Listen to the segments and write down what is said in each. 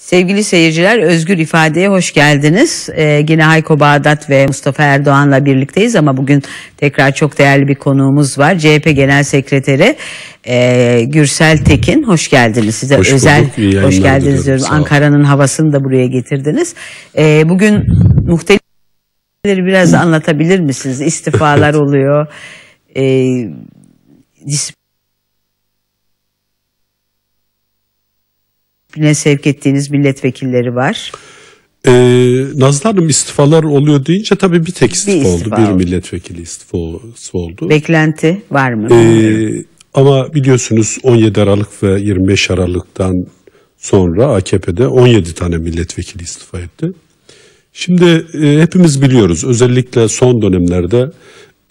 Sevgili seyirciler özgür ifadeye hoş geldiniz. Ee, yine Hayko Bağdat ve Mustafa Erdoğan'la birlikteyiz ama bugün tekrar çok değerli bir konuğumuz var. CHP Genel Sekreteri e, Gürsel Tekin hoş geldiniz. Size hoş özel bulduk, hoş geldiniz diyorum. Ankara'nın havasını da buraya getirdiniz. Ee, bugün muhtelif biraz anlatabilir misiniz? İstifalar oluyor. E, ee, disiplin ne sevk ettiğiniz milletvekilleri var. Ee, Nazlı Hanım istifalar oluyor deyince tabii bir tek istifa, bir istifa oldu. oldu. Bir milletvekili istifası oldu. Beklenti var mı? Ee, ama biliyorsunuz 17 Aralık ve 25 Aralık'tan sonra AKP'de 17 tane milletvekili istifa etti. Şimdi e, hepimiz biliyoruz özellikle son dönemlerde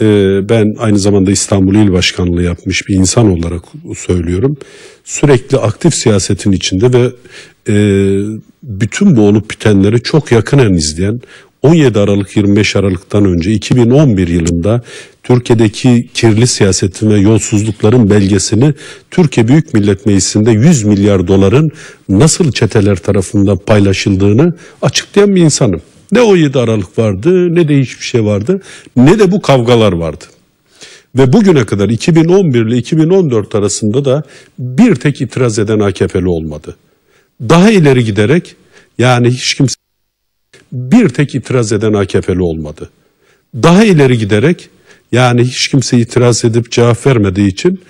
ee, ben aynı zamanda İstanbul İl Başkanlığı yapmış bir insan olarak söylüyorum. Sürekli aktif siyasetin içinde ve e, bütün bu olup bitenleri çok yakinen izleyen 17 Aralık 25 Aralık'tan önce 2011 yılında Türkiye'deki kirli siyasetin ve yolsuzlukların belgesini Türkiye Büyük Millet Meclisi'nde 100 milyar doların nasıl çeteler tarafından paylaşıldığını açıklayan bir insanım. Ne 17 Aralık vardı ne de hiçbir şey vardı ne de bu kavgalar vardı. Ve bugüne kadar 2011 ile 2014 arasında da bir tek itiraz eden AKP'li olmadı. Daha ileri giderek yani hiç kimse bir tek itiraz eden AKP'li olmadı. Daha ileri giderek yani hiç kimse itiraz edip cevap vermediği için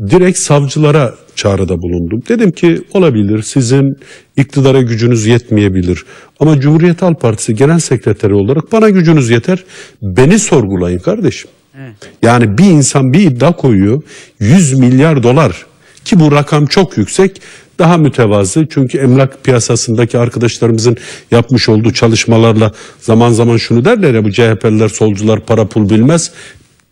direkt savcılara çağrıda bulundum. Dedim ki olabilir sizin iktidara gücünüz yetmeyebilir. Ama Cumhuriyet Halk Partisi Genel Sekreteri olarak bana gücünüz yeter. Beni sorgulayın kardeşim. Evet. Yani bir insan bir iddia koyuyor. 100 milyar dolar ki bu rakam çok yüksek daha mütevazı. Çünkü emlak piyasasındaki arkadaşlarımızın yapmış olduğu çalışmalarla zaman zaman şunu derler ya bu CHP'liler solcular para pul bilmez.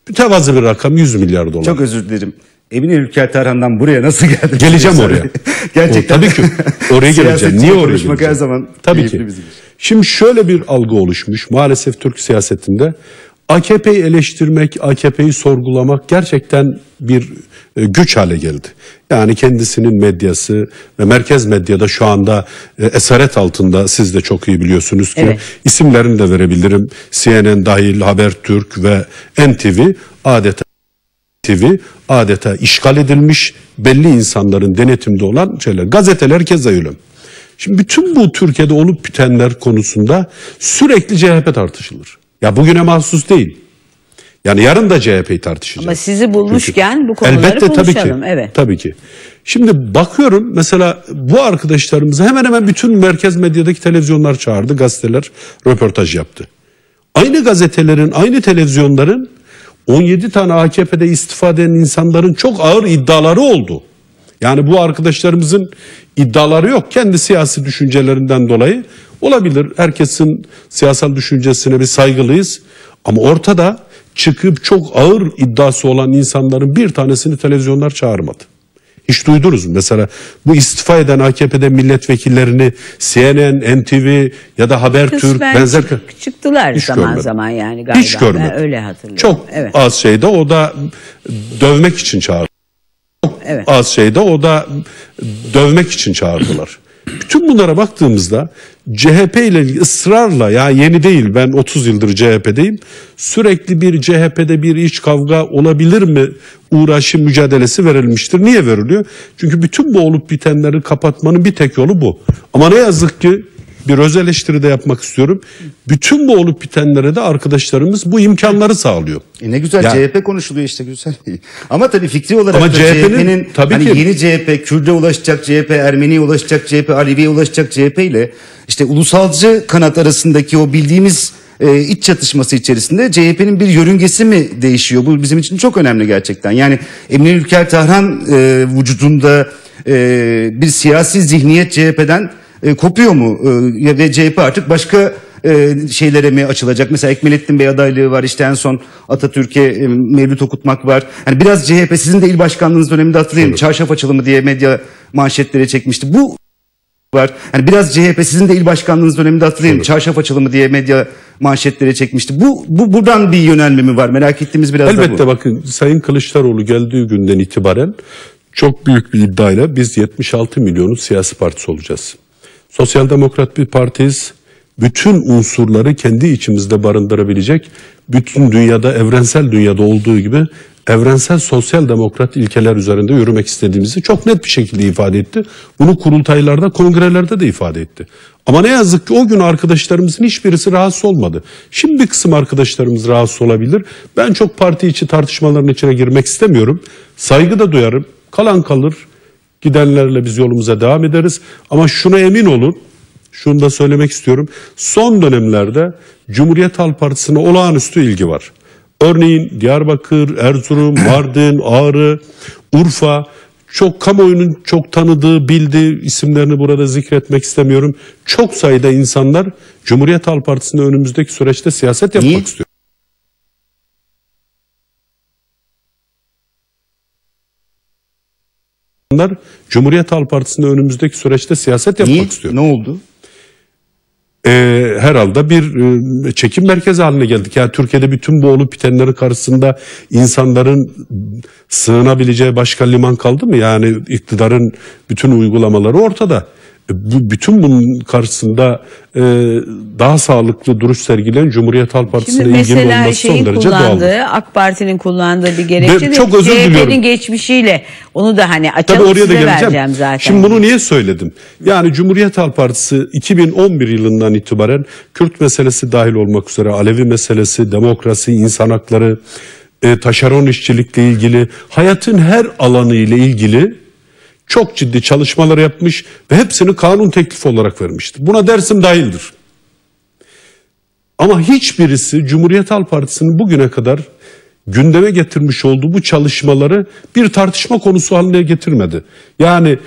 Mütevazı bir rakam 100 milyar dolar. Çok özür dilerim. Emine Ülker Tarhan'dan buraya nasıl geldin? Geleceğim oraya. Gerçekten. O, tabii ki. Oraya geleceğim. Niye oraya geleceğim? her zaman tabii ki. Şimdi şöyle bir algı oluşmuş maalesef Türk siyasetinde. AKP'yi eleştirmek, AKP'yi sorgulamak gerçekten bir e, güç hale geldi. Yani kendisinin medyası ve merkez medyada şu anda e, esaret altında siz de çok iyi biliyorsunuz ki evet. isimlerini de verebilirim. CNN dahil Habertürk ve NTV adeta TV adeta işgal edilmiş belli insanların denetimde olan şeyler. Gazeteler keza öyle. Şimdi bütün bu Türkiye'de olup bitenler konusunda sürekli CHP tartışılır. Ya bugüne mahsus değil. Yani yarın da CHP'yi tartışacağız. Ama sizi bulmuşken Çünkü. bu konuları Elbette, konuşalım. ki, evet. Tabii ki. Şimdi bakıyorum mesela bu arkadaşlarımız hemen hemen bütün merkez medyadaki televizyonlar çağırdı, gazeteler röportaj yaptı. Aynı gazetelerin, aynı televizyonların 17 tane AKP'de istifa eden insanların çok ağır iddiaları oldu. Yani bu arkadaşlarımızın iddiaları yok. Kendi siyasi düşüncelerinden dolayı olabilir. Herkesin siyasal düşüncesine bir saygılıyız. Ama ortada çıkıp çok ağır iddiası olan insanların bir tanesini televizyonlar çağırmadı. Hiç duydunuz mu? Mesela bu istifa eden AKP'de milletvekillerini CNN, NTV ya da Habertürk Kısmen benzer... Çıktılar hiç zaman görmedim. zaman yani galiba. Hiç görmedim. Ben öyle hatırlıyorum. Çok evet. az şeyde o da dövmek için çağırdı. Çok evet. az şeyde o da dövmek için çağırdılar. Bütün bunlara baktığımızda CHP ile ısrarla ya yeni değil ben 30 yıldır CHP'deyim. Sürekli bir CHP'de bir iç kavga olabilir mi uğraşı mücadelesi verilmiştir. Niye veriliyor? Çünkü bütün bu olup bitenleri kapatmanın bir tek yolu bu. Ama ne yazık ki bir öz eleştiri de yapmak istiyorum. Bütün bu olup bitenlere de arkadaşlarımız bu imkanları sağlıyor. E ne güzel yani, CHP konuşuluyor işte güzel. ama tabii fikri olarak ama da CHP'nin CHP hani ki, yeni CHP, Kürt'e ulaşacak CHP, Ermeni'ye ulaşacak CHP, Alevi'ye ulaşacak CHP ile işte ulusalcı kanat arasındaki o bildiğimiz e, iç çatışması içerisinde CHP'nin bir yörüngesi mi değişiyor? Bu bizim için çok önemli gerçekten. Yani Emine Ülker Tahran e, vücudunda e, bir siyasi zihniyet CHP'den e, kopuyor mu? E, ve CHP artık başka e, şeylere mi açılacak? Mesela Ekmelettin Bey adaylığı var işte en son Atatürk'e e, mevlüt okutmak var. Yani biraz CHP sizin de il başkanlığınız döneminde hatırlayın evet. çarşaf açılımı diye medya manşetleri çekmişti. Bu var. Yani biraz CHP sizin de il başkanlığınız döneminde hatırlayın evet. çarşaf açılımı diye medya manşetlere çekmişti. Bu, bu buradan bir yönelme mi var? Merak ettiğimiz biraz Elbette da bu. Elbette bakın Sayın Kılıçdaroğlu geldiği günden itibaren çok büyük bir iddiayla biz 76 milyonun siyasi partisi olacağız. Sosyal Demokrat bir partiyiz. Bütün unsurları kendi içimizde barındırabilecek, bütün dünyada, evrensel dünyada olduğu gibi evrensel sosyal demokrat ilkeler üzerinde yürümek istediğimizi çok net bir şekilde ifade etti. Bunu kurultaylarda, kongrelerde de ifade etti. Ama ne yazık ki o gün arkadaşlarımızın hiçbirisi rahatsız olmadı. Şimdi bir kısım arkadaşlarımız rahatsız olabilir. Ben çok parti içi tartışmaların içine girmek istemiyorum. Saygı da duyarım. Kalan kalır, Gidenlerle biz yolumuza devam ederiz. Ama şuna emin olun, şunu da söylemek istiyorum. Son dönemlerde Cumhuriyet Halk Partisi'ne olağanüstü ilgi var. Örneğin Diyarbakır, Erzurum, Mardin, Ağrı, Urfa çok kamuoyunun çok tanıdığı, bildiği isimlerini burada zikretmek istemiyorum. Çok sayıda insanlar Cumhuriyet Halk Partisi'nde önümüzdeki süreçte siyaset yapmak İyi. istiyor. Bunlar Cumhuriyet Halk Partisi'nde önümüzdeki süreçte siyaset yapmak Niye? istiyor. Ne oldu? Ee, herhalde bir e, çekim merkezi haline geldik. Yani Türkiye'de bütün bu olup bitenleri karşısında insanların sığınabileceği başka liman kaldı mı? Yani iktidarın bütün uygulamaları ortada bu bütün bunun karşısında e, daha sağlıklı duruş sergilen Cumhuriyet Halk Partisi'ne ilgili olması son derece doğal. AK Parti'nin kullandığı bir gerekçe de çok özür diliyorum. geçmişiyle onu da hani açalım Tabii oraya da geleceğim. vereceğim zaten. Şimdi bunu niye söyledim? Yani Cumhuriyet Halk Partisi 2011 yılından itibaren Kürt meselesi dahil olmak üzere Alevi meselesi, demokrasi, insan hakları, e, taşeron işçilikle ilgili hayatın her alanı ile ilgili çok ciddi çalışmalar yapmış ve hepsini kanun teklifi olarak vermiştir. Buna dersim dahildir. Ama hiçbirisi Cumhuriyet Halk Partisi'nin bugüne kadar gündeme getirmiş olduğu bu çalışmaları bir tartışma konusu haline getirmedi. Yani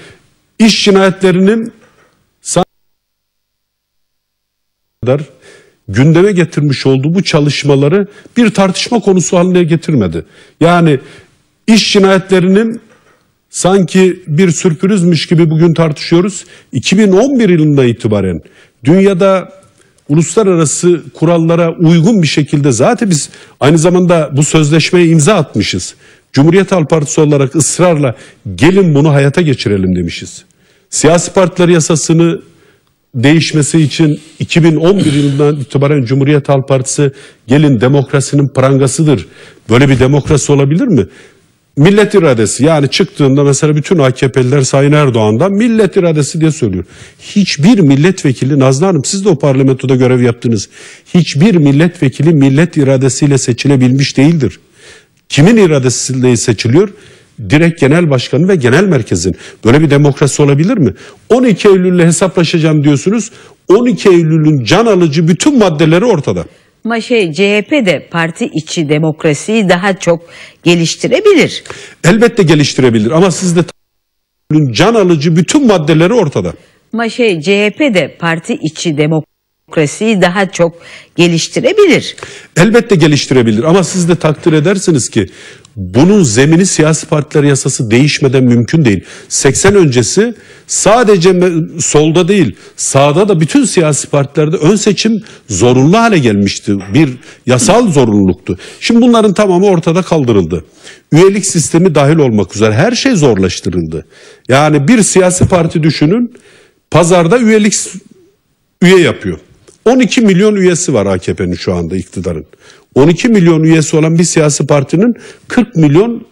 iş cinayetlerinin kadar gündeme getirmiş olduğu bu çalışmaları bir tartışma konusu haline getirmedi. Yani iş cinayetlerinin sanki bir sürprizmiş gibi bugün tartışıyoruz. 2011 yılında itibaren dünyada uluslararası kurallara uygun bir şekilde zaten biz aynı zamanda bu sözleşmeye imza atmışız. Cumhuriyet Halk Partisi olarak ısrarla gelin bunu hayata geçirelim demişiz. Siyasi partiler yasasını değişmesi için 2011 yılından itibaren Cumhuriyet Halk Partisi gelin demokrasinin prangasıdır. Böyle bir demokrasi olabilir mi? millet iradesi yani çıktığında mesela bütün AKP'liler Sayın Erdoğan'dan millet iradesi diye söylüyor. Hiçbir milletvekili Nazlı Hanım siz de o parlamentoda görev yaptınız. Hiçbir milletvekili millet iradesiyle seçilebilmiş değildir. Kimin iradesiyle seçiliyor? direkt genel başkanı ve genel merkezin. Böyle bir demokrasi olabilir mi? 12 Eylül'le hesaplaşacağım diyorsunuz. 12 Eylül'ün can alıcı bütün maddeleri ortada. Ama şey CHP de parti içi demokrasiyi daha çok geliştirebilir. Elbette geliştirebilir ama siz de can alıcı bütün maddeleri ortada. Ama şey CHP de parti içi demokrasiyi daha çok geliştirebilir. Elbette geliştirebilir ama siz de takdir edersiniz ki bunun zemini siyasi partiler yasası değişmeden mümkün değil. 80 öncesi sadece solda değil sağda da bütün siyasi partilerde ön seçim zorunlu hale gelmişti. Bir yasal zorunluluktu. Şimdi bunların tamamı ortada kaldırıldı. Üyelik sistemi dahil olmak üzere her şey zorlaştırıldı. Yani bir siyasi parti düşünün pazarda üyelik üye yapıyor. 12 milyon üyesi var AKP'nin şu anda iktidarın. 12 milyon üyesi olan bir siyasi partinin 40 milyon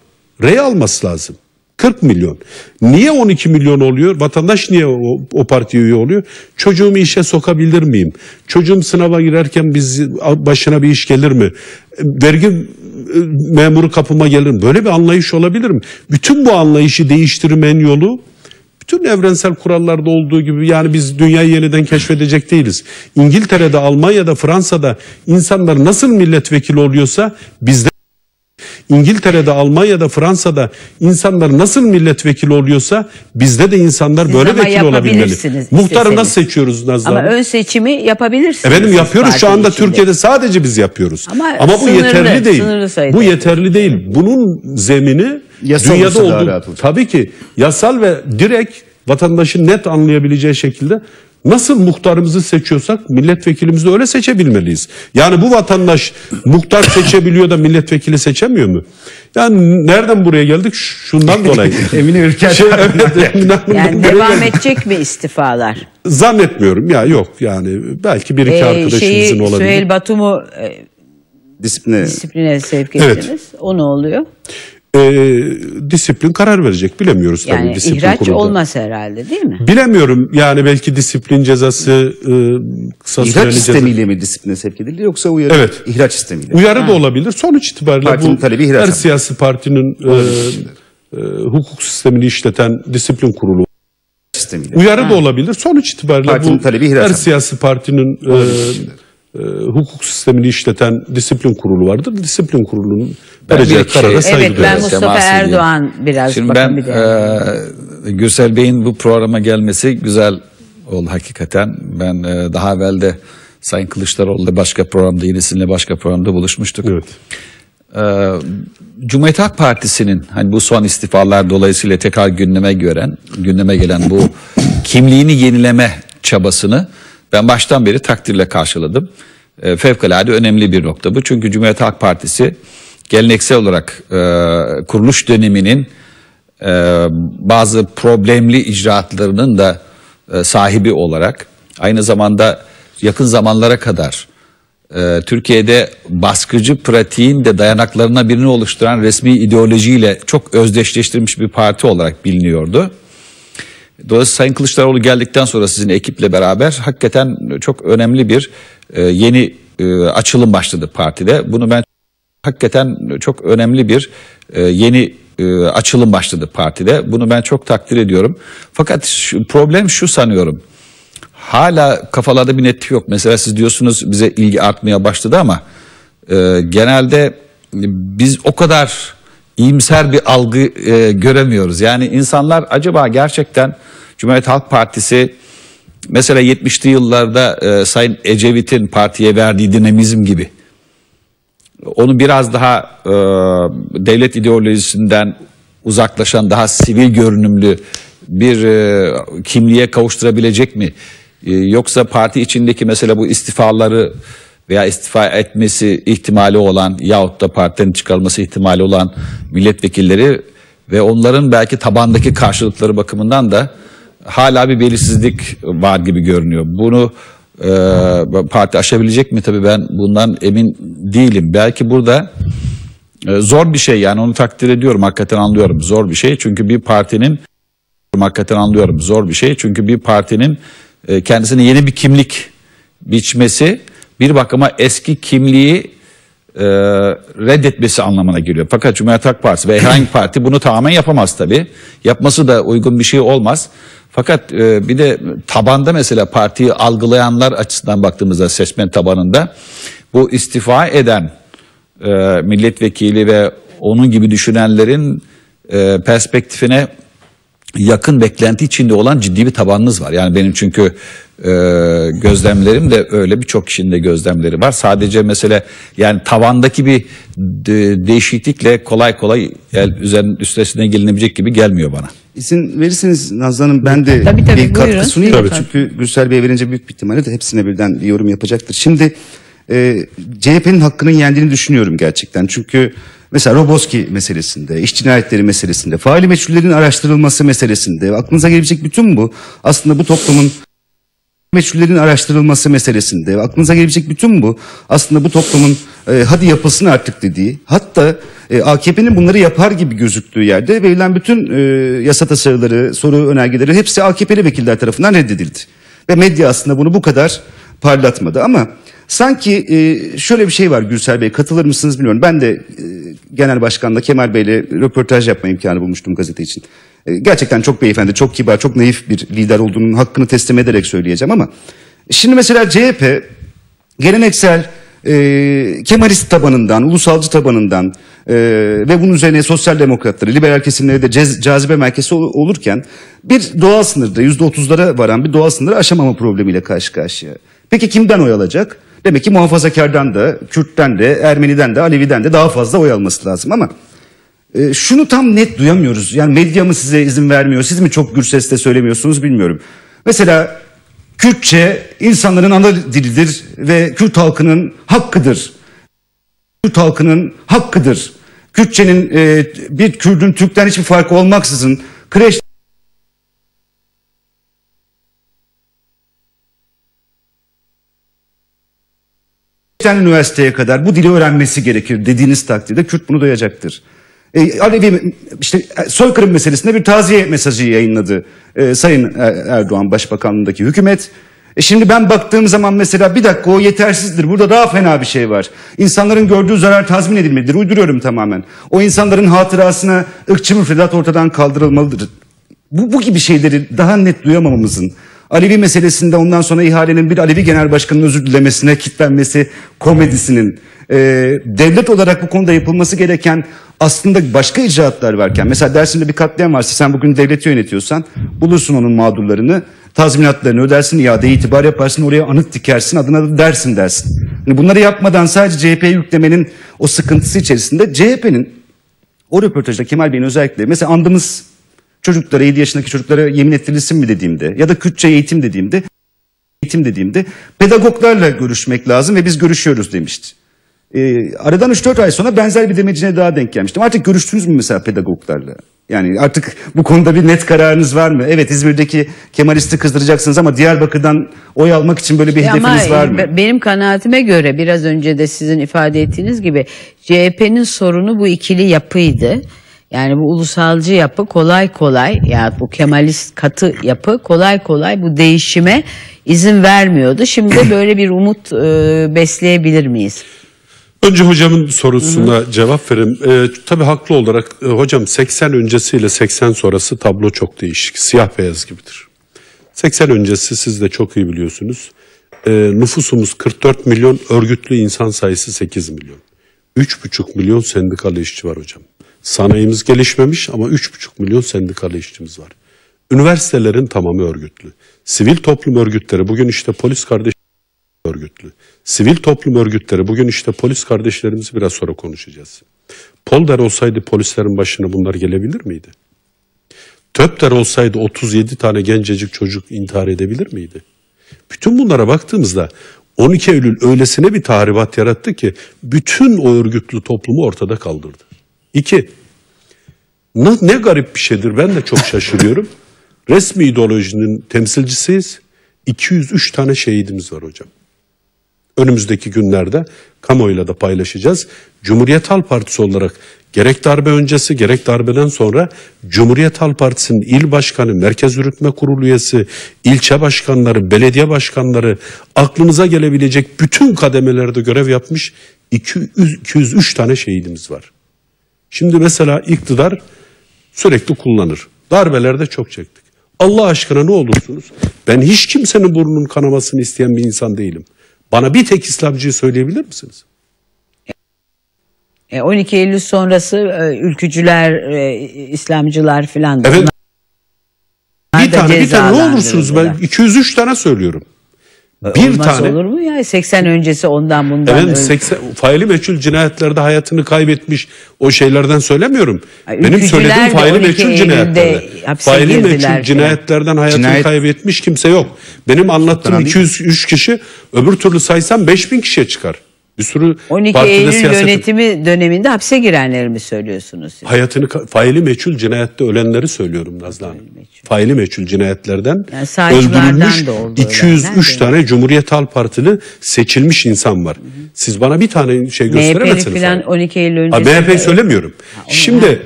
rey alması lazım. 40 milyon. Niye 12 milyon oluyor? Vatandaş niye o, o partiye üye oluyor? Çocuğumu işe sokabilir miyim? Çocuğum sınava girerken biz başına bir iş gelir mi? Vergi e, memuru kapıma gelir mi? Böyle bir anlayış olabilir mi? Bütün bu anlayışı değiştirmenin yolu bütün evrensel kurallarda olduğu gibi yani biz dünyayı yeniden keşfedecek değiliz. İngiltere'de, Almanya'da, Fransa'da insanlar nasıl milletvekili oluyorsa bizde İngiltere'de, Almanya'da, Fransa'da insanlar nasıl milletvekili oluyorsa bizde de insanlar Siz böyle vekil olabilmeli. Muhtarı nasıl seçiyoruz Nazlı Ama ön seçimi yapabilirsiniz. Efendim yapıyoruz şu anda içinde. Türkiye'de sadece biz yapıyoruz. Ama, Ama sınırlı, bu yeterli değil. Bu yeterli değil. Bunun zemini Yasal Dünyada olduğu tabii ki yasal ve direkt vatandaşın net anlayabileceği şekilde Nasıl muhtarımızı seçiyorsak milletvekilimizi öyle seçebilmeliyiz. Yani bu vatandaş muhtar seçebiliyor da milletvekili seçemiyor mu? Yani nereden buraya geldik? Şundan dolayı. Emine Ürker. Şey, evet, yani devam geldik. edecek mi istifalar? Zannetmiyorum ya yok yani belki bir iki ee, arkadaşımızın şeyi, olabilir. Süheyl Batum'u e, disipline. disipline sevk ettiniz. Evet. O ne oluyor? e, disiplin karar verecek. Bilemiyoruz yani tabii disiplin ihraç kurulda. olmaz herhalde değil mi? Bilemiyorum yani belki disiplin cezası e, kısa İhraç süreli ceza. sistemiyle mi disipline sevk edildi yoksa uyarı Evet. ihraç sistemiyle mi? Uyarı da olabilir. Sonuç itibariyle Partinin bu talebi ihraç her siyasi partinin e, e, hukuk sistemini işleten disiplin kurulu Sistemiyle. Uyarı da olabilir. Sonuç itibariyle Partinin bu talebi ihraç her siyasi partinin e, ee, hukuk sistemini işleten disiplin kurulu vardır. Disiplin kurulunun vereceği kararı şey, saygı Evet ben Mustafa Erdoğan biraz Şimdi bakın ben, bir E, Gürsel Bey'in bu programa gelmesi güzel oldu hakikaten. Ben e, daha evvel de Sayın Kılıçdaroğlu'da başka programda yine sizinle başka programda buluşmuştuk. Evet. E, Cumhuriyet Halk Partisi'nin hani bu son istifalar dolayısıyla tekrar gündeme gören, gündeme gelen bu kimliğini yenileme çabasını ben baştan beri takdirle karşıladım. E, fevkalade önemli bir nokta bu. Çünkü Cumhuriyet Halk Partisi geleneksel olarak e, kuruluş döneminin e, bazı problemli icraatlarının da e, sahibi olarak aynı zamanda yakın zamanlara kadar e, Türkiye'de baskıcı pratiğin de dayanaklarına birini oluşturan resmi ideolojiyle çok özdeşleştirmiş bir parti olarak biliniyordu. Dolayısıyla Sayın Kılıçdaroğlu geldikten sonra sizin ekiple beraber hakikaten çok önemli bir e, yeni e, açılım başladı partide. Bunu ben hakikaten çok önemli bir e, yeni e, açılım başladı partide. Bunu ben çok takdir ediyorum. Fakat şu, problem şu sanıyorum. Hala kafalarda bir netlik yok. Mesela siz diyorsunuz bize ilgi artmaya başladı ama e, genelde biz o kadar iyimser bir algı e, göremiyoruz. Yani insanlar acaba gerçekten Cumhuriyet Halk Partisi mesela 70'li yıllarda e, Sayın Ecevit'in partiye verdiği dinamizm gibi onu biraz daha e, devlet ideolojisinden uzaklaşan daha sivil görünümlü bir e, kimliğe kavuşturabilecek mi? E, yoksa parti içindeki mesela bu istifaları veya istifa etmesi ihtimali olan yahut da partiden çıkarılması ihtimali olan milletvekilleri ve onların belki tabandaki karşılıkları bakımından da hala bir belirsizlik var gibi görünüyor. Bunu e, parti aşabilecek mi tabii ben bundan emin değilim. Belki burada e, zor bir şey yani onu takdir ediyorum hakikaten anlıyorum zor bir şey çünkü bir partinin hakikaten anlıyorum zor bir şey çünkü bir partinin e, kendisine yeni bir kimlik biçmesi bir bakıma eski kimliği e, reddetmesi anlamına geliyor. Fakat Cumhuriyet Halk Partisi ve herhangi parti bunu tamamen yapamaz tabii. Yapması da uygun bir şey olmaz. Fakat e, bir de tabanda mesela partiyi algılayanlar açısından baktığımızda seçmen tabanında bu istifa eden e, milletvekili ve onun gibi düşünenlerin e, perspektifine yakın beklenti içinde olan ciddi bir tabanınız var. Yani benim çünkü e, gözlemlerim de öyle birçok kişinin de gözlemleri var. Sadece mesela yani tavandaki bir de, değişiklikle kolay kolay el, üzerinin üstesine gelinebilecek gibi gelmiyor bana. İzin verirseniz Nazlı Hanım ben de tabii, tabii, bir katkı buyurun. sunayım. Tabii. Çünkü Gürsel Bey verince büyük bir ihtimalle de hepsine birden bir yorum yapacaktır. Şimdi e, CHP'nin hakkının yendiğini düşünüyorum gerçekten. Çünkü Mesela Roboski meselesinde, iş cinayetleri meselesinde, faali meçhullerin araştırılması meselesinde, aklınıza gelebilecek bütün bu aslında bu toplumun meçhullerin araştırılması meselesinde, aklınıza gelebilecek bütün bu aslında bu toplumun e, hadi yapılsın artık dediği, hatta e, AKP'nin bunları yapar gibi gözüktüğü yerde verilen bütün e, yasa tasarıları, soru önergeleri hepsi AKP'li vekiller tarafından reddedildi. Ve medya aslında bunu bu kadar parlatmadı ama Sanki e, şöyle bir şey var Gürsel Bey katılır mısınız bilmiyorum. Ben de e, genel başkanla Kemal Bey'le röportaj yapma imkanı bulmuştum gazete için. E, gerçekten çok beyefendi, çok kibar, çok naif bir lider olduğunun hakkını teslim ederek söyleyeceğim ama şimdi mesela CHP geleneksel e, Kemalist tabanından, ulusalcı tabanından e, ve bunun üzerine sosyal demokratları, liberal kesimleri de cez, cazibe merkezi ol, olurken bir doğal sınırda yüzde otuzlara varan bir doğal sınırı aşamama problemiyle karşı karşıya. Peki kimden oy alacak? Demek ki muhafazakardan da, Kürt'ten de, Ermeni'den de, Alevi'den de daha fazla oy alması lazım ama e, şunu tam net duyamıyoruz. Yani medya mı size izin vermiyor, siz mi çok gür sesle söylemiyorsunuz bilmiyorum. Mesela Kürtçe insanların ana dilidir ve Kürt halkının hakkıdır. Kürt halkının hakkıdır. Kürtçenin e, bir Kürt'ün Türk'ten hiçbir farkı olmaksızın kreş Gökçen Üniversite'ye kadar bu dili öğrenmesi gerekir dediğiniz takdirde Kürt bunu duyacaktır. E, Alevi işte e, soykırım meselesinde bir taziye mesajı yayınladı e, Sayın e, Erdoğan Başbakanlığındaki hükümet. E şimdi ben baktığım zaman mesela bir dakika o yetersizdir. Burada daha fena bir şey var. İnsanların gördüğü zarar tazmin edilmelidir. Uyduruyorum tamamen. O insanların hatırasına ırkçı müfredat ortadan kaldırılmalıdır. Bu, bu gibi şeyleri daha net duyamamamızın Alevi meselesinde ondan sonra ihalenin bir Alevi Genel Başkanı'nın özür dilemesine kitlenmesi komedisinin e, devlet olarak bu konuda yapılması gereken aslında başka icraatlar varken mesela dersinde bir katliam varsa sen bugün devleti yönetiyorsan bulursun onun mağdurlarını tazminatlarını ödersin iade itibar yaparsın oraya anıt dikersin adına da dersin dersin. Yani bunları yapmadan sadece CHP'ye yüklemenin o sıkıntısı içerisinde CHP'nin o röportajda Kemal Bey'in özellikle mesela andımız çocuklara 7 yaşındaki çocuklara yemin ettirilsin mi dediğimde ya da Kürtçe eğitim dediğimde eğitim dediğimde pedagoglarla görüşmek lazım ve biz görüşüyoruz demişti. E, aradan 3-4 ay sonra benzer bir demecine daha denk gelmiştim. Artık görüştünüz mü mesela pedagoglarla? Yani artık bu konuda bir net kararınız var mı? Evet İzmir'deki Kemalisti kızdıracaksınız ama Diyarbakır'dan oy almak için böyle bir ya hedefiniz var mı? Benim kanaatime göre biraz önce de sizin ifade ettiğiniz gibi CHP'nin sorunu bu ikili yapıydı. Yani bu ulusalcı yapı kolay kolay yani bu Kemalist katı yapı kolay kolay bu değişime izin vermiyordu. Şimdi böyle bir umut e, besleyebilir miyiz? Önce hocamın sorusuna Hı-hı. cevap verim. Ee, tabii haklı olarak e, hocam 80 öncesiyle 80 sonrası tablo çok değişik. Siyah beyaz gibidir. 80 öncesi siz de çok iyi biliyorsunuz. E, nüfusumuz 44 milyon, örgütlü insan sayısı 8 milyon. 3,5 milyon sendikalı işçi var hocam. Sanayimiz gelişmemiş ama 3,5 milyon sendikalı işçimiz var. Üniversitelerin tamamı örgütlü. Sivil toplum örgütleri bugün işte polis kardeş örgütlü. Sivil toplum örgütleri bugün işte polis kardeşlerimizi biraz sonra konuşacağız. Pol der olsaydı polislerin başına bunlar gelebilir miydi? Töp der olsaydı 37 tane gencecik çocuk intihar edebilir miydi? Bütün bunlara baktığımızda 12 Eylül öylesine bir tahribat yarattı ki bütün o örgütlü toplumu ortada kaldırdı. İki, ne, ne garip bir şeydir ben de çok şaşırıyorum. Resmi ideolojinin temsilcisiyiz. 203 tane şehidimiz var hocam. Önümüzdeki günlerde kamuoyuyla da paylaşacağız. Cumhuriyet Halk Partisi olarak gerek darbe öncesi gerek darbeden sonra Cumhuriyet Halk Partisi'nin il başkanı, merkez yürütme kurulu üyesi, ilçe başkanları, belediye başkanları aklınıza gelebilecek bütün kademelerde görev yapmış 200, 203 tane şehidimiz var. Şimdi mesela iktidar sürekli kullanır. Darbelerde çok çektik. Allah aşkına ne olursunuz? Ben hiç kimsenin burnunun kanamasını isteyen bir insan değilim. Bana bir tek İslamcıyı söyleyebilir misiniz? 12 e, Eylül sonrası e, ülkücüler, e, İslamcılar filan. Evet. Bir tane bir tane ne olursunuz ben 203 tane söylüyorum. E, Bir Olmaz tane olur mu ya 80 öncesi ondan bundan. Efendim öyle. 80 faili meçhul cinayetlerde hayatını kaybetmiş o şeylerden söylemiyorum. Ay, Benim söylediğim faili meçhul cinayetlerde. Faili meçhul cinayetlerden hayatını Cinayet... kaybetmiş kimse yok. Benim anlattığım 203 kişi öbür türlü saysam 5000 kişiye çıkar. Bir sürü 12 partide Eylül siyaset... yönetimi döneminde hapse girenleri mi söylüyorsunuz siz? Hayatını faili meçhul cinayette ölenleri söylüyorum Nazlı Hanım. Faili meçhul, cinayetlerden yani öldürülmüş 203 tane Cumhuriyet Halk Partili seçilmiş insan var. Hı hı. Siz bana bir tane şey gösteremezsiniz. MHP falan 12 Eylül MHP söylemiyorum. Ha, Şimdi...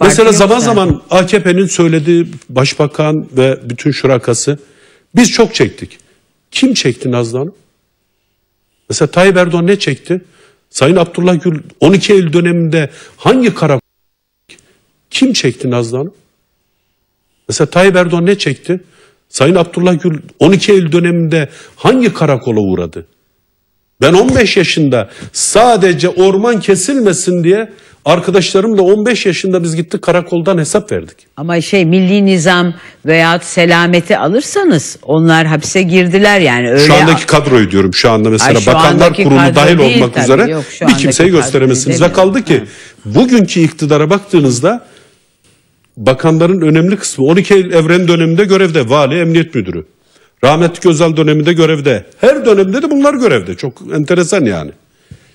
Mesela zaman zaman AKP'nin söylediği başbakan ve bütün şurakası biz çok çektik. Kim çekti Nazlı Hanım? Mesela Tayyip Erdoğan ne çekti? Sayın Abdullah Gül 12 Eylül döneminde hangi kara kim çekti Nazlı Hanım? Mesela Tayyip Erdoğan ne çekti? Sayın Abdullah Gül 12 Eylül döneminde hangi karakola uğradı? Ben 15 yaşında sadece orman kesilmesin diye Arkadaşlarımla 15 yaşında biz gittik karakoldan hesap verdik. Ama şey milli nizam veya selameti alırsanız onlar hapse girdiler yani. Öyle şu andaki kadroyu diyorum şu anda mesela Ay, şu bakanlar kurumu dahil değil, olmak tabii, üzere yok, bir kimseyi gösteremezsiniz. Ve kaldı ki ha. bugünkü iktidara baktığınızda bakanların önemli kısmı 12 Eylül evren döneminde görevde vali emniyet müdürü. Rahmetli Özel döneminde görevde. Her dönemde de bunlar görevde. Çok enteresan yani.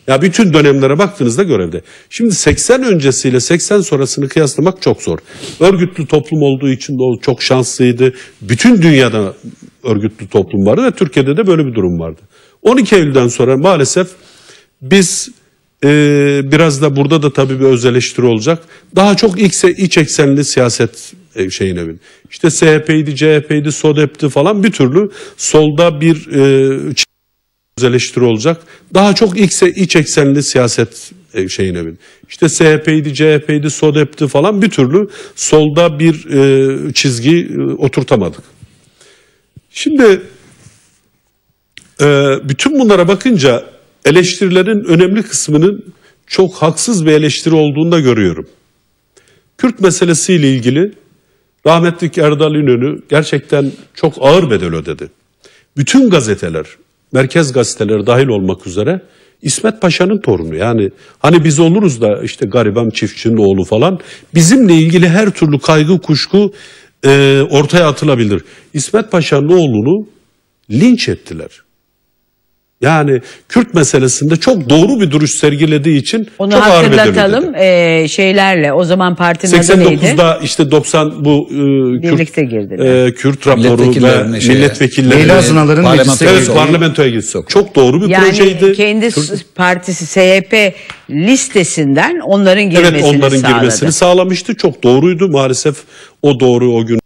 Ya bütün dönemlere baktığınızda görevde. Şimdi 80 öncesiyle 80 sonrasını kıyaslamak çok zor. Örgütlü toplum olduğu için de o çok şanslıydı. Bütün dünyada örgütlü toplum vardı ve Türkiye'de de böyle bir durum vardı. 12 Eylül'den sonra maalesef biz e, biraz da burada da tabii bir öz eleştiri olacak. Daha çok iç, iç eksenli siyaset e, şeyine bin. İşte CHP'ydi, CHP'ydi, SODEP'ti falan bir türlü solda bir e, öz eleştiri olacak daha çok iç, eksenli siyaset e, şeyine bin. İşte CHP'ydi, CHP'ydi, SODEP'ti falan bir türlü solda bir e, çizgi e, oturtamadık. Şimdi e, bütün bunlara bakınca eleştirilerin önemli kısmının çok haksız bir eleştiri olduğunu da görüyorum. Kürt meselesiyle ilgili rahmetlik Erdal İnönü gerçekten çok ağır bedel ödedi. Bütün gazeteler, merkez gazeteleri dahil olmak üzere İsmet Paşa'nın torunu yani hani biz oluruz da işte gariban çiftçinin oğlu falan bizimle ilgili her türlü kaygı kuşku e, ortaya atılabilir. İsmet Paşa'nın oğlunu linç ettiler. Yani Kürt meselesinde çok doğru bir duruş sergilediği için Onu çok ağır hatırlatalım e, şeylerle. O zaman partinin adı neydi? 89'da işte 90 bu e, Kürt, Birlikte girdiler. e, Kürt raporu ve şey- milletvekilleri. Leyla Zınalar'ın meclise Evet parlamentoya girdi. Çok doğru bir projeydi. Yani kendi Kürt- partisi SYP listesinden onların girmesini Evet onların sağladı. girmesini sağlamıştı. Çok doğruydu maalesef o doğru o gün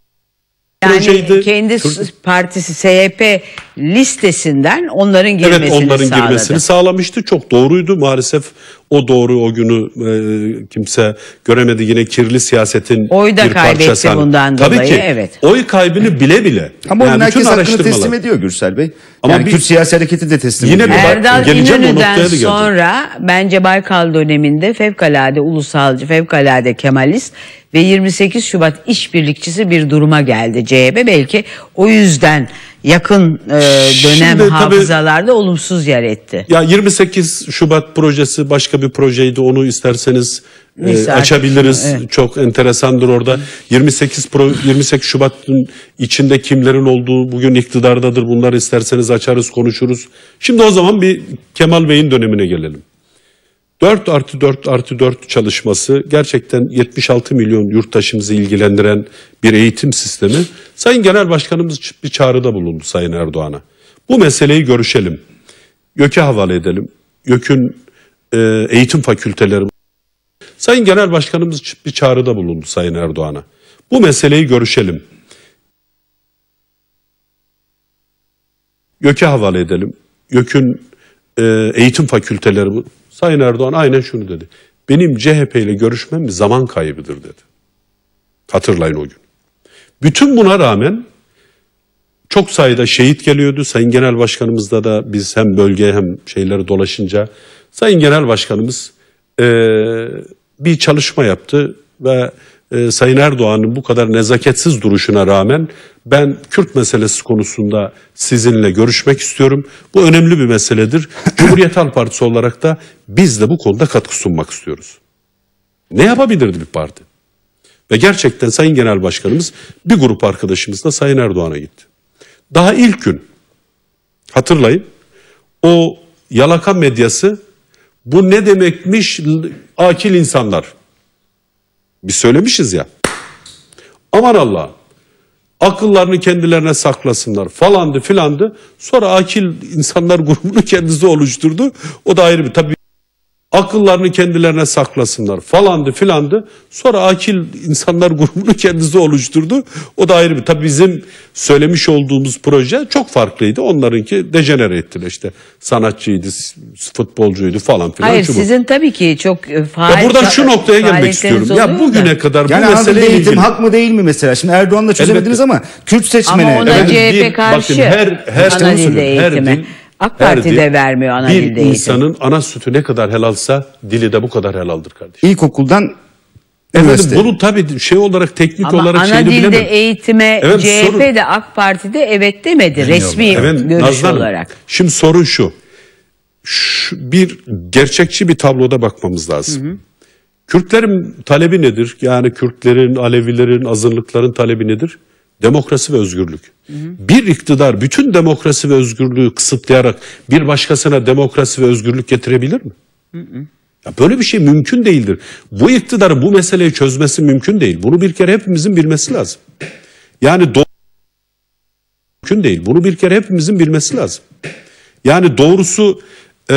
yani Kendi Türk... partisi SYP listesinden onların girmesini Evet onların sağladı. girmesini sağlamıştı. Çok doğruydu maalesef o doğru o günü e, kimse göremedi yine kirli siyasetin oy da bir kaybetti parçası. bundan dolayı. Tabii ki evet. oy kaybını bile bile. Ama yani onun herkes hakkını teslim ediyor Gürsel Bey. Ama Ama yani bir- Kürt siyasi hareketi de teslim Yine ediyor. bir- Erdal Geleceğim, İnönü'den sonra bence Baykal döneminde fevkalade ulusalcı, fevkalade Kemalist ve 28 Şubat işbirlikçisi bir duruma geldi CHP. Belki o yüzden yakın e, dönem Şimdi, hafızalarda tabii, olumsuz yer etti. Ya 28 Şubat projesi başka bir projeydi. Onu isterseniz e, açabiliriz. Evet. Çok enteresandır orada. 28 pro, 28 Şubat'ın içinde kimlerin olduğu bugün iktidardadır. Bunlar isterseniz açarız, konuşuruz. Şimdi o zaman bir Kemal Bey'in dönemine gelelim. 4 artı 4 artı 4 çalışması gerçekten 76 milyon yurttaşımızı ilgilendiren bir eğitim sistemi. Sayın Genel Başkanımız bir çağrıda bulundu Sayın Erdoğan'a. Bu meseleyi görüşelim. YÖK'e havale edelim. YÖK'ün e, eğitim fakülteleri. Sayın Genel Başkanımız bir çağrıda bulundu Sayın Erdoğan'a. Bu meseleyi görüşelim. YÖK'e havale edelim. YÖK'ün e, eğitim fakülteleri Sayın Erdoğan aynen şunu dedi. Benim CHP ile görüşmem zaman kaybıdır dedi. Hatırlayın o gün. Bütün buna rağmen çok sayıda şehit geliyordu. Sayın Genel Başkanımızda da biz hem bölge hem şeyleri dolaşınca Sayın Genel Başkanımız e, bir çalışma yaptı ve e, Sayın Erdoğan'ın bu kadar nezaketsiz duruşuna rağmen ben Kürt meselesi konusunda sizinle görüşmek istiyorum. Bu önemli bir meseledir. Cumhuriyet Halk Partisi olarak da biz de bu konuda katkı sunmak istiyoruz. Ne yapabilirdi bir parti? Ve gerçekten Sayın Genel Başkanımız bir grup arkadaşımızla Sayın Erdoğan'a gitti. Daha ilk gün hatırlayın o yalaka medyası bu ne demekmiş akil insanlar biz söylemişiz ya. Aman Allah. Akıllarını kendilerine saklasınlar falandı filandı. Sonra akil insanlar grubunu kendisi oluşturdu. O da ayrı bir tabii akıllarını kendilerine saklasınlar falandı filandı. Sonra akil insanlar grubunu kendisi oluşturdu. O da ayrı bir. Tabii bizim söylemiş olduğumuz proje çok farklıydı. Onlarınki dejenere ettiler işte. Sanatçıydı, futbolcuydu falan filan. Hayır Çünkü sizin tabii ki çok e, e, faal. Ya buradan şu noktaya gelmek istiyorum. Ya bugüne da. kadar yani bu mesele eğitim ilgili. hak mı değil mi mesela? Şimdi Erdoğan'la çözemediniz Elbette. ama Kürt seçmeni. Ama ona evet, CHP karşı. Bakın her, her, işte her, dil, AK Parti de vermiyor ana bir dilde insanın eğitim. ana sütü ne kadar helalsa dili de bu kadar helaldir kardeşim. İlkokuldan Evet bunu tabii şey olarak teknik Ama olarak ana dilde eğitime evet, CHP sorun, de AK Parti de evet demedi Bilmiyorum. resmi evet, görüş Nazlan, olarak. Şimdi sorun şu. şu. Bir gerçekçi bir tabloda bakmamız lazım. Hı hı. Kürtlerin talebi nedir? Yani Kürtlerin, Alevilerin, azınlıkların talebi nedir? Demokrasi ve özgürlük. Hı hı. Bir iktidar bütün demokrasi ve özgürlüğü kısıtlayarak bir başkasına demokrasi ve özgürlük getirebilir mi? Hı hı. Ya böyle bir şey mümkün değildir. Bu iktidarın bu meseleyi çözmesi mümkün değil. Bunu bir kere hepimizin bilmesi lazım. Yani doğru mümkün değil. Bunu bir kere hepimizin bilmesi lazım. Yani doğrusu e,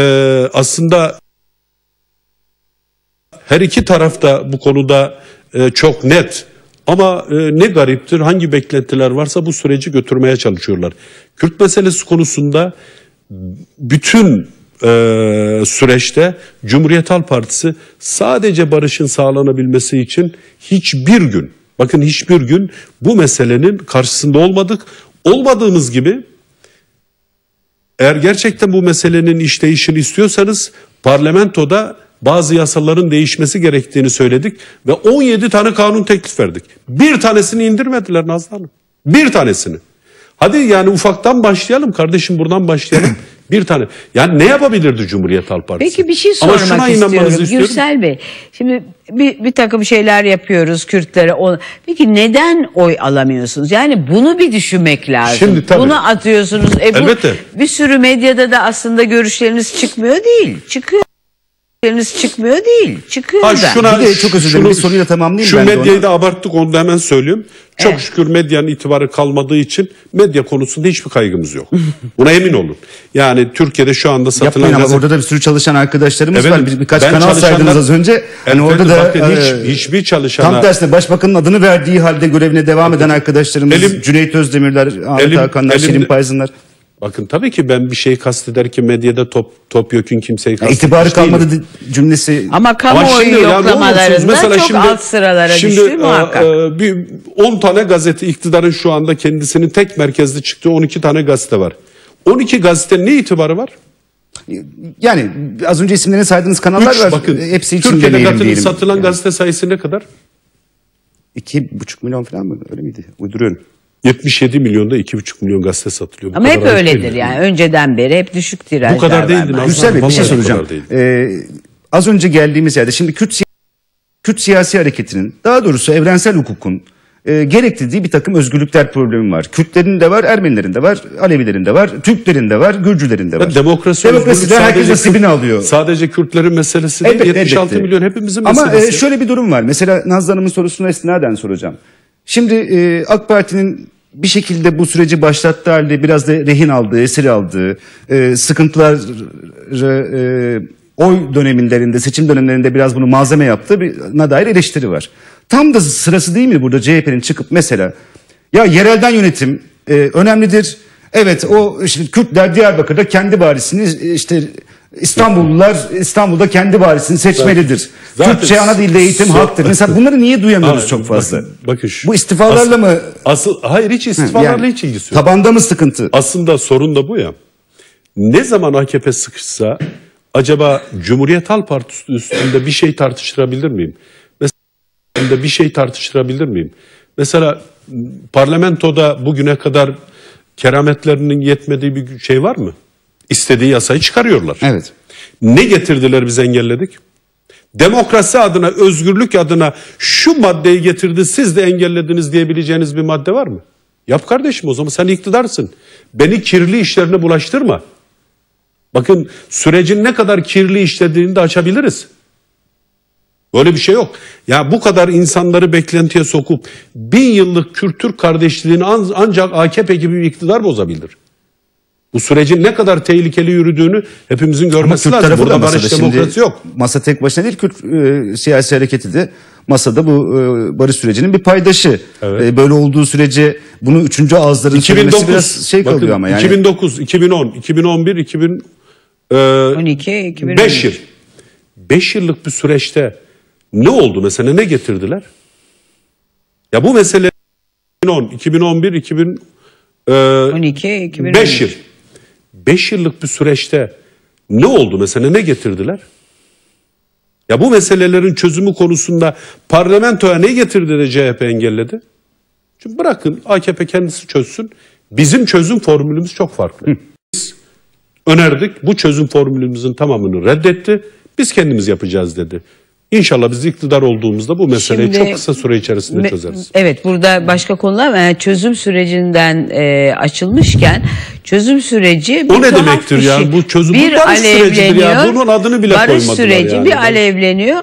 aslında her iki tarafta bu konuda e, çok net ama e, ne gariptir hangi beklentiler varsa bu süreci götürmeye çalışıyorlar. Kürt meselesi konusunda bütün e, süreçte Cumhuriyet Halk Partisi sadece barışın sağlanabilmesi için hiçbir gün, bakın hiçbir gün bu meselenin karşısında olmadık. Olmadığımız gibi eğer gerçekten bu meselenin işleyişini istiyorsanız parlamentoda bazı yasaların değişmesi gerektiğini söyledik ve 17 tane kanun teklif verdik. Bir tanesini indirmediler Nazlı Hanım. Bir tanesini. Hadi yani ufaktan başlayalım kardeşim buradan başlayalım. bir tane. Yani ne yapabilirdi Cumhuriyet Halk Partisi? Peki bir şey sormak Ama şuna istiyorum. istiyorum. Gürsel Bey. Şimdi bir, bir takım şeyler yapıyoruz Kürtlere. Peki neden oy alamıyorsunuz? Yani bunu bir düşünmek lazım. Şimdi tabii. Bunu atıyorsunuz. E, bu, Elbette. Bir sürü medyada da aslında görüşleriniz çıkmıyor değil. Çıkıyor biriniz çıkmıyor değil. Çıkıyor ha, da. Şuna, bir de çok özür dilerim. Bir soruyla tamamlayayım. Şu ben medyayı ona. da abarttık onu da hemen söyleyeyim. Çok evet. şükür medyanın itibarı kalmadığı için medya konusunda hiçbir kaygımız yok. Buna emin olun. Yani Türkiye'de şu anda satılan... Yapmayın gazete... ama orada da bir sürü çalışan arkadaşlarımız evet, var. Bir, birkaç kanal çalışanlar... saydınız az önce. Hani orada da bakın, hiç, e, hiçbir çalışana... Tam tersine başbakanın adını verdiği halde görevine devam eden arkadaşlarımız elim, Cüneyt Özdemirler, Ahmet elim, Hakanlar, elim, Şirin Payzınlar. Bakın tabii ki ben bir şey kasteder ki medyada top top yokun kimseyi kasteder. İtibarı kalmadı değilim. cümlesi. Ama kamuoyu yoklamalarında çok şimdi, alt sıralara şimdi, düştü muhakkak. E, e bir 10 tane gazete iktidarın şu anda kendisinin tek merkezli çıktığı 12 tane gazete var. 12 gazete ne itibarı var? Yani az önce isimlerini saydığınız kanallar Üç, var. Bakın, e, Hepsi için Türkiye'de diyelim. satılan yani. gazete sayısı ne kadar? 2,5 milyon falan mı? Öyle miydi? Uyduruyorum. 77 milyonda 2,5 milyon gazete satılıyor. Bu Ama hep öyledir yani. yani. Önceden beri hep düşük tirajlar Bu kadar değildi. Hüseyin Bey bir şey soracağım. Ee, az önce geldiğimiz yerde şimdi Kürt, si Kürt siyasi hareketinin daha doğrusu evrensel hukukun e, gerektirdiği bir takım özgürlükler problemi var. Kürtlerin de var, Ermenilerin de var, Alevilerin de var, Türklerin de var, Gürcülerin de var. Ya demokrasi Demokrasi de herkes nasibini alıyor. Sadece Kürtlerin meselesi değil, elbette, 76 elbette. milyon hepimizin meselesi. Ama e, şöyle bir durum var. Mesela Nazlı Hanım'ın sorusuna esnaden soracağım. Şimdi e, AK Parti'nin bir şekilde bu süreci başlattığı halde biraz da rehin aldığı, esir aldığı, e, sıkıntılar e, oy dönemlerinde, seçim dönemlerinde biraz bunu malzeme yaptığına dair eleştiri var. Tam da sırası değil mi burada CHP'nin çıkıp mesela ya yerelden yönetim e, önemlidir. Evet o işte Kürtler Diyarbakır'da kendi barisini e, işte İstanbullular İstanbul'da kendi varisini seçmelidir. Zaten, Türkçe ana dilde eğitim haktır. Mesela bunları niye duyamıyoruz çok fazla? Bakın, bakın Bu istifalarla asıl, mı? Asıl hayır hiç istifalarla yani, hiç ilgisi yok. Tabanda mı sıkıntı? Aslında sorun da bu ya. Ne zaman AKP sıkışsa acaba Cumhuriyet Halk Partisi üstünde bir şey tartıştırabilir miyim? Mesela bir şey tartıştırabilir miyim? Mesela parlamentoda bugüne kadar kerametlerinin yetmediği bir şey var mı? istediği yasayı çıkarıyorlar. Evet. Ne getirdiler biz engelledik? Demokrasi adına, özgürlük adına şu maddeyi getirdi siz de engellediniz diyebileceğiniz bir madde var mı? Yap kardeşim o zaman sen iktidarsın. Beni kirli işlerine bulaştırma. Bakın sürecin ne kadar kirli işlediğini de açabiliriz. Böyle bir şey yok. Ya bu kadar insanları beklentiye sokup bin yıllık kültür kardeşliğini ancak AKP gibi bir iktidar bozabilir. Bu sürecin ne kadar tehlikeli yürüdüğünü hepimizin görmesi lazım. Burada da barış demokrasi Şimdi yok. Masa tek başına değil Kürt e, siyasi hareketi de masada bu e, barış sürecinin bir paydaşı. Evet. E, böyle olduğu sürece bunu üçüncü ağızların 2009, biraz şey bakın, kalıyor ama yani. 2009, 2010, 2011, 2000, e, 12, 2012. 5 yıl. 5 yıllık bir süreçte ne oldu mesela ne getirdiler? Ya bu mesele 2010, 2011, 2000 12, 5 yıl. 5 yıllık bir süreçte ne oldu mesela ne getirdiler? Ya bu meselelerin çözümü konusunda parlamentoya ne getirdi de CHP engelledi? Şimdi bırakın AKP kendisi çözsün. Bizim çözüm formülümüz çok farklı. Biz önerdik. Bu çözüm formülümüzün tamamını reddetti. Biz kendimiz yapacağız dedi. İnşallah biz iktidar olduğumuzda bu meseleyi Şimdi, çok kısa süre içerisinde me, çözeriz. Evet burada başka konular yani çözüm sürecinden e, açılmışken çözüm süreci bir o ne demektir işi. Şey. bu çözüm bir barış ya bunun adını bile barış koymadılar süreci yani. bir alevleniyor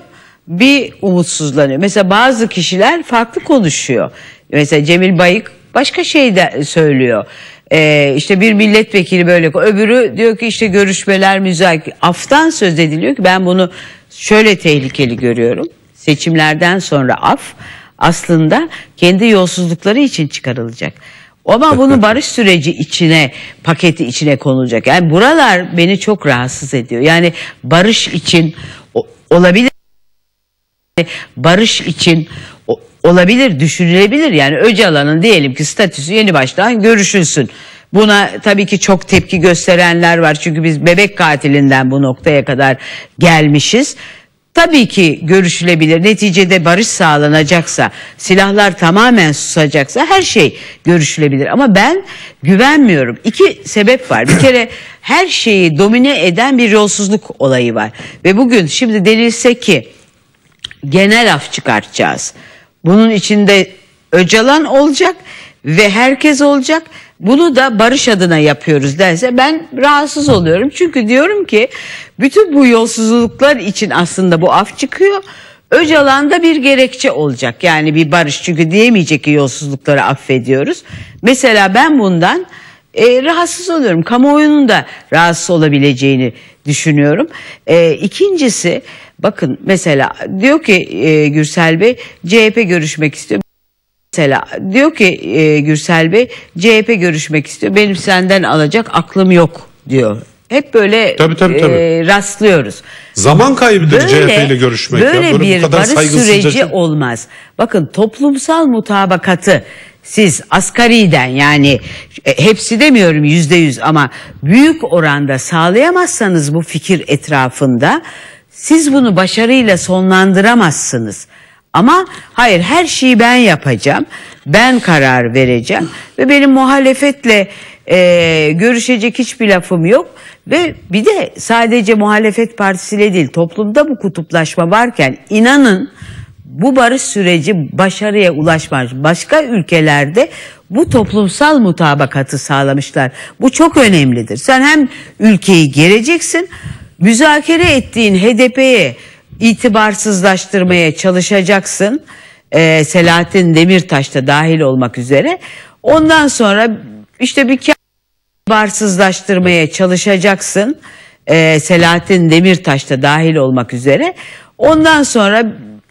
bir umutsuzlanıyor. Mesela bazı kişiler farklı konuşuyor. Mesela Cemil Bayık başka şey de söylüyor. Ee, işte bir milletvekili böyle öbürü diyor ki işte görüşmeler müzakir, aftan söz ediliyor ki ben bunu şöyle tehlikeli görüyorum. Seçimlerden sonra af aslında kendi yolsuzlukları için çıkarılacak. Ama bunu barış süreci içine, paketi içine konulacak. Yani buralar beni çok rahatsız ediyor. Yani barış için olabilir, barış için olabilir, düşünülebilir. Yani Öcalan'ın diyelim ki statüsü yeni baştan görüşülsün. Buna tabii ki çok tepki gösterenler var. Çünkü biz bebek katilinden bu noktaya kadar gelmişiz. Tabii ki görüşülebilir. Neticede barış sağlanacaksa, silahlar tamamen susacaksa her şey görüşülebilir. Ama ben güvenmiyorum. İki sebep var. Bir kere her şeyi domine eden bir yolsuzluk olayı var. Ve bugün şimdi denilse ki genel af çıkartacağız. Bunun içinde Öcalan olacak ve herkes olacak. Bunu da barış adına yapıyoruz derse ben rahatsız oluyorum. Çünkü diyorum ki bütün bu yolsuzluklar için aslında bu af çıkıyor. Öcalan'da bir gerekçe olacak. Yani bir barış çünkü diyemeyecek ki yolsuzlukları affediyoruz. Mesela ben bundan e, rahatsız oluyorum. Kamuoyunun da rahatsız olabileceğini düşünüyorum. E, ikincisi bakın mesela diyor ki e, Gürsel Bey CHP görüşmek istiyor. Mesela diyor ki e, Gürsel Bey CHP görüşmek istiyor. Benim senden alacak aklım yok diyor. Hep böyle tabii, tabii, e, tabii. E, rastlıyoruz. Zaman kaybıdır CHP ile görüşmek. Böyle, ya. bir bu kadar barış süreci şey- olmaz. Bakın toplumsal mutabakatı siz asgariden yani e, hepsi demiyorum yüzde yüz ama büyük oranda sağlayamazsanız bu fikir etrafında siz bunu başarıyla sonlandıramazsınız. Ama hayır her şeyi ben yapacağım. Ben karar vereceğim. Ve benim muhalefetle e, görüşecek hiçbir lafım yok. Ve bir de sadece muhalefet partisiyle değil toplumda bu kutuplaşma varken inanın bu barış süreci başarıya ulaşmaz. Başka ülkelerde bu toplumsal mutabakatı sağlamışlar. Bu çok önemlidir. Sen hem ülkeyi gereceksin, müzakere ettiğin HDP'ye itibarsızlaştırmaya çalışacaksın. Ee, Selahattin Demirtaş da dahil olmak üzere. Ondan sonra işte bir itibarsızlaştırmaya çalışacaksın. Ee, Selahattin Demirtaş da dahil olmak üzere. Ondan sonra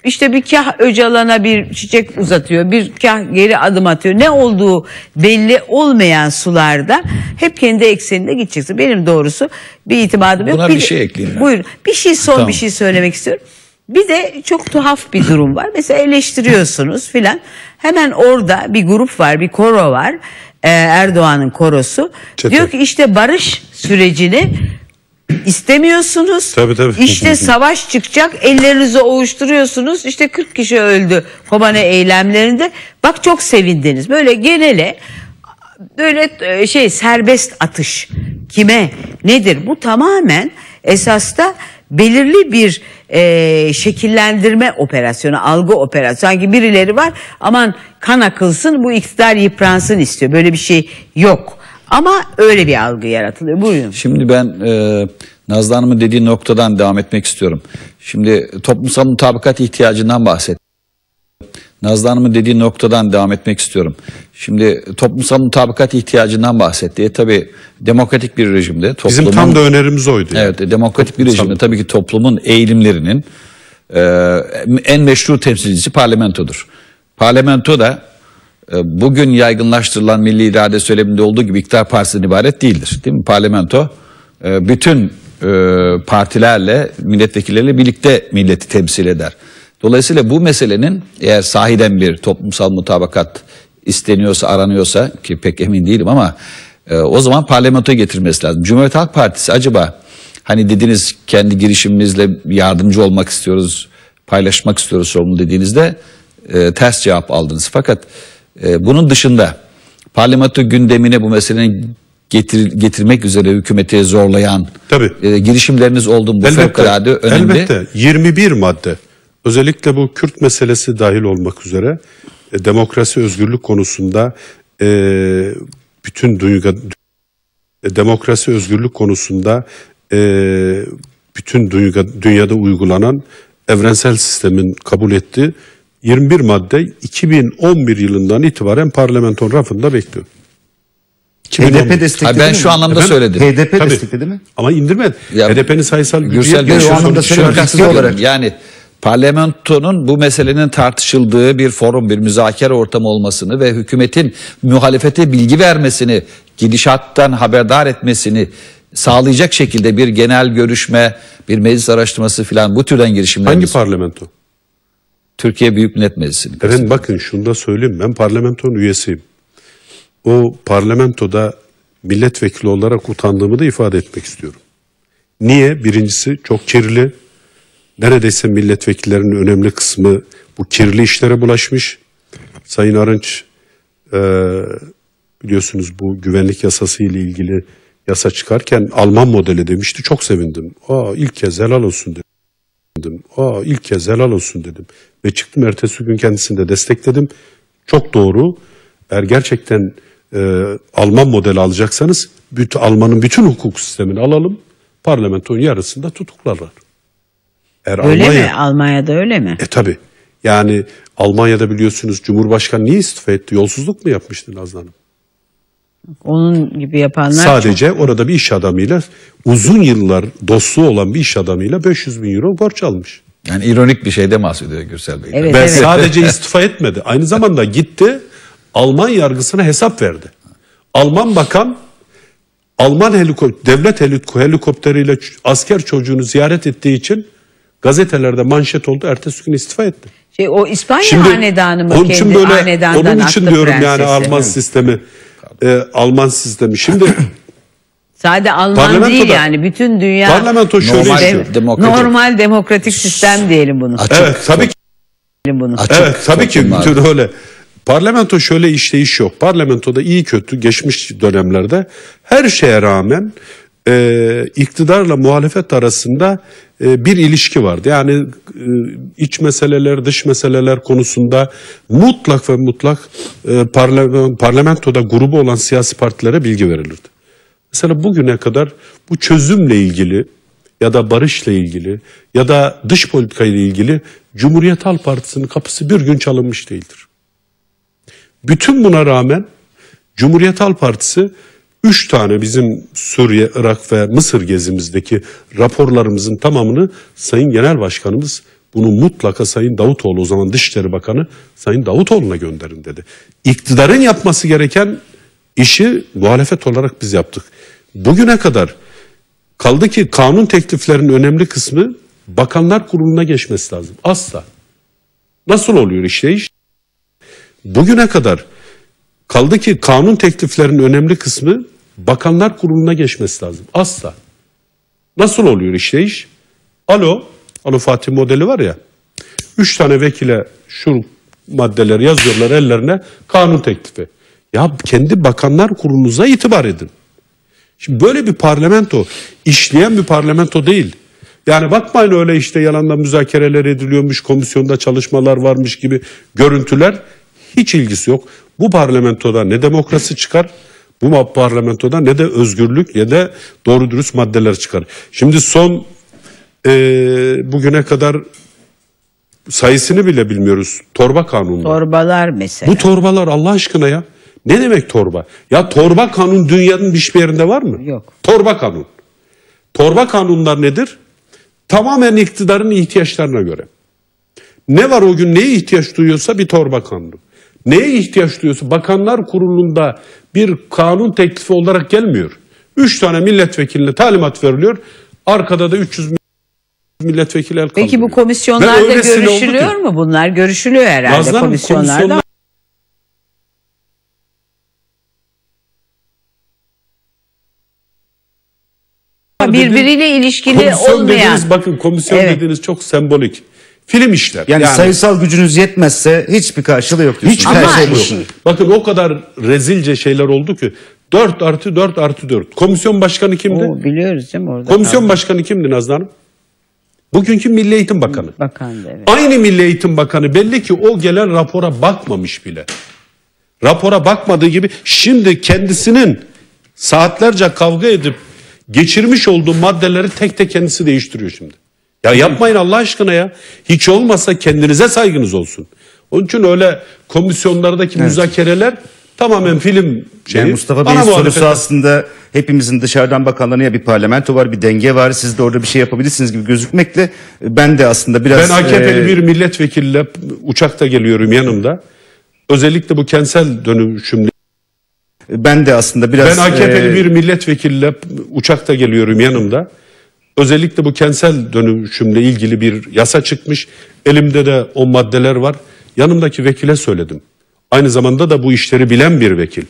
işte bir kah Öcalan'a bir çiçek uzatıyor, bir kah geri adım atıyor. Ne olduğu belli olmayan sularda hep kendi ekseninde gideceksin. Benim doğrusu bir itimadım yok. Buna bir, bir şey ekleyeyim. Buyurun. Bir şey son tamam. bir şey söylemek istiyorum. Bir de çok tuhaf bir durum var. Mesela eleştiriyorsunuz filan. Hemen orada bir grup var, bir koro var. Ee, Erdoğan'ın korosu. Çete. Diyor ki işte barış sürecini istemiyorsunuz. Tabii tabii. İşte savaş çıkacak ellerinizi ovuşturuyorsunuz. İşte 40 kişi öldü Kobane eylemlerinde. Bak çok sevindiniz. Böyle genele böyle e, şey serbest atış kime nedir? Bu tamamen esasta belirli bir e, şekillendirme operasyonu, algı operasyonu. Sanki birileri var aman kan akılsın bu iktidar yıpransın istiyor. Böyle bir şey yok. Ama öyle bir algı yaratılıyor. Buyurun. Şimdi ben e, Nazlı Hanım'ın dediği noktadan devam etmek istiyorum. Şimdi toplumsal mutabakat ihtiyacından bahset. Nazlı Hanım'ın dediği noktadan devam etmek istiyorum. Şimdi toplumsal mutabakat ihtiyacından bahsetti. E, tabii demokratik bir rejimde toplumun... Bizim tam da önerimiz oydu. Yani. Evet e, demokratik bir rejimde tabii ki toplumun eğilimlerinin e, en meşru temsilcisi parlamentodur. Parlamento da e, bugün yaygınlaştırılan milli irade söyleminde olduğu gibi iktidar partisinden ibaret değildir. Değil mi? Parlamento e, bütün e, partilerle, milletvekilleriyle birlikte milleti temsil eder. Dolayısıyla bu meselenin eğer sahiden bir toplumsal mutabakat isteniyorsa, aranıyorsa ki pek emin değilim ama o zaman parlamentoya getirmesi lazım. Cumhuriyet Halk Partisi acaba hani dediniz kendi girişiminizle yardımcı olmak istiyoruz, paylaşmak istiyoruz sorumlu dediğinizde ters cevap aldınız. Fakat ee, bunun dışında parlamento gündemine bu meselenin getir, getirmek üzere hükümeti zorlayan Tabii. E, girişimleriniz oldu mu? elbette, fevkalade önemli. Elbette 21 madde özellikle bu Kürt meselesi dahil olmak üzere e, demokrasi özgürlük konusunda e, bütün dünya demokrasi özgürlük konusunda bütün dünya, dünyada uygulanan evrensel sistemin kabul ettiği 21 madde 2011 yılından itibaren parlamenton rafında bekliyor. 2011. HDP destekledi Hayır, ben mi? şu anlamda Efendim? söyledim. HDP Tabii. destekledi mi? Ama indirmedi. HDP'nin sayısal gücü şu anlamda söyledim. olarak. Yani parlamentonun bu meselenin tartışıldığı bir forum, bir müzakere ortamı olmasını ve hükümetin muhalefete bilgi vermesini, gidişattan haberdar etmesini sağlayacak şekilde bir genel görüşme, bir meclis araştırması filan bu türden girişimler. Hangi parlamento? Türkiye Büyük Millet Meclisi'ni kastediyorum. Efendim bakın şunu da söyleyeyim. Ben parlamentonun üyesiyim. O parlamentoda milletvekili olarak utandığımı da ifade etmek istiyorum. Niye? Birincisi çok kirli. Neredeyse milletvekillerinin önemli kısmı bu kirli işlere bulaşmış. Sayın Arınç e, biliyorsunuz bu güvenlik yasası ile ilgili yasa çıkarken Alman modeli demişti. Çok sevindim. Aa, ilk kez helal olsun dedim dedim. Aa ilk kez helal olsun dedim. Ve çıktım ertesi gün kendisini de destekledim. Çok doğru. Eğer gerçekten e, Alman modeli alacaksanız bütün, Alman'ın bütün hukuk sistemini alalım. Parlamentonun yarısında tutuklarlar. Eğer öyle Almanya, mi? Almanya'da öyle mi? E tabi. Yani Almanya'da biliyorsunuz Cumhurbaşkanı niye istifa etti? Yolsuzluk mu yapmıştı Nazlı Hanım? Onun gibi yapanlar Sadece çok... orada bir iş adamıyla uzun yıllar dostluğu olan bir iş adamıyla 500 bin euro borç almış. Yani ironik bir şeyde bahsediyor Gürsel Bey. Evet, Ve evet. sadece istifa etmedi. Aynı zamanda gitti Alman yargısına hesap verdi. Alman bakan Alman helikopter, devlet helikopteriyle asker çocuğunu ziyaret ettiği için gazetelerde manşet oldu. Ertesi gün istifa etti. Şey, o İspanya Şimdi, hanedanı mı onun kendi için böyle, hanedandan Onun için diyorum prensesi. yani Alman sistemi e, Alman sistemi. Şimdi Sadece Alman değil yani bütün dünya parlamento şöyle normal, işiyor. demokratik. normal demokratik sistem diyelim bunu. Açık, evet tabii ki. Bunu. Açık, evet tabii ki bütün öyle. Parlamento şöyle işleyiş yok. Parlamentoda iyi kötü geçmiş dönemlerde her şeye rağmen e, iktidarla muhalefet arasında e, bir ilişki vardı. Yani e, iç meseleler, dış meseleler konusunda mutlak ve mutlak e, parlament, parlamentoda grubu olan siyasi partilere bilgi verilirdi. Mesela bugüne kadar bu çözümle ilgili ya da barışla ilgili ya da dış politikayla ilgili Cumhuriyet Halk Partisi'nin kapısı bir gün çalınmış değildir. Bütün buna rağmen Cumhuriyet Halk Partisi Üç tane bizim Suriye, Irak ve Mısır gezimizdeki raporlarımızın tamamını Sayın Genel Başkanımız bunu mutlaka Sayın Davutoğlu o zaman Dışişleri Bakanı Sayın Davutoğlu'na gönderin dedi. İktidarın yapması gereken işi muhalefet olarak biz yaptık. Bugüne kadar kaldı ki kanun tekliflerinin önemli kısmı bakanlar kuruluna geçmesi lazım. Asla. Nasıl oluyor işte iş? Bugüne kadar kaldı ki kanun tekliflerinin önemli kısmı bakanlar kuruluna geçmesi lazım. Asla. Nasıl oluyor işleyiş? Alo, Alo Fatih modeli var ya. Üç tane vekile şu maddeleri yazıyorlar ellerine kanun teklifi. Ya kendi bakanlar kurulunuza itibar edin. Şimdi böyle bir parlamento işleyen bir parlamento değil. Yani bakmayın öyle işte yalanla müzakereler ediliyormuş, komisyonda çalışmalar varmış gibi görüntüler hiç ilgisi yok. Bu parlamentoda ne demokrasi çıkar bu parlamentoda ne de özgürlük ne de doğru dürüst maddeler çıkar. Şimdi son e, bugüne kadar sayısını bile bilmiyoruz. Torba kanunu. Torbalar mesela. Bu torbalar Allah aşkına ya. Ne demek torba? Ya torba kanun dünyanın hiçbir yerinde var mı? Yok. Torba kanun. Torba kanunlar nedir? Tamamen iktidarın ihtiyaçlarına göre. Ne var o gün neye ihtiyaç duyuyorsa bir torba kanunu. Neye ihtiyaç duyuyorsa bakanlar kurulunda bir kanun teklifi olarak gelmiyor. Üç tane milletvekiline talimat veriliyor. Arkada da 300 milletvekili el Peki bu komisyonlarda görüşülüyor mu bunlar? Görüşülüyor herhalde Nazlan, komisyonlarda. komisyonlarda birbiriyle ilgili komisyon olmayan. Dediniz, bakın komisyon evet. dediğiniz çok sembolik film işler. Yani, yani sayısal gücünüz yetmezse hiçbir karşılığı yok diyorsunuz. Hiçbir Ama karşılığı yok. yok. Bakın o kadar rezilce şeyler oldu ki 4 artı 4 artı 4. Komisyon başkanı kimdi? Oo, biliyoruz değil mi orada? Komisyon kaldı. başkanı kimdi Nazlı Hanım? Bugünkü Milli Eğitim Bakanı. Bakan evet. Aynı Milli Eğitim Bakanı belli ki o gelen rapora bakmamış bile. Rapora bakmadığı gibi şimdi kendisinin saatlerce kavga edip geçirmiş olduğu maddeleri tek tek kendisi değiştiriyor şimdi. Ya yapmayın Allah aşkına ya. Hiç olmasa kendinize saygınız olsun. Onun için öyle komisyonlardaki evet. müzakereler tamamen film şeyi. Yani Mustafa Bey'in sorusu muhalefet. aslında hepimizin dışarıdan bakanlarına ya bir parlamento var bir denge var siz de orada bir şey yapabilirsiniz gibi gözükmekle ben de aslında biraz... Ben AKP'li e... bir milletvekiliyle uçakta geliyorum yanımda. Özellikle bu kentsel dönüşümle ben de aslında biraz... Ben AKP'li e... bir milletvekiliyle uçakta geliyorum yanımda. Özellikle bu kentsel dönüşümle ilgili bir yasa çıkmış. Elimde de o maddeler var. Yanımdaki vekile söyledim. Aynı zamanda da bu işleri bilen bir vekil.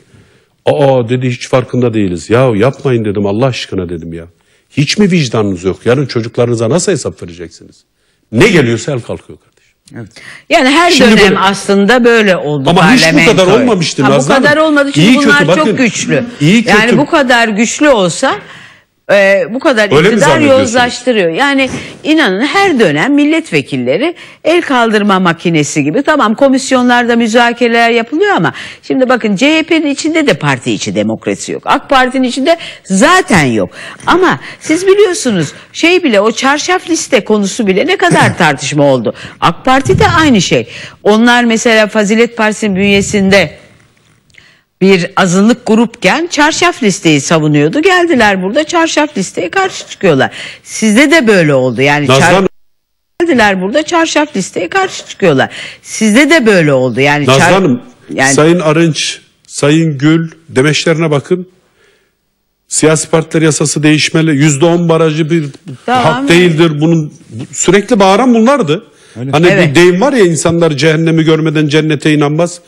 Aa dedi hiç farkında değiliz. Ya yapmayın dedim Allah aşkına dedim ya. Hiç mi vicdanınız yok? Yarın çocuklarınıza nasıl hesap vereceksiniz? Ne geliyorsa el kalkıyor kardeşim. Evet. Yani her Şimdi dönem böyle, aslında böyle oldu. Ama hiç bu kadar olmamıştı ha, Nazlı Bu kadar olmadı çünkü iyi bunlar kötü, bakın, çok güçlü. İyi kötü. Yani bu kadar güçlü olsa e, bu kadar Öyle iktidar yozlaştırıyor. Yani inanın her dönem milletvekilleri el kaldırma makinesi gibi tamam komisyonlarda müzakereler yapılıyor ama şimdi bakın CHP'nin içinde de parti içi demokrasi yok. AK Parti'nin içinde zaten yok. Ama siz biliyorsunuz şey bile o çarşaf liste konusu bile ne kadar tartışma oldu. AK Parti de aynı şey. Onlar mesela Fazilet Partisi'nin bünyesinde bir azınlık grupken çarşaf listeyi savunuyordu. Geldiler burada çarşaf listeye karşı çıkıyorlar. Sizde de böyle oldu. Yani Nazlan... çar... geldiler burada çarşaf listeye karşı çıkıyorlar. Sizde de böyle oldu. Yani Nazlı çar... Hanım, yani... Sayın Arınç, Sayın Gül demeçlerine bakın. Siyasi partiler yasası değişmeli. Yüzde on barajı bir tamam. hak değildir. Bunun sürekli bağıran bunlardı. Öyle. Hani evet. bir deyim var ya insanlar cehennemi görmeden cennete inanmaz.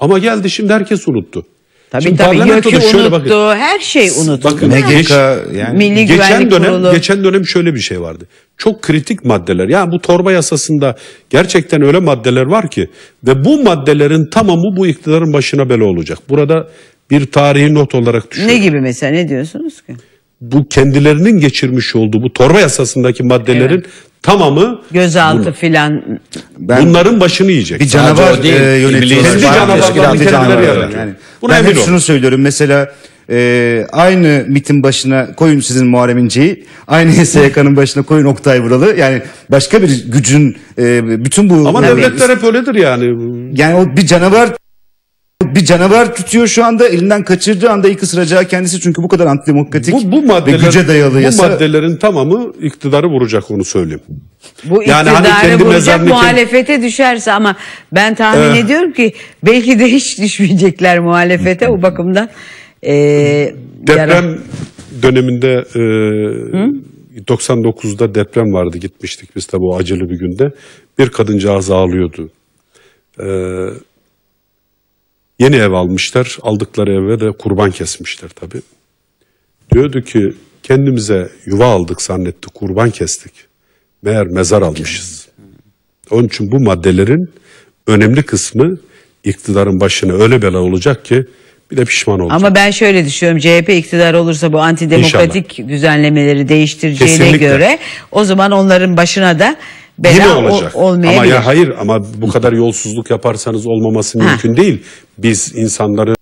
Ama geldi şimdi herkes unuttu. Tabii Şimdi tabii YÖK'ü şey unuttu, bakın, her şey unutuldu. Bakın MGK yani Milli geçen dönem Kurulu. geçen dönem şöyle bir şey vardı. Çok kritik maddeler. Yani bu torba yasasında gerçekten öyle maddeler var ki ve bu maddelerin tamamı bu iktidarın başına bela olacak. Burada bir tarihi not olarak düşünüyorum. Ne gibi mesela ne diyorsunuz ki? Bu kendilerinin geçirmiş olduğu bu torba yasasındaki maddelerin evet tamamı gözaltı filan ben, bunların başını yiyecek. Bir canavar e, yönetiyor. Kendi canavarlarını kendileri yaratıyor. Yani. Buna ben şunu söylüyorum mesela e, aynı mitin başına koyun sizin Muharrem İnce'yi, aynı SYK'nın başına koyun Oktay Vuralı. Yani başka bir gücün e, bütün bu... Ama devletler hep öyledir yani. Yani o bir canavar bir canavar tutuyor şu anda elinden kaçırdığı anda ilk ısıracağı kendisi çünkü bu kadar antidemokratik bu, bu maddeler, ve güce dayalı bu yasa. Bu maddelerin tamamı iktidarı vuracak onu söyleyeyim. Bu yani hani iktidarı hani kendi vuracak mezarını, muhalefete düşerse ama ben tahmin e, ediyorum ki belki de hiç düşmeyecekler muhalefete o bakımdan. E, deprem yaran... döneminde e, 99'da deprem vardı gitmiştik biz tabi o acılı bir günde. Bir kadıncağız ağlıyordu. Ee, Yeni ev almışlar. Aldıkları eve de kurban kesmişler tabii. Diyordu ki kendimize yuva aldık zannetti, kurban kestik. Meğer mezar almışız. Onun için bu maddelerin önemli kısmı iktidarın başına öyle bela olacak ki bir de pişman olacak. Ama ben şöyle düşünüyorum CHP iktidar olursa bu antidemokratik İnşallah. düzenlemeleri değiştireceğine Kesinlikle. göre o zaman onların başına da Bela Yine olacak. Ol, ama ya hayır ama bu kadar yolsuzluk yaparsanız olmaması mümkün ha. değil. Biz insanları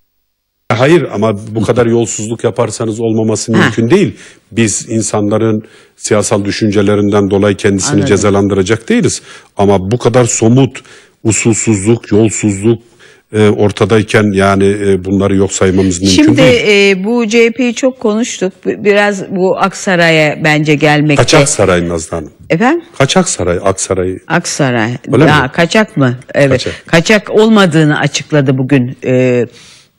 Hayır ama bu kadar yolsuzluk yaparsanız olmaması ha. mümkün değil. Biz insanların siyasal düşüncelerinden dolayı kendisini Anladım. cezalandıracak değiliz. Ama bu kadar somut usulsüzlük, yolsuzluk, e, ortadayken yani e, bunları yok saymamız mümkün Şimdi, değil. Şimdi e, bu CHP'yi çok konuştuk. Biraz bu Aksaray'a bence gelmek. Kaçak Saray Nazlı Hanım. Efendim? Kaçak Saray, Aksaray. Aksaray. Öyle Aa, mi? Kaçak mı? Evet. Kaçak. kaçak olmadığını açıkladı bugün e,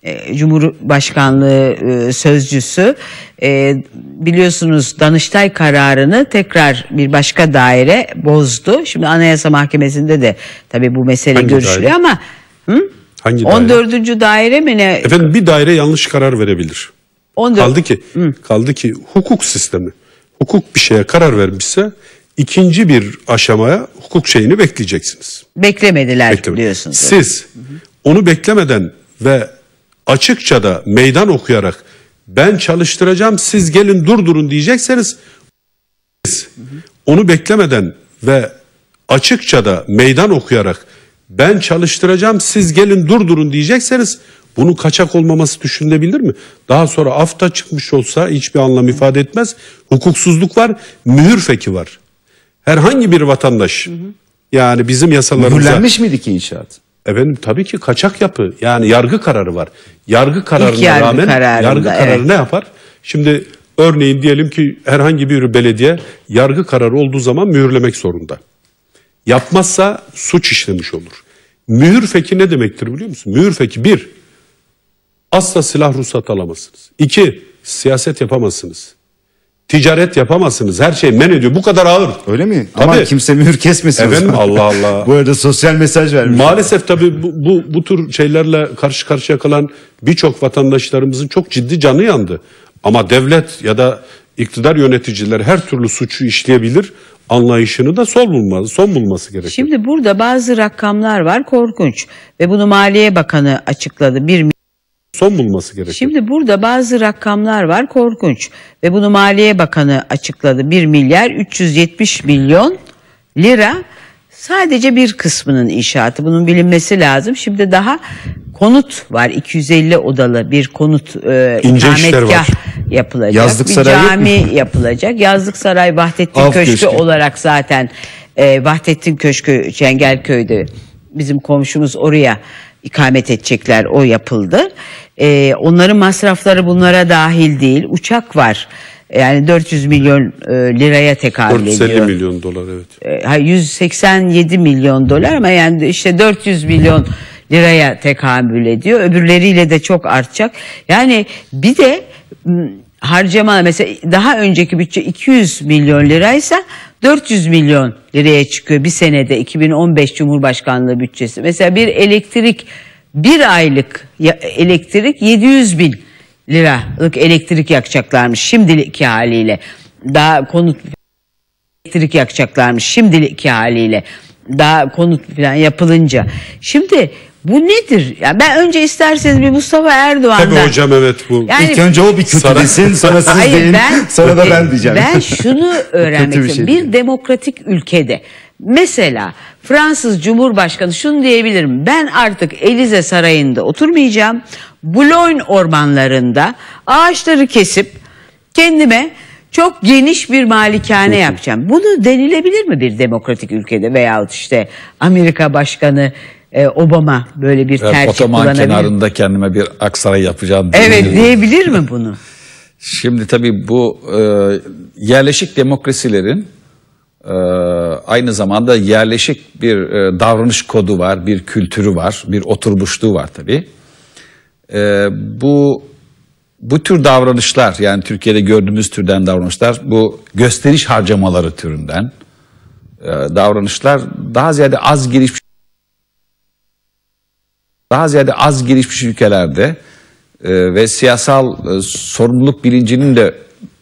e Cumhurbaşkanlığı sözcüsü biliyorsunuz Danıştay kararını tekrar bir başka daire bozdu. Şimdi Anayasa Mahkemesi'nde de tabii bu mesele Hangi görüşülüyor daire? ama hı? Hangi 14. daire? daire mi ne? Efendim bir daire yanlış karar verebilir. 14. Kaldı ki Hı. kaldı ki hukuk sistemi. Hukuk bir şeye karar vermişse ikinci bir aşamaya hukuk şeyini bekleyeceksiniz. Beklemediler Bekleme. diyorsunuz. Siz -hı. onu beklemeden ve açıkça da meydan okuyarak ben çalıştıracağım siz gelin durdurun diyecekseniz siz onu beklemeden ve açıkça da meydan okuyarak ben çalıştıracağım siz gelin durdurun diyecekseniz bunu kaçak olmaması düşünülebilir mi? Daha sonra afta çıkmış olsa hiçbir anlam ifade etmez. Hukuksuzluk var, mühür feki var. Herhangi bir vatandaş hı hı. yani bizim yasalarımıza... Mühürlenmiş miydi ki inşaat? Efendim tabii ki kaçak yapı yani yargı kararı var. Yargı kararına İlk yargı rağmen yargı kararı evet. ne yapar? Şimdi örneğin diyelim ki herhangi bir belediye yargı kararı olduğu zaman mühürlemek zorunda. Yapmazsa suç işlemiş olur. Mühür feki ne demektir biliyor musun? Mühür feki bir, asla silah ruhsat alamazsınız. İki, siyaset yapamazsınız. Ticaret yapamazsınız. Her şey men ediyor. Bu kadar ağır. Öyle mi? Tabii. Ama kimse mühür kesmesin. Efendim Allah Allah. bu arada sosyal mesaj vermiş. Maalesef tabii bu, bu, bu tür şeylerle karşı karşıya kalan birçok vatandaşlarımızın çok ciddi canı yandı. Ama devlet ya da iktidar yöneticileri her türlü suçu işleyebilir anlayışını da son bulması, son bulması gerekiyor. Şimdi burada bazı rakamlar var korkunç ve bunu Maliye Bakanı açıkladı. Bir son bulması gerekiyor. Şimdi burada bazı rakamlar var korkunç ve bunu Maliye Bakanı açıkladı. 1 milyar 370 milyon lira sadece bir kısmının inşaatı. Bunun bilinmesi lazım. Şimdi daha konut var. 250 odalı bir konut e, İnce işler var yapılacak. Yazlık bir saray cami yapılacak. Yazlık Saray Vahdettin Köşkü, Köşkü olarak zaten e, Vahdettin Köşkü Çengelköy'de bizim komşumuz oraya ikamet edecekler o yapıldı. E, onların masrafları bunlara dahil değil. Uçak var. Yani 400 milyon e, liraya tekabül 450 ediyor. 450 milyon dolar evet. E, 187 milyon dolar ama yani işte 400 milyon liraya tekabül ediyor. Öbürleriyle de çok artacak. Yani bir de harcama mesela daha önceki bütçe 200 milyon liraysa 400 milyon liraya çıkıyor bir senede 2015 Cumhurbaşkanlığı bütçesi. Mesela bir elektrik bir aylık elektrik 700 bin liralık elektrik yakacaklarmış şimdiki haliyle. Daha konut elektrik yakacaklarmış şimdiki haliyle. Daha konut falan yapılınca. Şimdi bu nedir? Ya ben önce isterseniz bir Mustafa Erdoğan'dan. Tabii hocam evet bu. Yani, İlk önce o bir kötülesin sonra siz hayır, deyin ben, sonra da ben diyeceğim. Ben şunu öğrenmek şey istiyorum. bir, şey bir demokratik ülkede mesela Fransız Cumhurbaşkanı şunu diyebilirim. Ben artık Elize Sarayı'nda oturmayacağım. Boulogne ormanlarında ağaçları kesip kendime çok geniş bir malikane yapacağım. Bunu denilebilir mi bir demokratik ülkede veyahut işte Amerika Başkanı e, Obama böyle bir evet, tercih Otoman kullanabilir. kenarında kendime bir aksaray yapacağım. Evet diyebilir mi bunu? Şimdi tabii bu e, yerleşik demokrasilerin e, aynı zamanda yerleşik bir e, davranış kodu var, bir kültürü var, bir oturmuşluğu var tabii. E, bu bu tür davranışlar yani Türkiye'de gördüğümüz türden davranışlar bu gösteriş harcamaları türünden e, davranışlar daha ziyade az gelişmiş daha ziyade az gelişmiş ülkelerde e, ve siyasal e, sorumluluk bilincinin de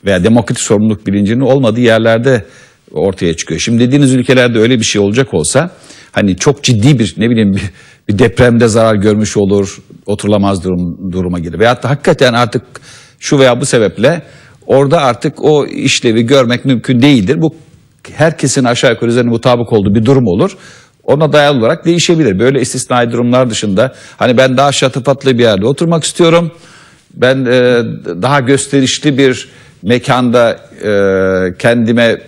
veya demokratik sorumluluk bilincinin olmadığı yerlerde ortaya çıkıyor. Şimdi dediğiniz ülkelerde öyle bir şey olacak olsa hani çok ciddi bir ne bileyim bir, bir depremde zarar görmüş olur, oturulamaz durum, duruma gelir. Veyahut da hakikaten artık şu veya bu sebeple orada artık o işlevi görmek mümkün değildir. Bu herkesin aşağı yukarı üzerine mutabık olduğu bir durum olur ona dayalı olarak değişebilir. Böyle istisnai durumlar dışında hani ben daha şatafatlı bir yerde oturmak istiyorum. Ben e, daha gösterişli bir mekanda e, kendime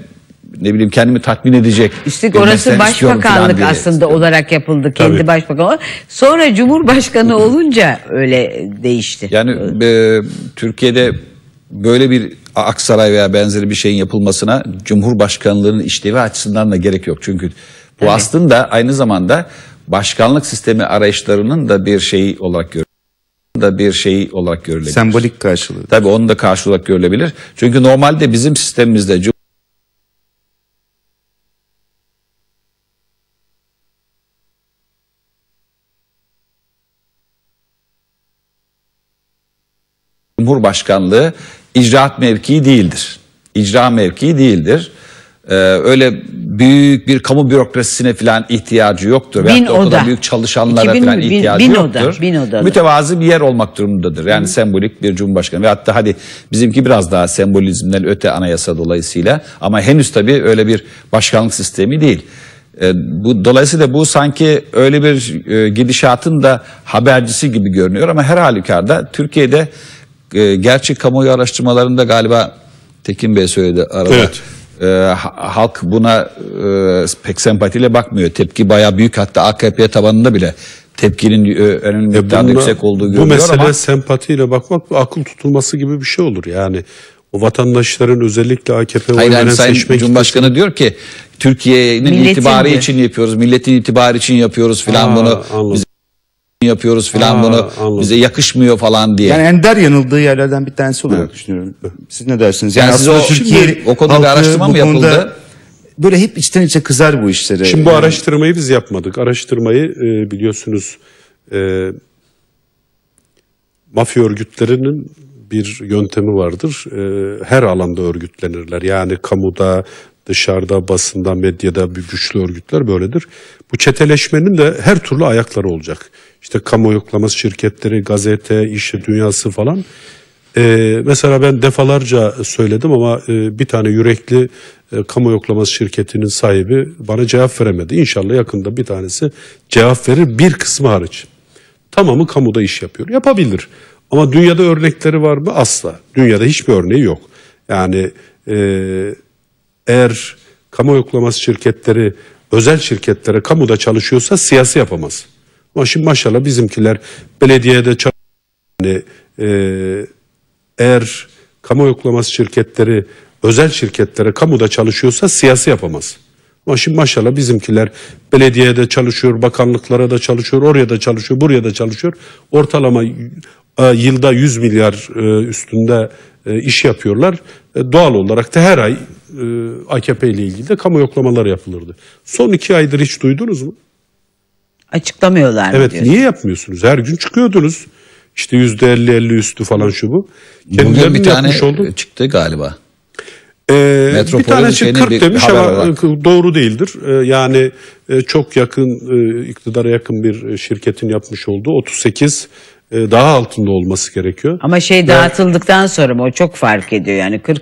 ne bileyim kendimi tatmin edecek. İşte orası başbakanlık aslında olarak yapıldı kendi Tabii. başbakan. Sonra cumhurbaşkanı olunca öyle değişti. Yani e, Türkiye'de böyle bir Aksaray veya benzeri bir şeyin yapılmasına Cumhurbaşkanlığının işlevi açısından da gerek yok. Çünkü bu evet. aslında aynı zamanda başkanlık sistemi arayışlarının da bir şeyi olarak görülüyor da bir şey olarak görülebilir. Sembolik karşılığı. Tabii onun da karşılığı olarak görülebilir. Çünkü normalde bizim sistemimizde Cumhurbaşkanlığı icraat mevkii değildir. İcra mevkii değildir. Ee, öyle büyük bir kamu bürokrasisine falan ihtiyacı yoktur. Bin Veyahut oda. büyük çalışanlara 2000, falan ihtiyacı bin, bin yoktur. Oda, bin odalı. Mütevazı bir yer olmak durumundadır. Yani Hı. sembolik bir cumhurbaşkanı. Ve hatta hadi bizimki biraz daha sembolizmden öte anayasa dolayısıyla. Ama henüz tabii öyle bir başkanlık sistemi değil. E, bu dolayısıyla bu sanki öyle bir e, gidişatın da habercisi gibi görünüyor ama her halükarda Türkiye'de e, gerçi kamuoyu araştırmalarında galiba Tekin Bey söyledi arada. Evet e, halk buna e, pek sempatiyle bakmıyor. Tepki baya büyük hatta AKP tabanında bile tepkinin e, önemli e miktarda yüksek olduğu görülüyor Bu mesele ama... sempatiyle bakmak akıl tutulması gibi bir şey olur yani. O vatandaşların özellikle AKP Hayır, yani Sayın Cumhurbaşkanı için... diyor ki Türkiye'nin itibarı mi? için yapıyoruz, milletin itibarı için yapıyoruz filan bunu. Anladım. Bize yapıyoruz filan Aa, bunu anladım. bize yakışmıyor falan diye. Yani ender yanıldığı yerlerden bir tanesi olarak düşünüyorum. Siz ne dersiniz? Yani, Yani siz o, aslında şimdi o konuda bir halkı araştırma mı yapıldı? Böyle hep içten içe kızar bu işleri. Şimdi bu araştırmayı biz yapmadık. Araştırmayı e, biliyorsunuz e, mafya örgütlerinin bir yöntemi vardır. E, her alanda örgütlenirler. Yani kamuda, Dışarıda basında, medyada bir güçlü örgütler böyledir. Bu çeteleşmenin de her türlü ayakları olacak. İşte kamu yoklaması şirketleri, gazete, iş dünyası falan. Ee, mesela ben defalarca söyledim ama e, bir tane yürekli e, kamu yoklaması şirketinin sahibi bana cevap veremedi. İnşallah yakında bir tanesi cevap verir bir kısmı hariç. Tamamı kamuda iş yapıyor. Yapabilir. Ama dünyada örnekleri var mı? Asla. Dünyada hiçbir örneği yok. Yani e, eğer kamu yoklaması şirketleri özel şirketlere kamuda çalışıyorsa siyasi yapamaz. Ama şimdi maşallah bizimkiler belediyede çalışıyor. Yani, e, eğer kamu yoklaması şirketleri özel şirketlere kamuda çalışıyorsa siyasi yapamaz. Ama şimdi maşallah bizimkiler belediyede çalışıyor, bakanlıklara da çalışıyor, oraya da çalışıyor, buraya da çalışıyor. Ortalama e, yılda 100 milyar e, üstünde e, iş yapıyorlar. E, doğal olarak da her ay e, AKP ile ilgili de kamu yoklamaları yapılırdı. Son iki aydır hiç duydunuz mu? Açıklamıyorlar Evet diyorsun? niye yapmıyorsunuz? Her gün çıkıyordunuz. İşte yüzde elli elli üstü falan şu bu. Kendilerinin Bugün bir tane oldu. çıktı galiba. Ee, bir tane için 40 demiş ama olarak. E, doğru değildir. Ee, yani e, çok yakın e, iktidara yakın bir şirketin yapmış olduğu 38 daha altında olması gerekiyor. Ama şey dağıtıldıktan sonra mı o çok fark ediyor yani 40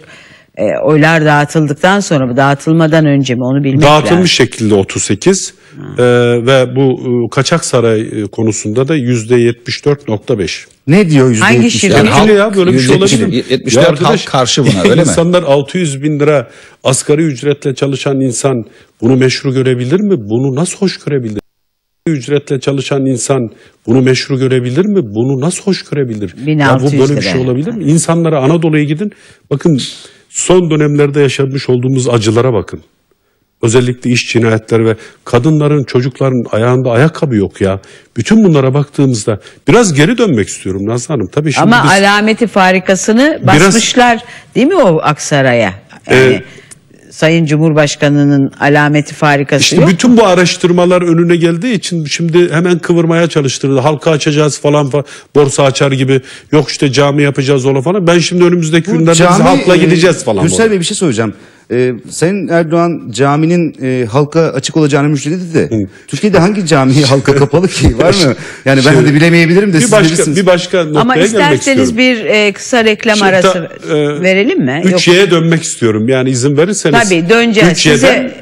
e, oylar dağıtıldıktan sonra mı dağıtılmadan önce mi onu bilmek Dağıtılmış lazım. şekilde 38 e, ve bu e, kaçak saray e, konusunda da yüzde %74.5. Ne diyor yüzde Hangi şirket? Yani halk, ya böyle bir şey olabilir mi? 74 ya arkadaş, halk karşı buna öyle mi? İnsanlar 600 bin lira asgari ücretle çalışan insan bunu meşru görebilir mi? Bunu nasıl hoş görebilir? ücretle çalışan insan bunu meşru görebilir mi? Bunu nasıl hoş görebilir? Ya bu böyle bir şey olabilir mi? İnsanlara Anadolu'ya gidin. Bakın Son dönemlerde yaşamış olduğumuz acılara bakın. Özellikle iş cinayetleri ve kadınların, çocukların ayağında ayakkabı yok ya. Bütün bunlara baktığımızda biraz geri dönmek istiyorum Nazlı Hanım. Tabii şimdi Ama biz, alameti farikasını basmışlar değil mi o Aksaray'a? Ee, yani... E, Sayın Cumhurbaşkanı'nın alameti farikası İşte yok. bütün bu araştırmalar önüne geldiği için şimdi hemen kıvırmaya çalıştırdı. Halka açacağız falan, falan borsa açar gibi. Yok işte cami yapacağız ola falan. Ben şimdi önümüzdeki günlerde biz halkla e, gideceğiz falan. Hüsnü Bey bir şey söyleyeceğim. Ee, Sayın Erdoğan caminin e, halka açık olacağını müjdeledi de Türkiye'de hangi cami halka kapalı ki var mı? Yani ben Şöyle, de bilemeyebilirim de bir siz başka, bilirsiniz. bir başka noktaya Ama gelmek isterseniz bir e, kısa reklam Şimdi ta- arası e, verelim mi? Yok. 3 dönmek istiyorum yani izin verirseniz. Tabii döneceğiz. 3 Size-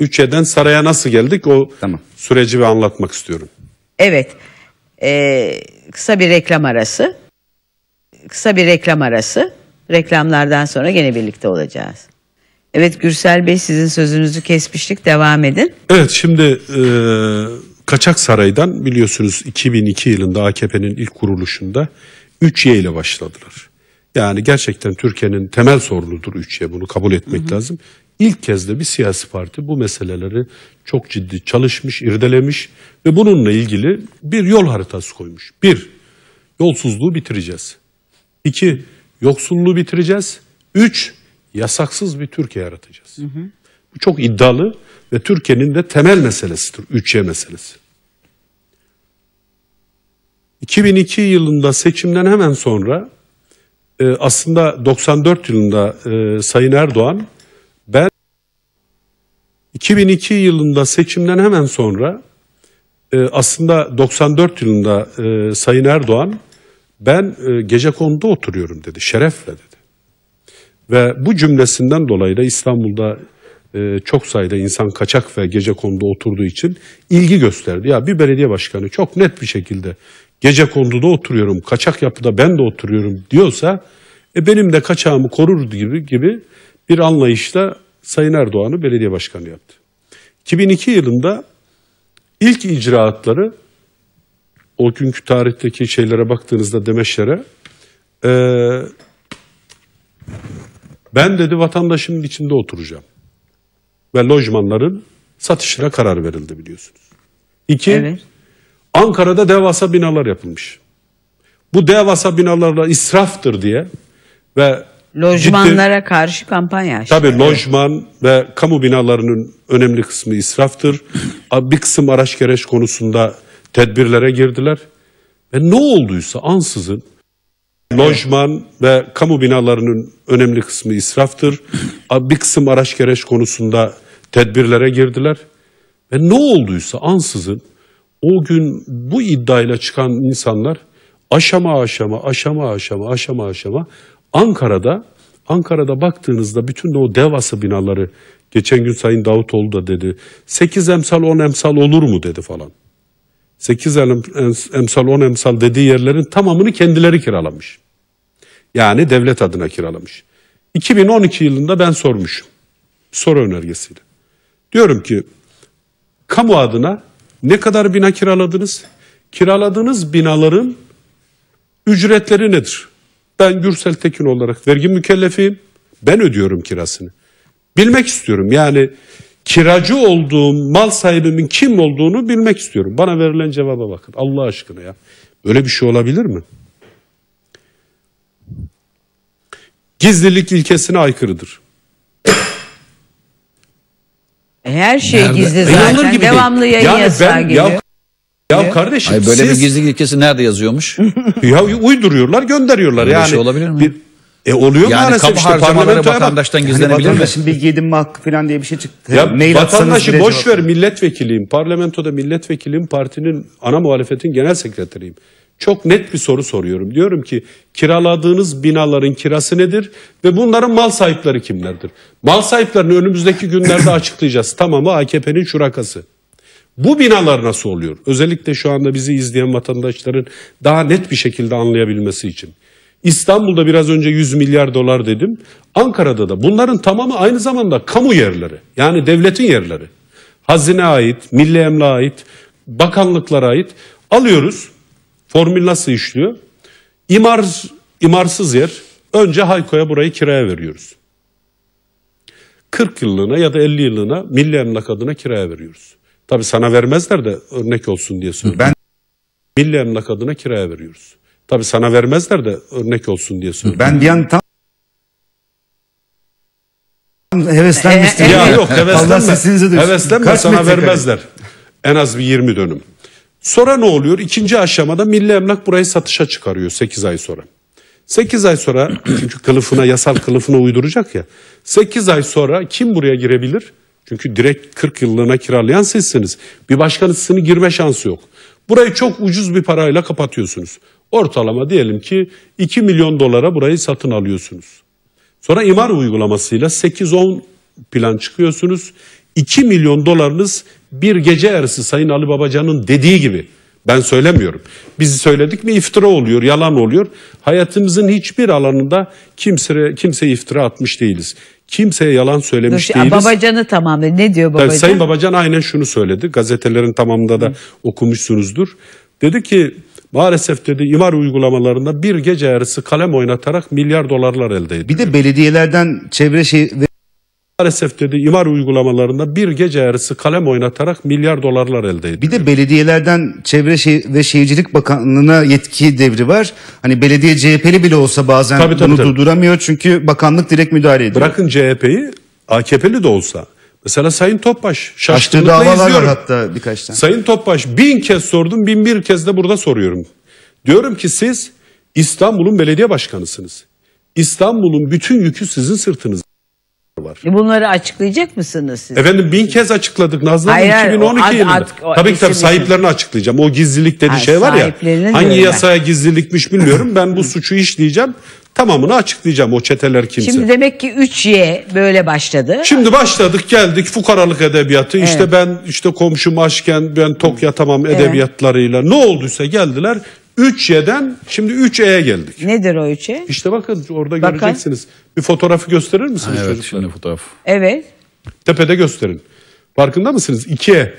3Y'den saraya nasıl geldik o Tamam. süreci ve anlatmak istiyorum. Evet. Ee, kısa bir reklam arası. Kısa bir reklam arası. Reklamlardan sonra gene birlikte olacağız. Evet Gürsel Bey sizin sözünüzü kesmiştik devam edin. Evet şimdi e, Kaçak Saray'dan biliyorsunuz 2002 yılında AKP'nin ilk kuruluşunda 3Y ile başladılar. Yani gerçekten Türkiye'nin temel sorunudur 3Y bunu kabul etmek hı hı. lazım. İlk kez de bir siyasi parti bu meseleleri çok ciddi çalışmış, irdelemiş ve bununla ilgili bir yol haritası koymuş. Bir, yolsuzluğu bitireceğiz. İki, yoksulluğu bitireceğiz. Üç, yasaksız bir Türkiye yaratacağız. Hı hı. Bu çok iddialı ve Türkiye'nin de temel meselesidir. 3 meselesi. 2002 yılında seçimden hemen sonra e, aslında 94 yılında e, Sayın Erdoğan ben 2002 yılında seçimden hemen sonra e, aslında 94 yılında Sayın Erdoğan ben gece konuda oturuyorum dedi şerefle dedi. Ve bu cümlesinden dolayı da İstanbul'da e, çok sayıda insan kaçak ve gece kondu oturduğu için ilgi gösterdi. Ya bir belediye başkanı çok net bir şekilde gece konduda oturuyorum, kaçak yapıda ben de oturuyorum diyorsa e, benim de kaçağımı korur gibi gibi bir anlayışla Sayın Erdoğan'ı belediye başkanı yaptı. 2002 yılında ilk icraatları o günkü tarihteki şeylere baktığınızda demeşlere. e, ben dedi vatandaşımın içinde oturacağım. Ve lojmanların satışına karar verildi biliyorsunuz. İki, evet. Ankara'da devasa binalar yapılmış. Bu devasa binalarla israftır diye ve Lojmanlara ciddi, karşı kampanya açtı. Tabii lojman ve kamu binalarının önemli kısmı israftır. Bir kısım araç gereç konusunda tedbirlere girdiler. Ve ne olduysa ansızın Lojman ve kamu binalarının önemli kısmı israftır. Bir kısım araç gereç konusunda tedbirlere girdiler. Ve ne olduysa ansızın o gün bu iddiayla çıkan insanlar aşama aşama aşama aşama aşama aşama Ankara'da Ankara'da baktığınızda bütün de o devası binaları geçen gün Sayın Davutoğlu da dedi 8 emsal 10 emsal olur mu dedi falan. 8 emsal 10 emsal dediği yerlerin tamamını kendileri kiralamış. Yani devlet adına kiralamış. 2012 yılında ben sormuşum. Soru önergesiyle. Diyorum ki kamu adına ne kadar bina kiraladınız? Kiraladığınız binaların ücretleri nedir? Ben Gürsel Tekin olarak vergi mükellefiyim. Ben ödüyorum kirasını. Bilmek istiyorum. Yani kiracı olduğum mal sahibimin kim olduğunu bilmek istiyorum. Bana verilen cevaba bakın Allah aşkına ya. Böyle bir şey olabilir mi? Gizlilik ilkesine aykırıdır. Her şey Nerede? gizli zaten. Gibi Devamlı değil. yayın yani yasağı ben, geliyor. Ya, ya kardeşim Hayır, böyle siz... bir gizlilik ilkesi nerede yazıyormuş? ya uyduruyorlar gönderiyorlar. Böyle yani, şey olabilir mi? Bir, e oluyor yani maalesef kamu işte harcamaları vatandaştan gizlenebilir yani mi? Şimdi bilgi edinme hakkı falan diye bir şey çıktı. Ya Mail vatandaşı boş ver milletvekiliyim. Parlamentoda milletvekiliyim. Partinin ana muhalefetin genel sekreteriyim. Çok net bir soru soruyorum. Diyorum ki kiraladığınız binaların kirası nedir ve bunların mal sahipleri kimlerdir? Mal sahiplerini önümüzdeki günlerde açıklayacağız. Tamamı AKP'nin şurakası. Bu binalar nasıl oluyor? Özellikle şu anda bizi izleyen vatandaşların daha net bir şekilde anlayabilmesi için. İstanbul'da biraz önce 100 milyar dolar dedim. Ankara'da da bunların tamamı aynı zamanda kamu yerleri. Yani devletin yerleri. Hazine ait, milli emla ait, bakanlıklara ait. Alıyoruz. Formül nasıl işliyor? İmar, imarsız yer. Önce Hayko'ya burayı kiraya veriyoruz. 40 yıllığına ya da 50 yıllığına milli emlak adına kiraya veriyoruz. Tabi sana vermezler de örnek olsun diye söylüyorum. Ben... Milli emlak adına kiraya veriyoruz. Tabi sana vermezler de örnek olsun diye söylüyorum. Ben bir an tam heveslenmiştim. E, ya yok heveslenme. Heveslenme Kaç sana vermezler. En az bir 20 dönüm. Sonra ne oluyor? İkinci aşamada milli emlak burayı satışa çıkarıyor 8 ay sonra. 8 ay sonra çünkü kılıfına yasal kılıfına uyduracak ya. 8 ay sonra kim buraya girebilir? Çünkü direkt 40 yıllığına kiralayan sizsiniz. Bir başkanın sizin girme şansı yok. Burayı çok ucuz bir parayla kapatıyorsunuz. Ortalama diyelim ki 2 milyon dolara burayı satın alıyorsunuz. Sonra imar uygulamasıyla 8-10 plan çıkıyorsunuz. 2 milyon dolarınız bir gece yarısı Sayın Ali Babacan'ın dediği gibi. Ben söylemiyorum. Biz söyledik mi iftira oluyor, yalan oluyor. Hayatımızın hiçbir alanında kimse, kimseye iftira atmış değiliz. Kimseye yalan söylemiş Nasıl, değiliz. Babacan'ı tamamlıyor. Ne diyor Babacan? Tabii Sayın Babacan aynen şunu söyledi. Gazetelerin tamamında da Hı. okumuşsunuzdur. Dedi ki maalesef dedi imar uygulamalarında bir gece yarısı kalem oynatarak milyar dolarlar elde ediyor. Bir de belediyelerden çevre şey maalesef dedi imar uygulamalarında bir gece yarısı kalem oynatarak milyar dolarlar elde ediyor. Bir de belediyelerden Çevre şey ve Şehircilik Bakanlığı'na yetki devri var. Hani belediye CHP'li bile olsa bazen Tabii, tabii, bunu tabii. durduramıyor çünkü bakanlık direkt müdahale ediyor. Bırakın CHP'yi AKP'li de olsa Mesela Sayın Topbaş Açtığı şaşkınlıkla davalar var izliyorum. hatta birkaç tane. Sayın Topbaş bin kez sordum bin bir kez de burada soruyorum. Diyorum ki siz İstanbul'un belediye başkanısınız. İstanbul'un bütün yükü sizin sırtınızda var. E bunları açıklayacak mısınız siz? Efendim bin kez açıkladık Nazlı Hanım 2012 o ad- yılında. ad- o tabii ki tabii sahiplerini açıklayacağım. O gizlilik dediği şey var ya. Hangi yasaya gizlilikmiş bilmiyorum. Ben bu suçu işleyeceğim. Tamamını açıklayacağım o çeteler kimse. Şimdi demek ki 3Y böyle başladı. Şimdi başladık geldik fukaralık edebiyatı. Evet. İşte ben işte komşum aşken ben tok yatamam evet. edebiyatlarıyla. Ne olduysa geldiler 3Y'den şimdi 3E'ye geldik. Nedir o 3E? İşte bakın orada bakın. göreceksiniz. Bir fotoğrafı gösterir misiniz? Ha, evet çocuklar? şimdi fotoğraf. Evet. Tepede gösterin. Farkında mısınız? 2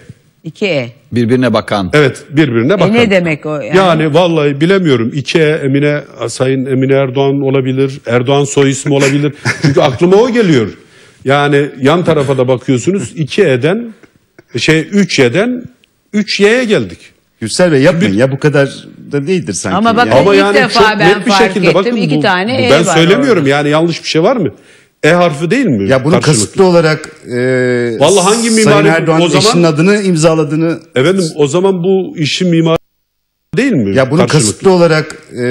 İki e Birbirine bakan. Evet birbirine bakan. E ne demek o? Yani, yani vallahi bilemiyorum. İki e Emine, Sayın Emine Erdoğan olabilir. Erdoğan soy ismi olabilir. Çünkü aklıma o geliyor. Yani yan tarafa da bakıyorsunuz İki eden şey üç eden üç yye geldik. Yüksel Bey yapmayın ya bu kadar da değildir sanki. Ama bak yani. Ama yani defa ben fark şekilde, ettim bakın, iki bu, tane bu, e Ben söylemiyorum orada. yani yanlış bir şey var mı? E harfi değil mi? Ya bunu Karşılıklı. kasıtlı olarak e, Vallahi hangi mimari Sayın Erdoğan o zaman, eşinin adını imzaladığını... Efendim o zaman bu işi mimari değil mi? Ya bunu Karşılıklı. kasıtlı olarak e,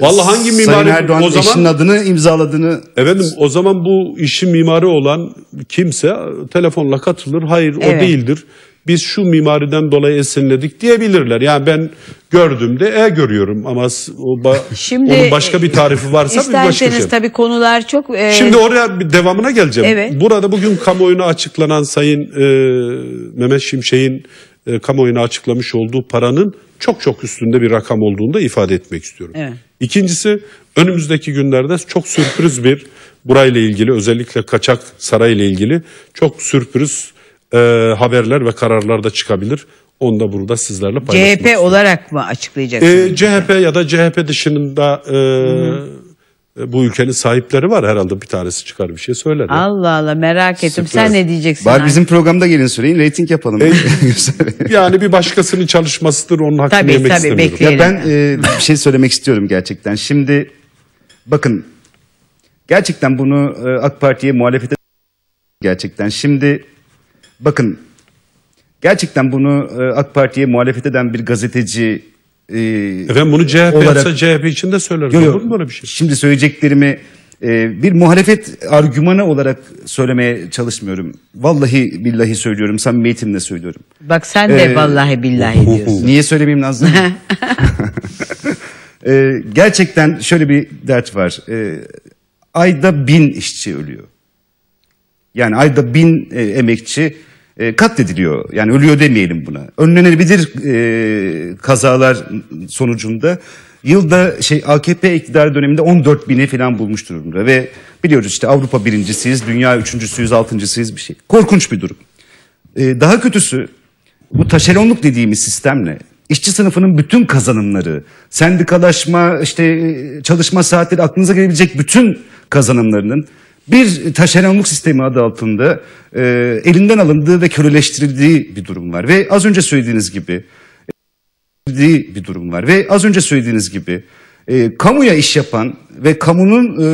Vallahi hangi mimari Sayın Erdoğan o zaman, eşinin adını imzaladığını... Efendim o zaman bu işi mimari olan kimse telefonla katılır. Hayır evet. o değildir biz şu mimariden dolayı esinledik diyebilirler. Yani ben gördüğümde, e görüyorum ama o ba- Şimdi, onun başka bir tarifi varsa bir başka şey. tabii konular çok... E- Şimdi oraya bir devamına geleceğim. Evet. Burada bugün kamuoyuna açıklanan Sayın e, Mehmet Şimşek'in e, kamuoyuna açıklamış olduğu paranın çok çok üstünde bir rakam olduğunu da ifade etmek istiyorum. Evet. İkincisi önümüzdeki günlerde çok sürpriz bir burayla ilgili özellikle kaçak sarayla ilgili çok sürpriz e, haberler ve kararlar da çıkabilir. Onu da burada sizlerle paylaşmak CHP istiyorum. olarak mı açıklayacaksınız? E, CHP ya da CHP dışında e, e, bu ülkenin sahipleri var herhalde bir tanesi çıkar bir şey söyler. Allah Allah merak ettim. Sen ne diyeceksin? Bari bizim programda gelin söyleyin reyting yapalım. E, yani bir başkasının çalışmasıdır onun hakkını tabii, yemek tabii, istemiyorum. Bekleyelim. Ya ben e, bir şey söylemek istiyorum gerçekten. Şimdi bakın gerçekten bunu e, AK Parti'ye muhalefete gerçekten şimdi Bakın gerçekten bunu e, AK Parti'ye muhalefet eden bir gazeteci e, Efendim bunu CHP olarak, CHP için de söylerim. Yok, mu böyle bir şey? Şimdi söyleyeceklerimi e, bir muhalefet argümanı olarak söylemeye çalışmıyorum. Vallahi billahi söylüyorum. Samimiyetimle söylüyorum. Bak sen de ee, vallahi billahi diyorsun. Niye söylemeyeyim Nazlı? e, gerçekten şöyle bir dert var. E, ayda bin işçi ölüyor. Yani ayda bin e, emekçi e, katlediliyor. Yani ölüyor demeyelim buna. Önlenebilir e, kazalar sonucunda yılda şey AKP iktidar döneminde 14 bini falan bulmuş durumda ve biliyoruz işte Avrupa birincisiyiz, dünya üçüncüsüyüz, altıncısıyız bir şey. Korkunç bir durum. E, daha kötüsü bu taşeronluk dediğimiz sistemle işçi sınıfının bütün kazanımları, sendikalaşma, işte e, çalışma saatleri aklınıza gelebilecek bütün kazanımlarının bir taşeronluk sistemi adı altında e, elinden alındığı ve köreleştirildiği bir durum var. Ve az önce söylediğiniz gibi bir durum var. Ve az önce söylediğiniz gibi e, kamuya iş yapan ve kamunun e,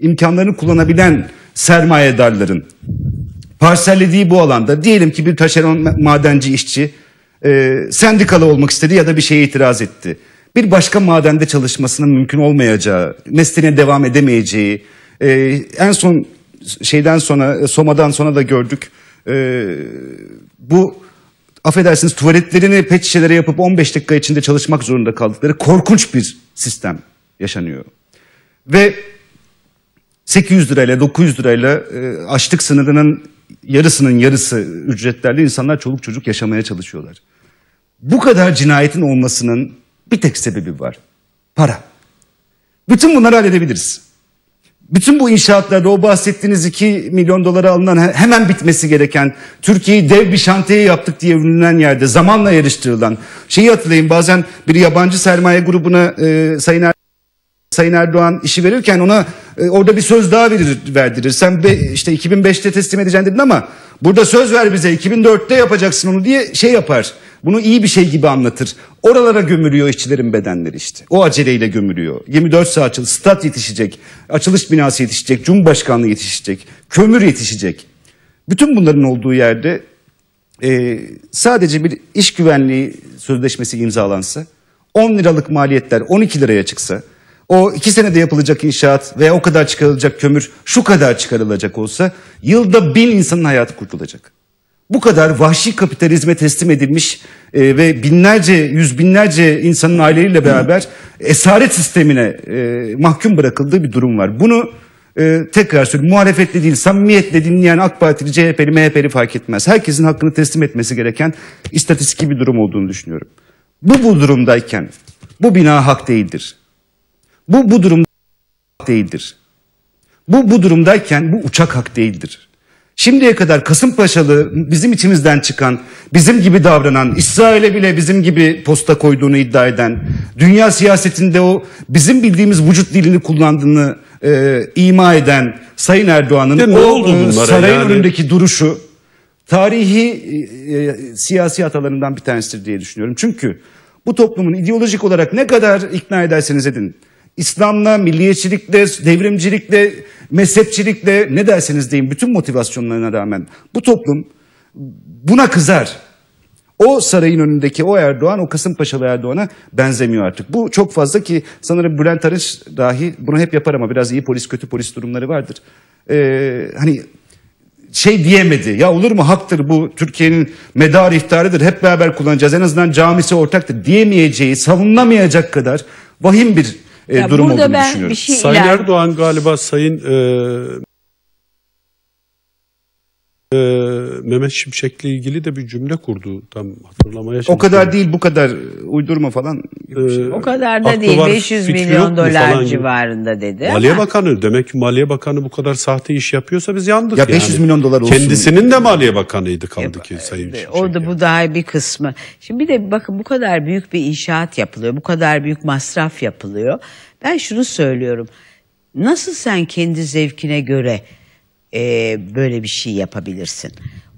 imkanlarını kullanabilen sermayedarların parsellediği bu alanda diyelim ki bir taşeron madenci işçi e, sendikalı olmak istedi ya da bir şeye itiraz etti. Bir başka madende çalışmasının mümkün olmayacağı, mesleğine devam edemeyeceği, e, en son şeyden sonra Soma'dan sonra da gördük. E, bu affedersiniz tuvaletlerini pet şişelere yapıp 15 dakika içinde çalışmak zorunda kaldıkları korkunç bir sistem yaşanıyor. Ve 800 lirayla 900 lirayla e, açlık sınırının yarısının yarısı ücretlerle insanlar çoluk çocuk yaşamaya çalışıyorlar. Bu kadar cinayetin olmasının bir tek sebebi var. Para. Bütün bunları halledebiliriz bütün bu inşaatlarda o bahsettiğiniz 2 milyon dolara alınan hemen bitmesi gereken Türkiye'yi dev bir şantiye yaptık diye övünülen yerde zamanla yarıştırılan şeyi hatırlayın bazen bir yabancı sermaye grubuna e, Sayın er Sayın Erdoğan işi verirken ona e, orada bir söz daha verir, verdirir. Sen be, işte 2005'te teslim edeceksin dedin ama burada söz ver bize 2004'te yapacaksın onu diye şey yapar. Bunu iyi bir şey gibi anlatır. Oralara gömülüyor işçilerin bedenleri işte. O aceleyle gömülüyor. 24 saat açıl, stat yetişecek, açılış binası yetişecek, cumhurbaşkanlığı yetişecek, kömür yetişecek. Bütün bunların olduğu yerde e, sadece bir iş güvenliği sözleşmesi imzalansa, 10 liralık maliyetler 12 liraya çıksa, o iki senede yapılacak inşaat veya o kadar çıkarılacak kömür şu kadar çıkarılacak olsa yılda bin insanın hayatı kurtulacak bu kadar vahşi kapitalizme teslim edilmiş e, ve binlerce, yüz binlerce insanın aileleriyle beraber esaret sistemine e, mahkum bırakıldığı bir durum var. Bunu e, tekrar söylüyorum, muhalefetle değil, samimiyetle dinleyen AK Partili, CHP'li, MHP'li fark etmez. Herkesin hakkını teslim etmesi gereken istatistik bir durum olduğunu düşünüyorum. Bu bu durumdayken bu bina hak değildir. Bu bu durumda hak değildir. Bu bu durumdayken bu uçak hak değildir. Şimdiye kadar Kasımpaşalı bizim içimizden çıkan, bizim gibi davranan, İsrail'e bile bizim gibi posta koyduğunu iddia eden, dünya siyasetinde o bizim bildiğimiz vücut dilini kullandığını e, ima eden Sayın Erdoğan'ın o e, sarayın yani? önündeki duruşu tarihi e, e, siyasi hatalarından bir tanesidir diye düşünüyorum. Çünkü bu toplumun ideolojik olarak ne kadar ikna ederseniz edin, İslam'la, milliyetçilikle, devrimcilikle, mezhepçilikle ne derseniz deyin bütün motivasyonlarına rağmen bu toplum buna kızar. O sarayın önündeki o Erdoğan, o Kasımpaşalı Erdoğan'a benzemiyor artık. Bu çok fazla ki sanırım Bülent Arınç dahi bunu hep yapar ama biraz iyi polis kötü polis durumları vardır. Ee, hani şey diyemedi. Ya olur mu haktır bu Türkiye'nin medar iftarıdır hep beraber kullanacağız en azından camisi ortaktır diyemeyeceği savunamayacak kadar vahim bir e, durum olduğunu ben düşünüyorum. Bir şey Sayın iler... Erdoğan galiba Sayın e, e, Mehmet Şimşek'le ilgili de bir cümle kurdu. Tam hatırlamaya çalışıyorum. O kadar değil bu kadar uydurma falan. Ee, o kadar da değil var, 500 milyon dolar hani civarında dedi. Maliye ama. Bakanı demek ki Maliye Bakanı bu kadar sahte iş yapıyorsa biz yandık. Ya yani. 500 milyon dolar olsun. Kendisinin de Maliye Bakanıydı kaldı e, ki Sayın e, Şimşek. O da bu daha bir kısmı. Şimdi bir de bakın bu kadar büyük bir inşaat yapılıyor. Bu kadar büyük masraf yapılıyor. Ben şunu söylüyorum. Nasıl sen kendi zevkine göre e, böyle bir şey yapabilirsin.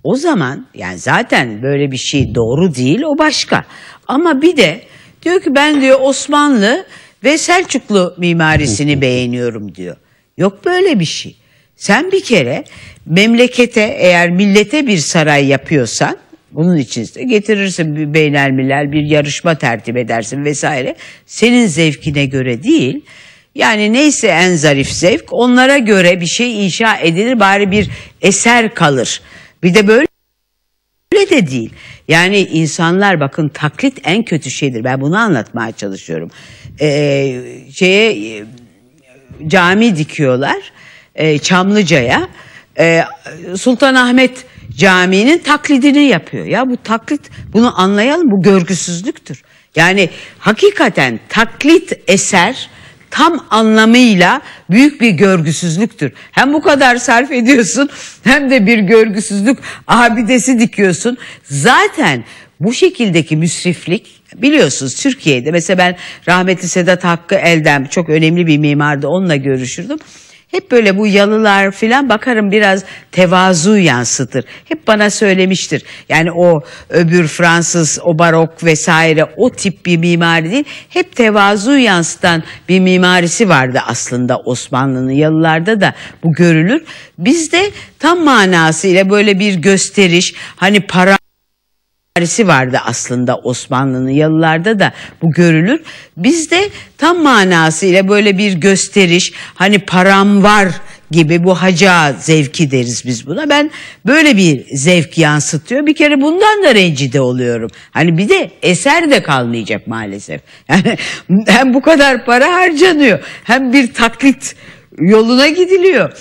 O zaman yani zaten böyle bir şey doğru değil o başka. Ama bir de diyor ki ben diyor Osmanlı ve Selçuklu mimarisini beğeniyorum diyor. Yok böyle bir şey. Sen bir kere memlekete eğer millete bir saray yapıyorsan bunun için de getirirsin bir beynelmiler bir yarışma tertip edersin vesaire. Senin zevkine göre değil yani neyse en zarif zevk onlara göre bir şey inşa edilir bari bir eser kalır. Bir de böyle Öyle de değil. Yani insanlar bakın taklit en kötü şeydir. Ben bunu anlatmaya çalışıyorum. Ee, şeye cami dikiyorlar e, Çamlıca'ya. E, Ahmet Camii'nin taklidini yapıyor. Ya bu taklit bunu anlayalım bu görgüsüzlüktür. Yani hakikaten taklit eser tam anlamıyla büyük bir görgüsüzlüktür. Hem bu kadar sarf ediyorsun hem de bir görgüsüzlük abidesi dikiyorsun. Zaten bu şekildeki müsriflik biliyorsunuz Türkiye'de mesela ben rahmetli Sedat Hakkı Eldem çok önemli bir mimardı onunla görüşürdüm. Hep böyle bu yalılar filan bakarım biraz tevazu yansıtır. Hep bana söylemiştir. Yani o öbür Fransız, o barok vesaire o tip bir mimari değil. Hep tevazu yansıtan bir mimarisi vardı aslında Osmanlı'nın yalılarda da bu görülür. Bizde tam manasıyla böyle bir gösteriş hani para Paris'i vardı aslında Osmanlı'nın yalılarda da bu görülür. Bizde tam manasıyla böyle bir gösteriş hani param var gibi bu haca zevki deriz biz buna. Ben böyle bir zevk yansıtıyor. Bir kere bundan da rencide oluyorum. Hani bir de eser de kalmayacak maalesef. Yani hem bu kadar para harcanıyor hem bir taklit yoluna gidiliyor.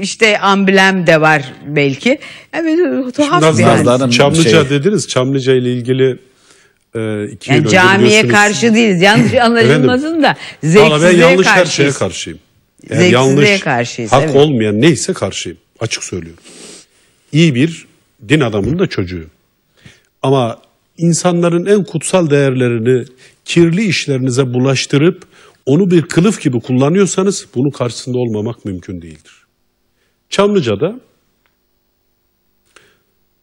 İşte amblem de var belki. Yani tuhaf Şimdi yani. Çamlıca şey. dediniz. Çamlıca ile ilgili e, iki yani camiye karşı değiliz. Yanlış anlaşılmasın da. Valla ben yanlış karşıyız. her şeye karşıyım. Yani yanlış, karşıyız. Hak evet. olmayan neyse karşıyım. Açık söylüyorum. İyi bir din adamının da çocuğu. Ama insanların en kutsal değerlerini kirli işlerinize bulaştırıp onu bir kılıf gibi kullanıyorsanız bunun karşısında olmamak mümkün değildir. Çamlıca'da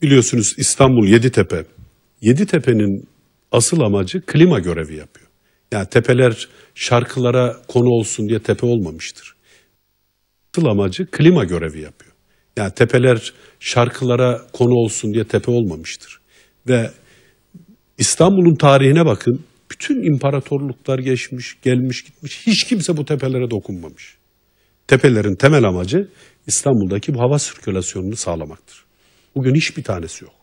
biliyorsunuz İstanbul Yeditepe. Yeditepe'nin asıl amacı klima görevi yapıyor. Yani tepeler şarkılara konu olsun diye tepe olmamıştır. Asıl amacı klima görevi yapıyor. Yani tepeler şarkılara konu olsun diye tepe olmamıştır. Ve İstanbul'un tarihine bakın bütün imparatorluklar geçmiş, gelmiş gitmiş. Hiç kimse bu tepelere dokunmamış. Tepelerin temel amacı İstanbul'daki bu hava sirkülasyonunu sağlamaktır. Bugün hiçbir tanesi yok.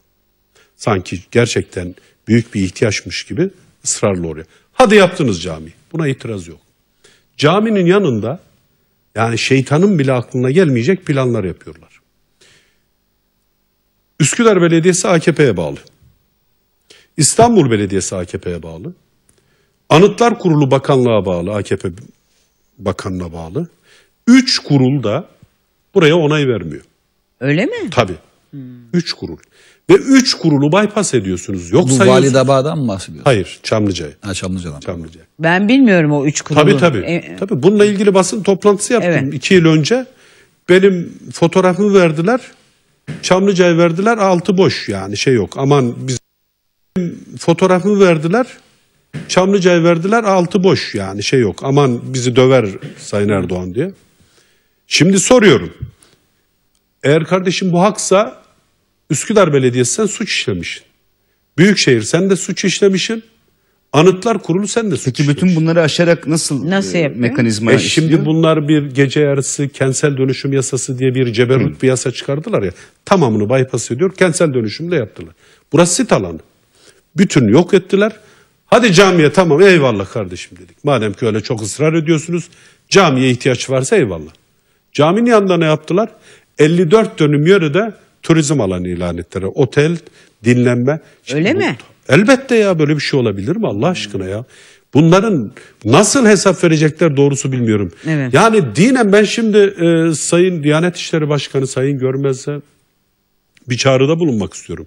Sanki gerçekten büyük bir ihtiyaçmış gibi ısrarlı oraya. Hadi yaptınız cami. Buna itiraz yok. Caminin yanında yani şeytanın bile aklına gelmeyecek planlar yapıyorlar. Üsküdar Belediyesi AKP'ye bağlı. İstanbul Belediyesi AKP'ye bağlı. Anıtlar Kurulu Bakanlığa bağlı, AKP Bakanlığı'na bağlı. Üç kurul da buraya onay vermiyor. Öyle mi? Tabii. Hmm. Üç kurul. Ve üç kurulu bypass ediyorsunuz. Yok Bu sayıyorsunuz. Validabağ'dan mı bahsediyorsun? Hayır, Çamlıca'ya. Ha Çamlıca'dan. Çamlıca. Ben bilmiyorum o üç kurulu. Tabii tabii. E, tabii bununla ilgili basın toplantısı yaptım evet. iki yıl önce. Benim fotoğrafımı verdiler. Çamlıca'ya verdiler. Altı boş yani şey yok. Aman biz fotoğrafımı verdiler. Çamlıca'ya verdiler altı boş yani şey yok. Aman bizi döver Sayın Erdoğan diye. Şimdi soruyorum. Eğer kardeşim bu haksa Üsküdar Belediyesi sen suç işlemişsin. Büyükşehir sen de suç işlemişsin. Anıtlar Kurulu sen de suç Peki bütün bunları aşarak nasıl, nasıl e, mekanizma e, Şimdi bunlar bir gece yarısı kentsel dönüşüm yasası diye bir ceberut bir yasa çıkardılar ya. Tamamını bypass ediyor kentsel dönüşümde yaptılar. Burası sit alanı. Bütün yok ettiler. Hadi camiye tamam eyvallah kardeşim dedik. Madem ki öyle çok ısrar ediyorsunuz camiye ihtiyaç varsa eyvallah. Caminin yanında ne yaptılar? 54 dönüm yörede turizm alanı ilan ettiler. Otel, dinlenme. Şimdi öyle bu, mi? Elbette ya böyle bir şey olabilir mi Allah aşkına ya? Bunların nasıl hesap verecekler doğrusu bilmiyorum. Evet. Yani dinen ben şimdi e, Sayın Diyanet İşleri Başkanı Sayın Görmez'e bir çağrıda bulunmak istiyorum.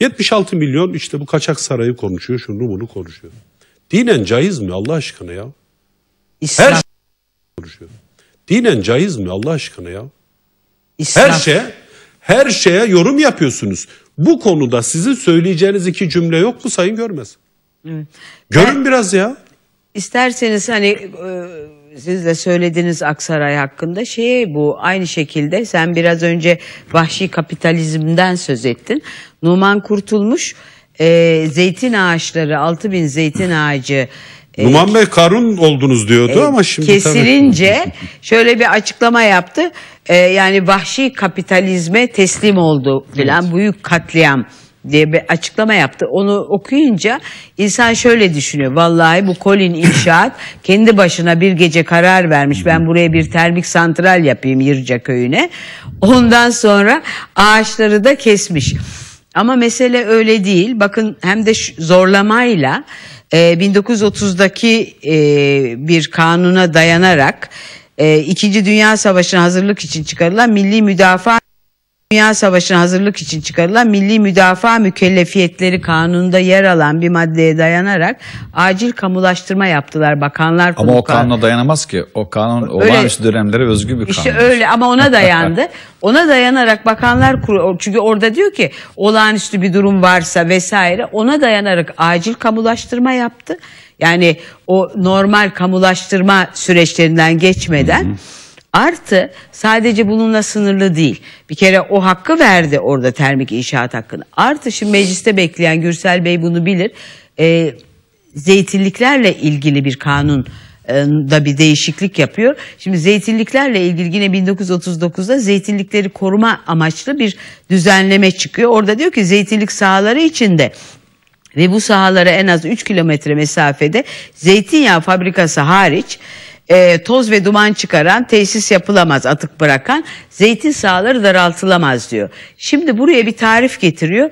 76 milyon işte bu kaçak sarayı konuşuyor, şunu bunu konuşuyor. Dinen caiz mi Allah aşkına ya? İslam. Her şey konuşuyor. Dinen caiz mi Allah aşkına ya? İslam. Her şeye, her şeye yorum yapıyorsunuz. Bu konuda sizin söyleyeceğiniz iki cümle yok mu Sayın Görmez? Evet. Görün ben, biraz ya. İsterseniz hani e, siz de söylediğiniz Aksaray hakkında şey bu aynı şekilde sen biraz önce vahşi kapitalizmden söz ettin. Numan Kurtulmuş e, zeytin ağaçları 6000 zeytin ağacı e, Numan Bey Karun oldunuz diyordu e, ama şimdi kesilince tabii. şöyle bir açıklama yaptı. E, yani vahşi kapitalizme teslim oldu filan evet. büyük katliam diye bir açıklama yaptı. Onu okuyunca insan şöyle düşünüyor. Vallahi bu Colin inşaat kendi başına bir gece karar vermiş. Ben buraya bir termik santral yapayım Yırca köyüne. Ondan sonra ağaçları da kesmiş. Ama mesele öyle değil. Bakın hem de zorlamayla 1930'daki e, e, bir kanuna dayanarak e, İkinci Dünya Savaşı'na hazırlık için çıkarılan Milli Müdafaa Dünya Savaşı'na hazırlık için çıkarılan Milli Müdafaa Mükellefiyetleri Kanunu'nda yer alan bir maddeye dayanarak acil kamulaştırma yaptılar Bakanlar Ama o kanuna dayanamaz ki. O kanun olağanüstü dönemlere özgü bir kanun. İşte öyle ama ona dayandı. ona dayanarak Bakanlar Kurulu çünkü orada diyor ki olağanüstü bir durum varsa vesaire ona dayanarak acil kamulaştırma yaptı. Yani o normal kamulaştırma süreçlerinden geçmeden... Hı hı Artı sadece bununla sınırlı değil. Bir kere o hakkı verdi orada termik inşaat hakkını. Artı şimdi mecliste bekleyen Gürsel Bey bunu bilir. E, zeytinliklerle ilgili bir kanun e, da bir değişiklik yapıyor. Şimdi zeytinliklerle ilgili yine 1939'da zeytinlikleri koruma amaçlı bir düzenleme çıkıyor. Orada diyor ki zeytinlik sahaları içinde ve bu sahalara en az 3 kilometre mesafede zeytinyağı fabrikası hariç e, toz ve duman çıkaran tesis yapılamaz atık bırakan zeytin sahaları daraltılamaz diyor. Şimdi buraya bir tarif getiriyor.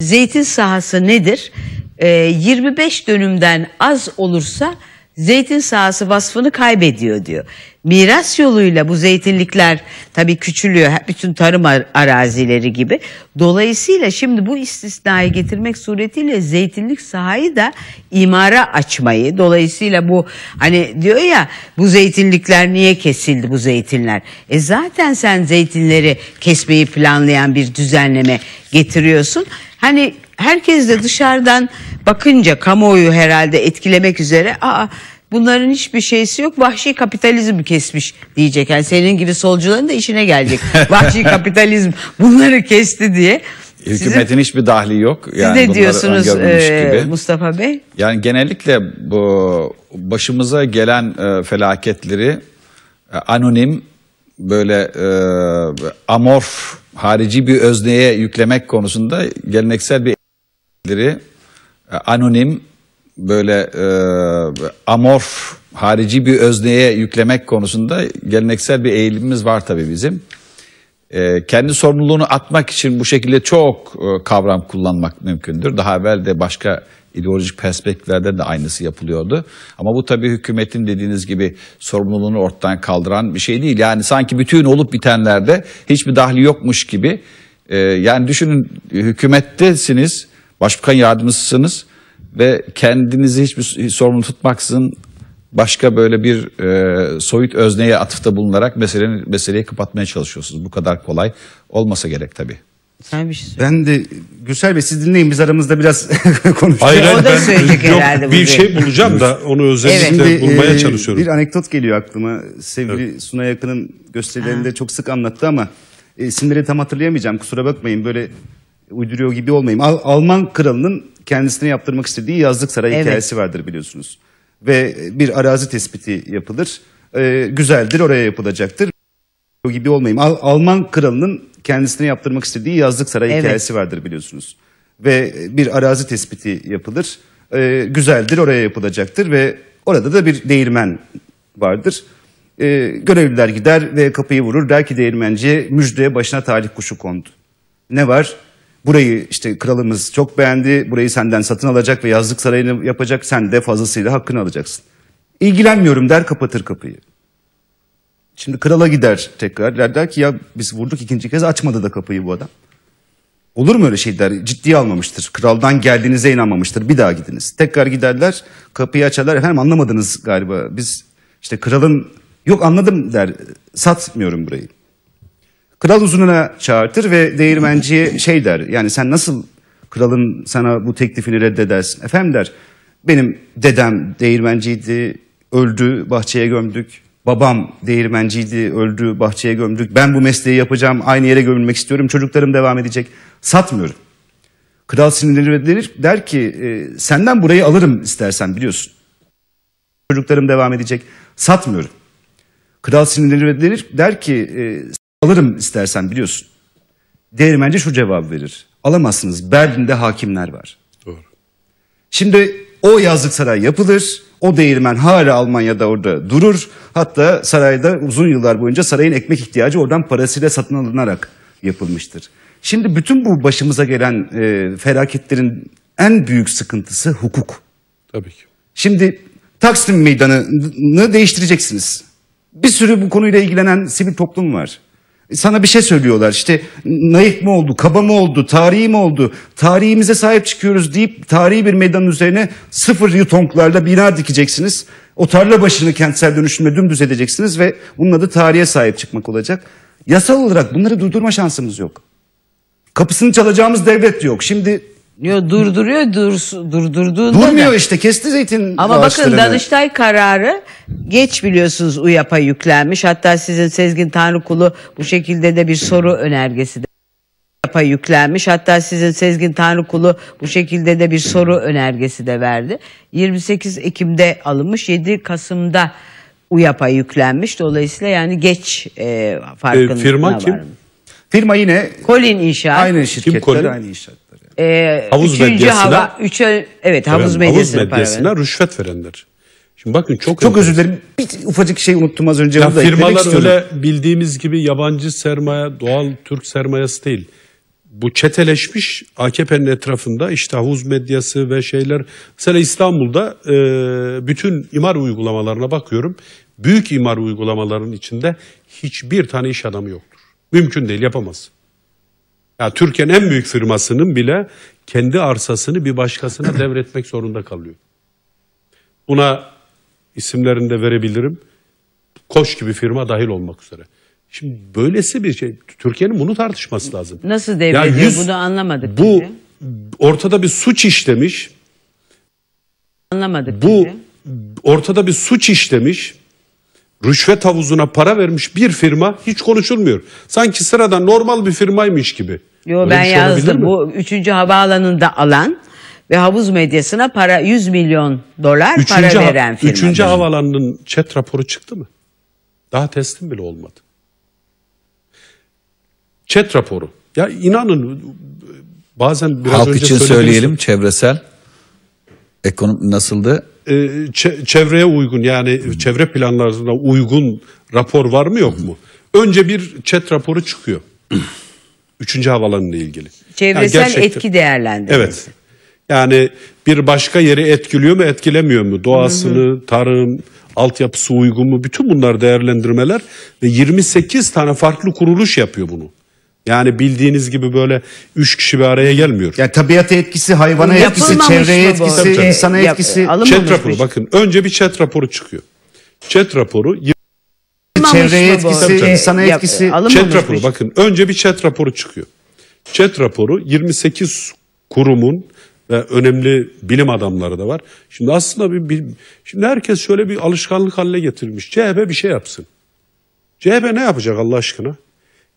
zeytin sahası nedir? E, 25 dönümden az olursa zeytin sahası vasfını kaybediyor diyor. Miras yoluyla bu zeytinlikler tabii küçülüyor bütün tarım arazileri gibi. Dolayısıyla şimdi bu istisnayı getirmek suretiyle zeytinlik sahayı da imara açmayı dolayısıyla bu hani diyor ya bu zeytinlikler niye kesildi bu zeytinler? E zaten sen zeytinleri kesmeyi planlayan bir düzenleme getiriyorsun. Hani herkes de dışarıdan bakınca kamuoyu herhalde etkilemek üzere aa bunların hiçbir şeysi yok vahşi kapitalizm kesmiş diyecek. Yani senin gibi solcuların da işine gelecek. vahşi kapitalizm bunları kesti diye. Hükümetin Sizin, hiçbir dahli yok. Yani siz ne diyorsunuz e, Mustafa Bey? Yani genellikle bu başımıza gelen e, felaketleri e, anonim böyle e, amorf harici bir özneye yüklemek konusunda geleneksel bir e, anonim böyle e, amorf harici bir özneye yüklemek konusunda geleneksel bir eğilimimiz var tabii bizim. E, kendi sorumluluğunu atmak için bu şekilde çok e, kavram kullanmak mümkündür. Daha evvel de başka ideolojik perspektiflerden de aynısı yapılıyordu. Ama bu tabii hükümetin dediğiniz gibi sorumluluğunu ortadan kaldıran bir şey değil. Yani sanki bütün olup bitenlerde hiçbir dahli yokmuş gibi. E, yani düşünün hükümettesiniz başbakan yardımcısınız ve kendinizi hiçbir sorumlu tutmaksızın başka böyle bir e, soyut özneye atıfta bulunarak meselenin, meseleyi kapatmaya çalışıyorsunuz. Bu kadar kolay olmasa gerek tabii. Sen bir şey söyle. Ben de Gürsel Bey siz dinleyin biz aramızda biraz konuşalım. Hayır, hayır o da söyleyecek yok, herhalde. Bir şey bulacağım da onu özellikle evet. bulmaya e, çalışıyorum. Bir anekdot geliyor aklıma. Sevgili evet. Sunay Akın'ın gösterilerinde ha. çok sık anlattı ama e, isimleri tam hatırlayamayacağım kusura bakmayın. Böyle uyduruyor gibi olmayayım. Al Alman kralının kendisine yaptırmak istediği yazlık saray evet. hikayesi vardır biliyorsunuz. Ve bir arazi tespiti yapılır. Ee, güzeldir oraya yapılacaktır. O gibi olmayayım. Al Alman kralının kendisine yaptırmak istediği yazlık saray evet. hikayesi vardır biliyorsunuz. Ve bir arazi tespiti yapılır. Ee, güzeldir oraya yapılacaktır ve orada da bir değirmen vardır. Ee, görevliler gider ve kapıyı vurur. Der ki değirmenciye müjdeye başına talih kuşu kondu. Ne var? burayı işte kralımız çok beğendi, burayı senden satın alacak ve yazlık sarayını yapacak, sen de fazlasıyla hakkını alacaksın. İlgilenmiyorum der kapatır kapıyı. Şimdi krala gider tekrar der, der ki ya biz vurduk ikinci kez açmadı da kapıyı bu adam. Olur mu öyle şey der ciddiye almamıştır. Kraldan geldiğinize inanmamıştır bir daha gidiniz. Tekrar giderler kapıyı açarlar efendim anlamadınız galiba biz işte kralın yok anladım der satmıyorum burayı. Kral uzununa çağırtır ve değirmenciye şey der. Yani sen nasıl kralın sana bu teklifini reddedersin? Efendim der. Benim dedem değirmenciydi, öldü, bahçeye gömdük. Babam değirmenciydi, öldü, bahçeye gömdük. Ben bu mesleği yapacağım, aynı yere gömülmek istiyorum. Çocuklarım devam edecek. Satmıyorum. Kral sinirlenir der ki e, senden burayı alırım istersen biliyorsun. Çocuklarım devam edecek. Satmıyorum. Kral sinirlenir der ki e, Alırım istersen biliyorsun. Değirmenci şu cevabı verir. Alamazsınız Berlin'de hakimler var. Doğru. Şimdi o yazlık saray yapılır. O değirmen hala Almanya'da orada durur. Hatta sarayda uzun yıllar boyunca sarayın ekmek ihtiyacı oradan parasıyla satın alınarak yapılmıştır. Şimdi bütün bu başımıza gelen e, felaketlerin en büyük sıkıntısı hukuk. Tabii ki. Şimdi Taksim Meydanı'nı değiştireceksiniz. Bir sürü bu konuyla ilgilenen sivil toplum var. Sana bir şey söylüyorlar işte naif mi oldu, kaba mı oldu, tarihi mi oldu, tarihimize sahip çıkıyoruz deyip tarihi bir meydan üzerine sıfır yutonglarla bina dikeceksiniz. O tarla başını kentsel dönüşümle dümdüz edeceksiniz ve bunun adı tarihe sahip çıkmak olacak. Yasal olarak bunları durdurma şansımız yok. Kapısını çalacağımız devlet yok. Şimdi Yo, durduruyor dur, durdurduğunda Durmuyor da. işte kesti zeytin Ama bakın Danıştay kararı geç biliyorsunuz UYAP'a yüklenmiş. Hatta sizin Sezgin Tanrıkulu bu şekilde de bir soru önergesi de UYAP'a yüklenmiş. Hatta sizin Sezgin Tanrıkulu bu şekilde de bir soru önergesi de verdi. 28 Ekim'de alınmış 7 Kasım'da UYAP'a yüklenmiş. Dolayısıyla yani geç e, farkında e, firma kim? Varmış. Firma yine Colin İnşaat. Aynı şirketler, Colin? aynı inşaat e, havuz medyasına, hava, üç, evet havuz medyasına, havuz medyasına para rüşvet verenler. Şimdi bakın çok çok özür dilerim. Bir ufacık şey unuttum az önce. Ya firmalar öyle bildiğimiz gibi yabancı sermaye, doğal Türk sermayesi değil. Bu çeteleşmiş AKP'nin etrafında işte havuz medyası ve şeyler. Mesela İstanbul'da e, bütün imar uygulamalarına bakıyorum. Büyük imar uygulamalarının içinde hiçbir tane iş adamı yoktur. Mümkün değil yapamaz. Ya Türkiye'nin en büyük firmasının bile kendi arsasını bir başkasına devretmek zorunda kalıyor. Buna isimlerini de verebilirim. Koç gibi firma dahil olmak üzere. Şimdi böylesi bir şey. Türkiye'nin bunu tartışması lazım. Nasıl devrediyor yani bunu anlamadık. Bu gibi. ortada bir suç işlemiş. Anlamadık. Bu gibi. ortada bir suç işlemiş rüşvet havuzuna para vermiş bir firma hiç konuşulmuyor. Sanki sırada normal bir firmaymış gibi. Yo Öyle ben şey yazdım. Mi? Bu üçüncü havaalanında alan ve havuz medyasına para 100 milyon dolar üçüncü, para veren firma. 3. havaalanının chat raporu çıktı mı? Daha teslim bile olmadı. Chat raporu. Ya inanın bazen biraz Halk önce için söyleyelim çevresel ekonomi nasıldı? E, çevreye uygun yani çevre planlarına uygun rapor var mı yok mu? Önce bir çet raporu çıkıyor. Üçüncü havalanıyla ilgili. Çevresel yani etki değerlendirmesi. Evet. Yani bir başka yeri etkiliyor mu etkilemiyor mu? Doğasını, tarım, altyapısı uygun mu? Bütün bunlar değerlendirmeler ve 28 tane farklı kuruluş yapıyor bunu. Yani bildiğiniz gibi böyle üç kişi bir araya gelmiyor. Ya tabiata etkisi, hayvana etkisi, çevreye etkisi, tabii, insana Yap, etkisi. Çet raporu bakın önce bir çet raporu çıkıyor. Çet raporu çevreye etkisi, bu? insana Yap, etkisi. Çet raporu bakın önce bir çet raporu çıkıyor. Çet raporu 28 kurumun ve önemli bilim adamları da var. Şimdi aslında bir, bir şimdi herkes şöyle bir alışkanlık haline getirmiş. CHP bir şey yapsın. CHP ne yapacak Allah aşkına?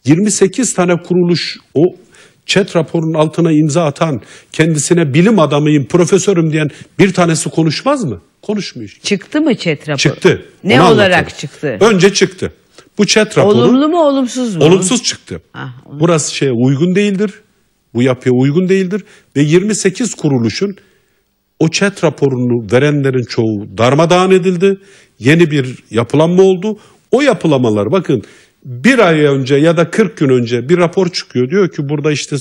28 tane kuruluş o chat raporunun altına imza atan, kendisine bilim adamıyım, profesörüm diyen bir tanesi konuşmaz mı? Konuşmuyor. Çıktı mı chat raporu? Çıktı. Ne Onu olarak anlatayım. çıktı? Önce çıktı. Bu chat raporu... Olumlu mu olumsuz mu? Olumsuz çıktı. Ah, Burası şeye uygun değildir. Bu yapıya uygun değildir. Ve 28 kuruluşun o chat raporunu verenlerin çoğu darmadağın edildi. Yeni bir yapılanma oldu. O yapılamalar bakın bir ay önce ya da 40 gün önce bir rapor çıkıyor. Diyor ki burada işte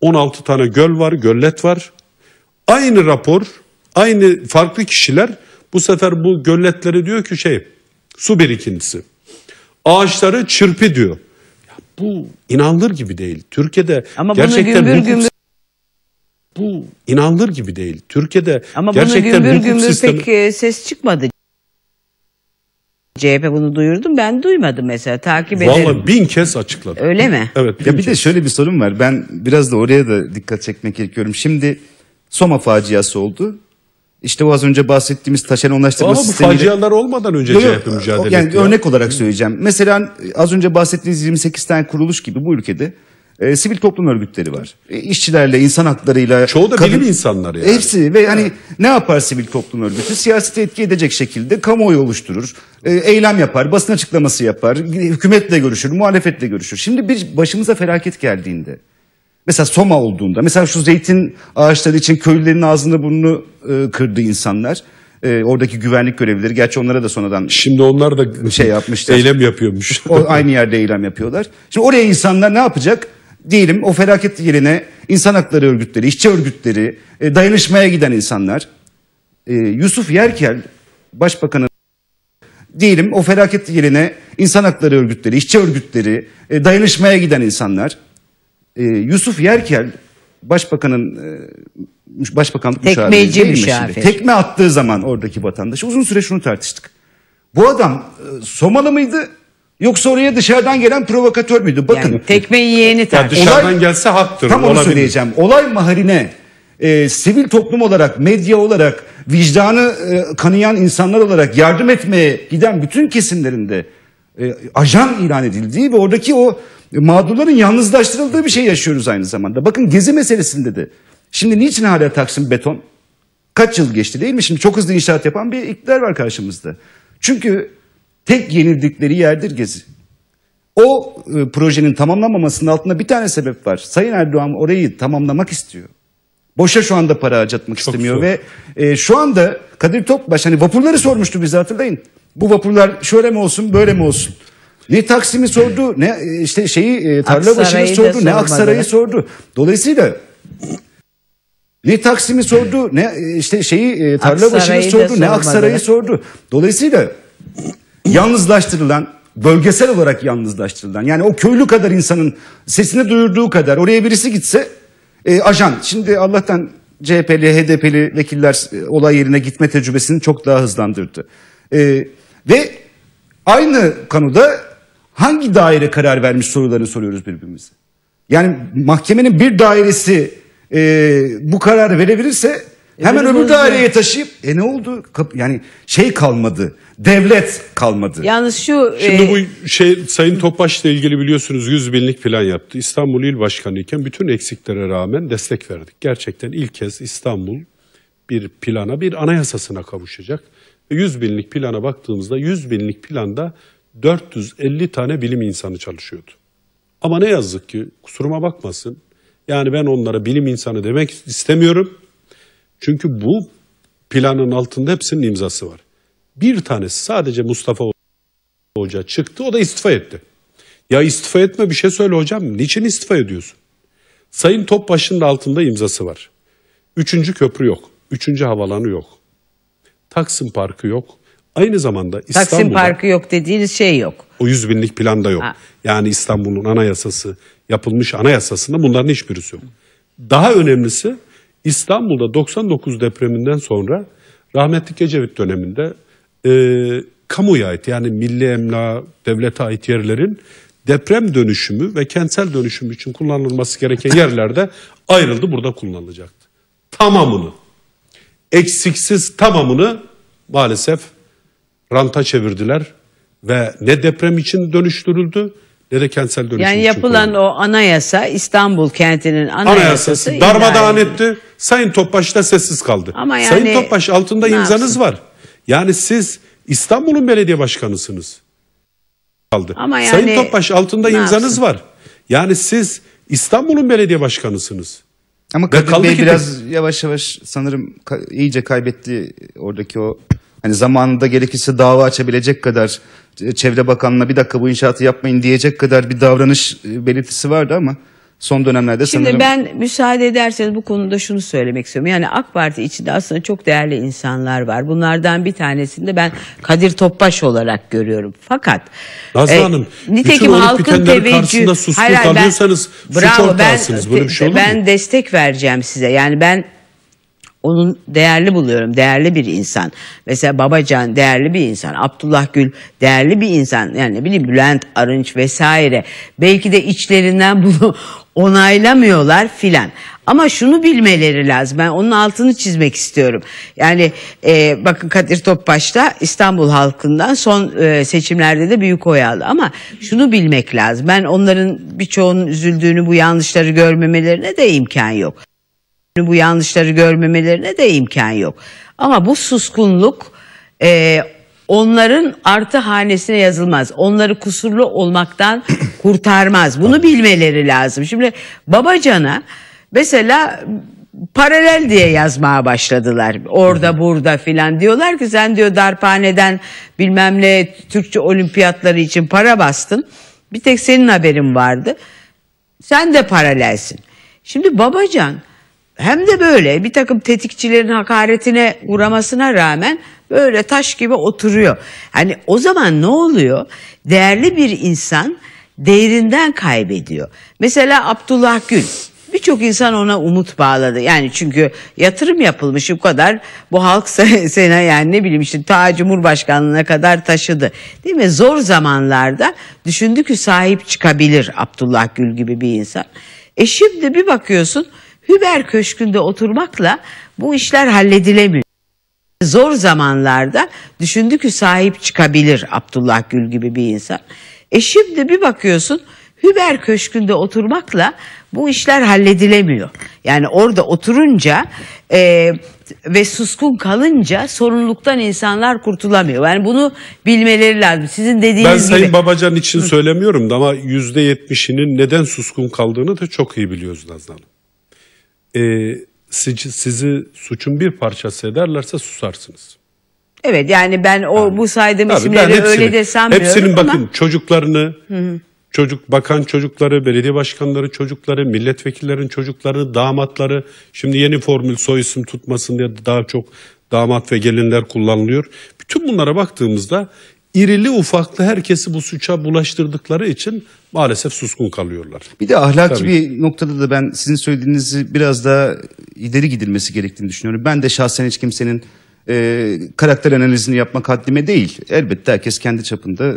16 tane göl var, göllet var. Aynı rapor, aynı farklı kişiler bu sefer bu gölletleri diyor ki şey su birikintisi. Ağaçları çırpı diyor. Ya bu inanılır gibi değil. Türkiye'de Ama gerçekten gümbür, hukuk gümbür. bu inanılır gibi değil. Türkiye'de Ama gerçekten bunu gümbür gümbür sistemi... pek e, ses çıkmadı. CHP bunu duyurdu. Ben duymadım mesela. Takip ederim. Valla bin kez açıkladı. Öyle mi? Evet. Ya bir kez. de şöyle bir sorun var. Ben biraz da oraya da dikkat çekmek gerekiyorum. Şimdi Soma faciası oldu. İşte o az önce bahsettiğimiz taşeron ulaştırma Ama sistemiyle... bu facialar olmadan önce yok, CHP mücadele yani etti. Örnek olarak söyleyeceğim. Mesela az önce bahsettiğiniz 28 tane kuruluş gibi bu ülkede e, sivil toplum örgütleri var. E, işçilerle, insan haklarıyla. Çoğu da kadın, bilim insanları yani. Hepsi ve yani evet. ne yapar sivil toplum örgütü? Siyasete etki edecek şekilde kamuoyu oluşturur. E, eylem yapar, basın açıklaması yapar, hükümetle görüşür, muhalefetle görüşür. Şimdi bir başımıza felaket geldiğinde, mesela Soma olduğunda, mesela şu zeytin ağaçları için köylülerin ağzını burnunu e, kırdı insanlar e, oradaki güvenlik görevlileri gerçi onlara da sonradan şimdi onlar da şey yapmışlar. eylem yapıyormuş. o, aynı yerde eylem yapıyorlar. Şimdi oraya insanlar ne yapacak? diyelim o felaket yerine insan hakları örgütleri, işçi örgütleri, e, dayanışmaya giden insanlar. E, Yusuf Yerkel başbakanın diyelim o felaket yerine insan hakları örgütleri, işçi örgütleri, e, dayanışmaya giden insanlar. E, Yusuf Yerkel başbakanın e, başbakanlık Tekmeci müşaviri. Tekme attığı zaman oradaki vatandaş uzun süre şunu tartıştık. Bu adam e, Somalı mıydı Yoksa oraya dışarıdan gelen provokatör müydü? Bakın. Yani tekme yiyeni tarzı. Dışarıdan olay, gelse haktır. Tam onu söyleyeceğim. Olay maharine e, sivil toplum olarak, medya olarak, vicdanı e, kanayan insanlar olarak yardım etmeye giden bütün kesimlerinde e, ajan ilan edildiği ve oradaki o mağdurların yalnızlaştırıldığı bir şey yaşıyoruz aynı zamanda. Bakın gezi meselesinde de. Şimdi niçin hala Taksim beton? Kaç yıl geçti değil mi? Şimdi çok hızlı inşaat yapan bir iktidar var karşımızda. Çünkü tek yenildikleri yerdir Gezi. O e, projenin tamamlanmamasının altında bir tane sebep var. Sayın Erdoğan orayı tamamlamak istiyor. Boşa şu anda para acatmak Çok istemiyor zor. ve e, şu anda Kadir Topbaş hani vapurları sormuştu bize hatırlayın. Bu vapurlar şöyle mi olsun böyle mi olsun? Ne Taksim'i sordu ne e, işte şeyi e, Tarlabaşı'nı sordu ne Aksaray'ı sordu. Dolayısıyla ne Taksim'i sordu ne e, işte şeyi e, Tarlabaşı'nı sordu ne Aksaray'ı sordu. Dolayısıyla yalnızlaştırılan, bölgesel olarak yalnızlaştırılan yani o köylü kadar insanın sesini duyurduğu kadar oraya birisi gitse e, ajan. Şimdi Allah'tan CHP'li, HDP'li vekiller e, olay yerine gitme tecrübesini çok daha hızlandırdı. E, ve aynı kanuda hangi daire karar vermiş sorularını soruyoruz birbirimize. Yani mahkemenin bir dairesi e, bu karar verebilirse e Hemen öbür hızlı. daireye taşıyıp e ne oldu? Yani şey kalmadı. Devlet kalmadı. Yalnız şu... Şimdi e... bu şey Sayın Topbaş'la ilgili biliyorsunuz 100 binlik plan yaptı. İstanbul İl Başkanı iken bütün eksiklere rağmen destek verdik. Gerçekten ilk kez İstanbul bir plana, bir anayasasına kavuşacak. 100 binlik plana baktığımızda 100 binlik planda 450 tane bilim insanı çalışıyordu. Ama ne yazık ki kusuruma bakmasın. Yani ben onlara bilim insanı demek istemiyorum. Çünkü bu planın altında hepsinin imzası var. Bir tanesi sadece Mustafa Hoca çıktı o da istifa etti. Ya istifa etme bir şey söyle hocam. Niçin istifa ediyorsun? Sayın Topbaşı'nın altında imzası var. Üçüncü köprü yok. Üçüncü havalanı yok. Taksim Parkı yok. Aynı zamanda İstanbul'da... Taksim Parkı yok dediğiniz şey yok. O yüz binlik plan da yok. Ha. Yani İstanbul'un anayasası, yapılmış anayasasında bunların hiçbirisi yok. Daha önemlisi İstanbul'da 99 depreminden sonra rahmetli Ecevit döneminde e, kamuya ait yani milli emla, devlete ait yerlerin deprem dönüşümü ve kentsel dönüşüm için kullanılması gereken yerlerde ayrıldı burada kullanılacaktı. Tamamını, eksiksiz tamamını maalesef ranta çevirdiler ve ne deprem için dönüştürüldü Nereye kentsel dönüşüm Yani yapılan o anayasa İstanbul kentinin anayasası, anayasası darmadağın etti. Sayın Topbaş da sessiz kaldı. Ama yani, Sayın Topbaş altında imzanız var. Yani siz İstanbul'un belediye başkanısınız. Kaldı. Ama yani, Sayın Topbaş altında imzanız yapsın? var. Yani siz İstanbul'un belediye başkanısınız. Ama Kadir Bey biraz de... yavaş yavaş sanırım iyice kaybetti oradaki o Hani zamanında gerekirse dava açabilecek kadar e, Çevre Bakanlığı'na bir dakika bu inşaatı yapmayın diyecek kadar bir davranış e, belirtisi vardı ama son dönemlerde Şimdi sanırım... ben müsaade ederseniz bu konuda şunu söylemek istiyorum. Yani AK Parti içinde aslında çok değerli insanlar var. Bunlardan bir tanesini de ben Kadir Topbaş olarak görüyorum. Fakat... Nazlı e, Hanım, nitekim bütün halkın teveccühü... karşısında hayır, ben, kalıyorsanız bravo, suç ortağısınız. Ben, Böyle bir şey olur Ben mu? destek vereceğim size. Yani ben onun değerli buluyorum. Değerli bir insan. Mesela Babacan değerli bir insan. Abdullah Gül değerli bir insan. Yani ne bileyim Bülent Arınç vesaire. Belki de içlerinden bunu onaylamıyorlar filan. Ama şunu bilmeleri lazım. Ben onun altını çizmek istiyorum. Yani e, bakın Kadir Topbaş da İstanbul halkından son e, seçimlerde de büyük oy aldı. Ama şunu bilmek lazım. Ben onların birçoğunun üzüldüğünü, bu yanlışları görmemelerine de imkan yok bu yanlışları görmemelerine de imkan yok. Ama bu suskunluk e, onların artı hanesine yazılmaz. Onları kusurlu olmaktan kurtarmaz. Bunu bilmeleri lazım. Şimdi babacana mesela paralel diye yazmaya başladılar. Orada burada filan diyorlar ki sen diyor darphaneden bilmem ne Türkçe olimpiyatları için para bastın. Bir tek senin haberin vardı. Sen de paralelsin. Şimdi babacan hem de böyle bir takım tetikçilerin hakaretine uğramasına rağmen böyle taş gibi oturuyor. Hani o zaman ne oluyor? Değerli bir insan değerinden kaybediyor. Mesela Abdullah Gül. Birçok insan ona umut bağladı. Yani çünkü yatırım yapılmış bu kadar bu halk sena yani ne bileyim işte ta Cumhurbaşkanlığına kadar taşıdı. Değil mi? Zor zamanlarda düşündü ki sahip çıkabilir Abdullah Gül gibi bir insan. E şimdi bir bakıyorsun Hüber Köşkü'nde oturmakla bu işler halledilemiyor. Zor zamanlarda düşündü ki sahip çıkabilir Abdullah Gül gibi bir insan. E şimdi bir bakıyorsun Hüber Köşkü'nde oturmakla bu işler halledilemiyor. Yani orada oturunca e, ve suskun kalınca sorumluluktan insanlar kurtulamıyor. Yani bunu bilmeleri lazım. Sizin dediğiniz gibi. Ben Sayın gibi... Babacan için söylemiyorum da ama yüzde yetmişinin neden suskun kaldığını da çok iyi biliyoruz Nazlı Hanım e, sizi, sizi suçun bir parçası ederlerse susarsınız. Evet yani ben o yani, bu saydığım tabii, isimleri hepsini, öyle desem sanmıyorum. Hepsinin bakın çocuklarını, Hı-hı. çocuk bakan çocukları, belediye başkanları çocukları, milletvekillerin çocukları, damatları. Şimdi yeni formül soy isim tutmasın diye daha çok damat ve gelinler kullanılıyor. Bütün bunlara baktığımızda irili ufaklı herkesi bu suça bulaştırdıkları için maalesef suskun kalıyorlar. Bir de ahlaki Tabii. bir noktada da ben sizin söylediğinizi biraz daha ileri gidilmesi gerektiğini düşünüyorum. Ben de şahsen hiç kimsenin e, karakter analizini yapmak haddime değil. Elbette herkes kendi çapında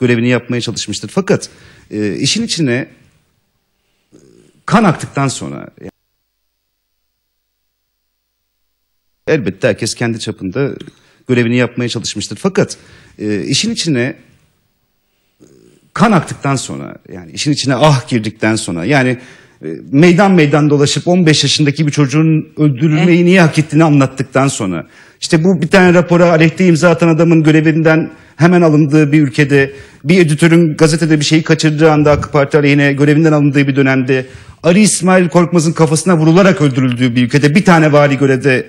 görevini yapmaya çalışmıştır. Fakat e, işin içine e, kan aktıktan sonra... Elbette herkes kendi çapında görevini yapmaya çalışmıştır. Fakat e, işin içine e, kan aktıktan sonra yani işin içine ah girdikten sonra yani e, meydan meydan dolaşıp 15 yaşındaki bir çocuğun öldürülmeyi eh. niye hak ettiğini anlattıktan sonra işte bu bir tane rapora aleyhte imza atan adamın görevinden hemen alındığı bir ülkede bir editörün gazetede bir şeyi kaçırdığı anda AK Parti aleyhine görevinden alındığı bir dönemde Ali İsmail Korkmaz'ın kafasına vurularak öldürüldüğü bir ülkede bir tane vali görevde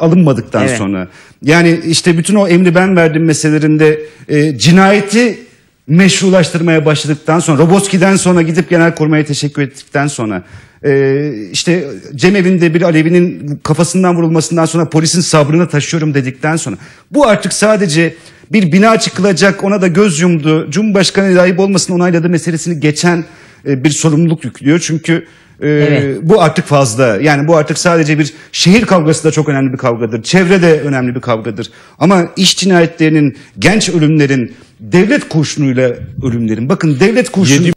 alınmadıktan evet. sonra. Yani işte bütün o emri ben verdim meselelerinde e, cinayeti meşrulaştırmaya başladıktan sonra, Roboski'den sonra gidip genel korumaya teşekkür ettikten sonra, e, işte cemevi'nde bir Alevi'nin kafasından vurulmasından sonra polisin sabrını taşıyorum dedikten sonra. Bu artık sadece bir bina çıkılacak ona da göz yumdu, Cumhurbaşkanı layık olmasını onayladı meselesini geçen e, bir sorumluluk yüklüyor. Çünkü ee, evet. Bu artık fazla. Yani bu artık sadece bir şehir kavgası da çok önemli bir kavgadır. Çevre de önemli bir kavgadır. Ama iş cinayetlerinin, genç ölümlerin, devlet kurşunuyla ölümlerin. Bakın devlet kurşunu... Yedi...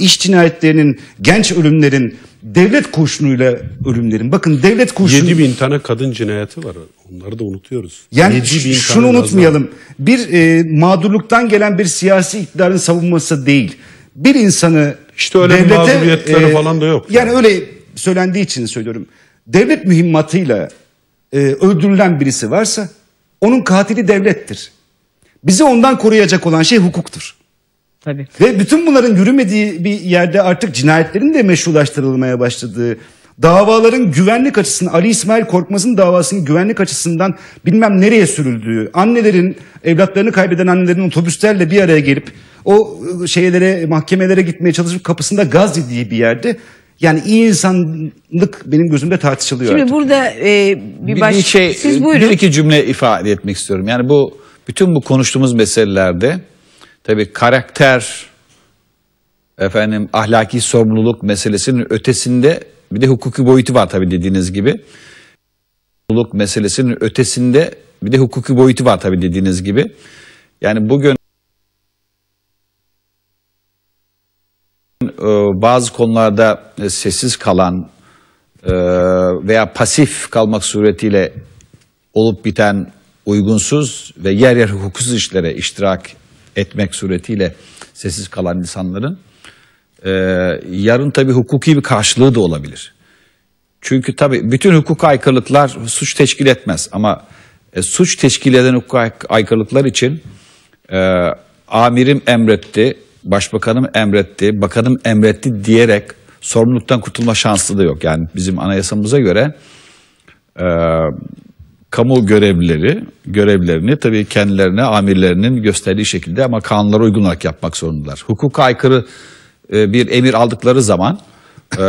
İş cinayetlerinin, genç ölümlerin, devlet kurşunuyla ölümlerin. Bakın devlet kurşunu... 7 bin tane kadın cinayeti var. Onları da unutuyoruz. Yani şunu unutmayalım. Lazım. Bir e, mağdurluktan gelen bir siyasi iktidarın savunması değil. Bir insanı işte öyle Devlete, mağduriyetleri e, falan da yok. Yani, yani öyle söylendiği için söylüyorum. Devlet mühimmatıyla e, öldürülen birisi varsa onun katili devlettir. Bizi ondan koruyacak olan şey hukuktur. Tabii. Ve bütün bunların yürümediği bir yerde artık cinayetlerin de meşrulaştırılmaya başladığı Davaların güvenlik açısından Ali İsmail Korkmaz'ın davasının güvenlik açısından bilmem nereye sürüldüğü, annelerin evlatlarını kaybeden annelerin otobüslerle bir araya gelip o ıı, şeylere mahkemelere gitmeye çalışıp kapısında gaz yediği bir yerde yani iyi insanlık benim gözümde tartışılıyor. Şimdi artık. burada e, bir, baş... bir şey Siz e, buyurun. bir iki cümle ifade etmek istiyorum. Yani bu bütün bu konuştuğumuz meselelerde tabii karakter efendim ahlaki sorumluluk meselesinin ötesinde bir de hukuki boyutu var tabii dediğiniz gibi. Sorumluluk meselesinin ötesinde bir de hukuki boyutu var tabii dediğiniz gibi. Yani bugün e, bazı konularda e, sessiz kalan e, veya pasif kalmak suretiyle olup biten uygunsuz ve yer yer hukuksuz işlere iştirak etmek suretiyle sessiz kalan insanların ee, yarın tabi hukuki bir karşılığı da olabilir. Çünkü tabi bütün hukuk aykırılıklar suç teşkil etmez ama e, suç teşkil eden hukuk ay aykırılıklar için e, amirim emretti, başbakanım emretti, bakanım emretti diyerek sorumluluktan kurtulma şansı da yok. Yani bizim anayasamıza göre e, kamu görevlileri görevlerini tabi kendilerine amirlerinin gösterdiği şekilde ama kanunlara uygun olarak yapmak zorundalar. Hukuk aykırı e, bir emir aldıkları zaman e,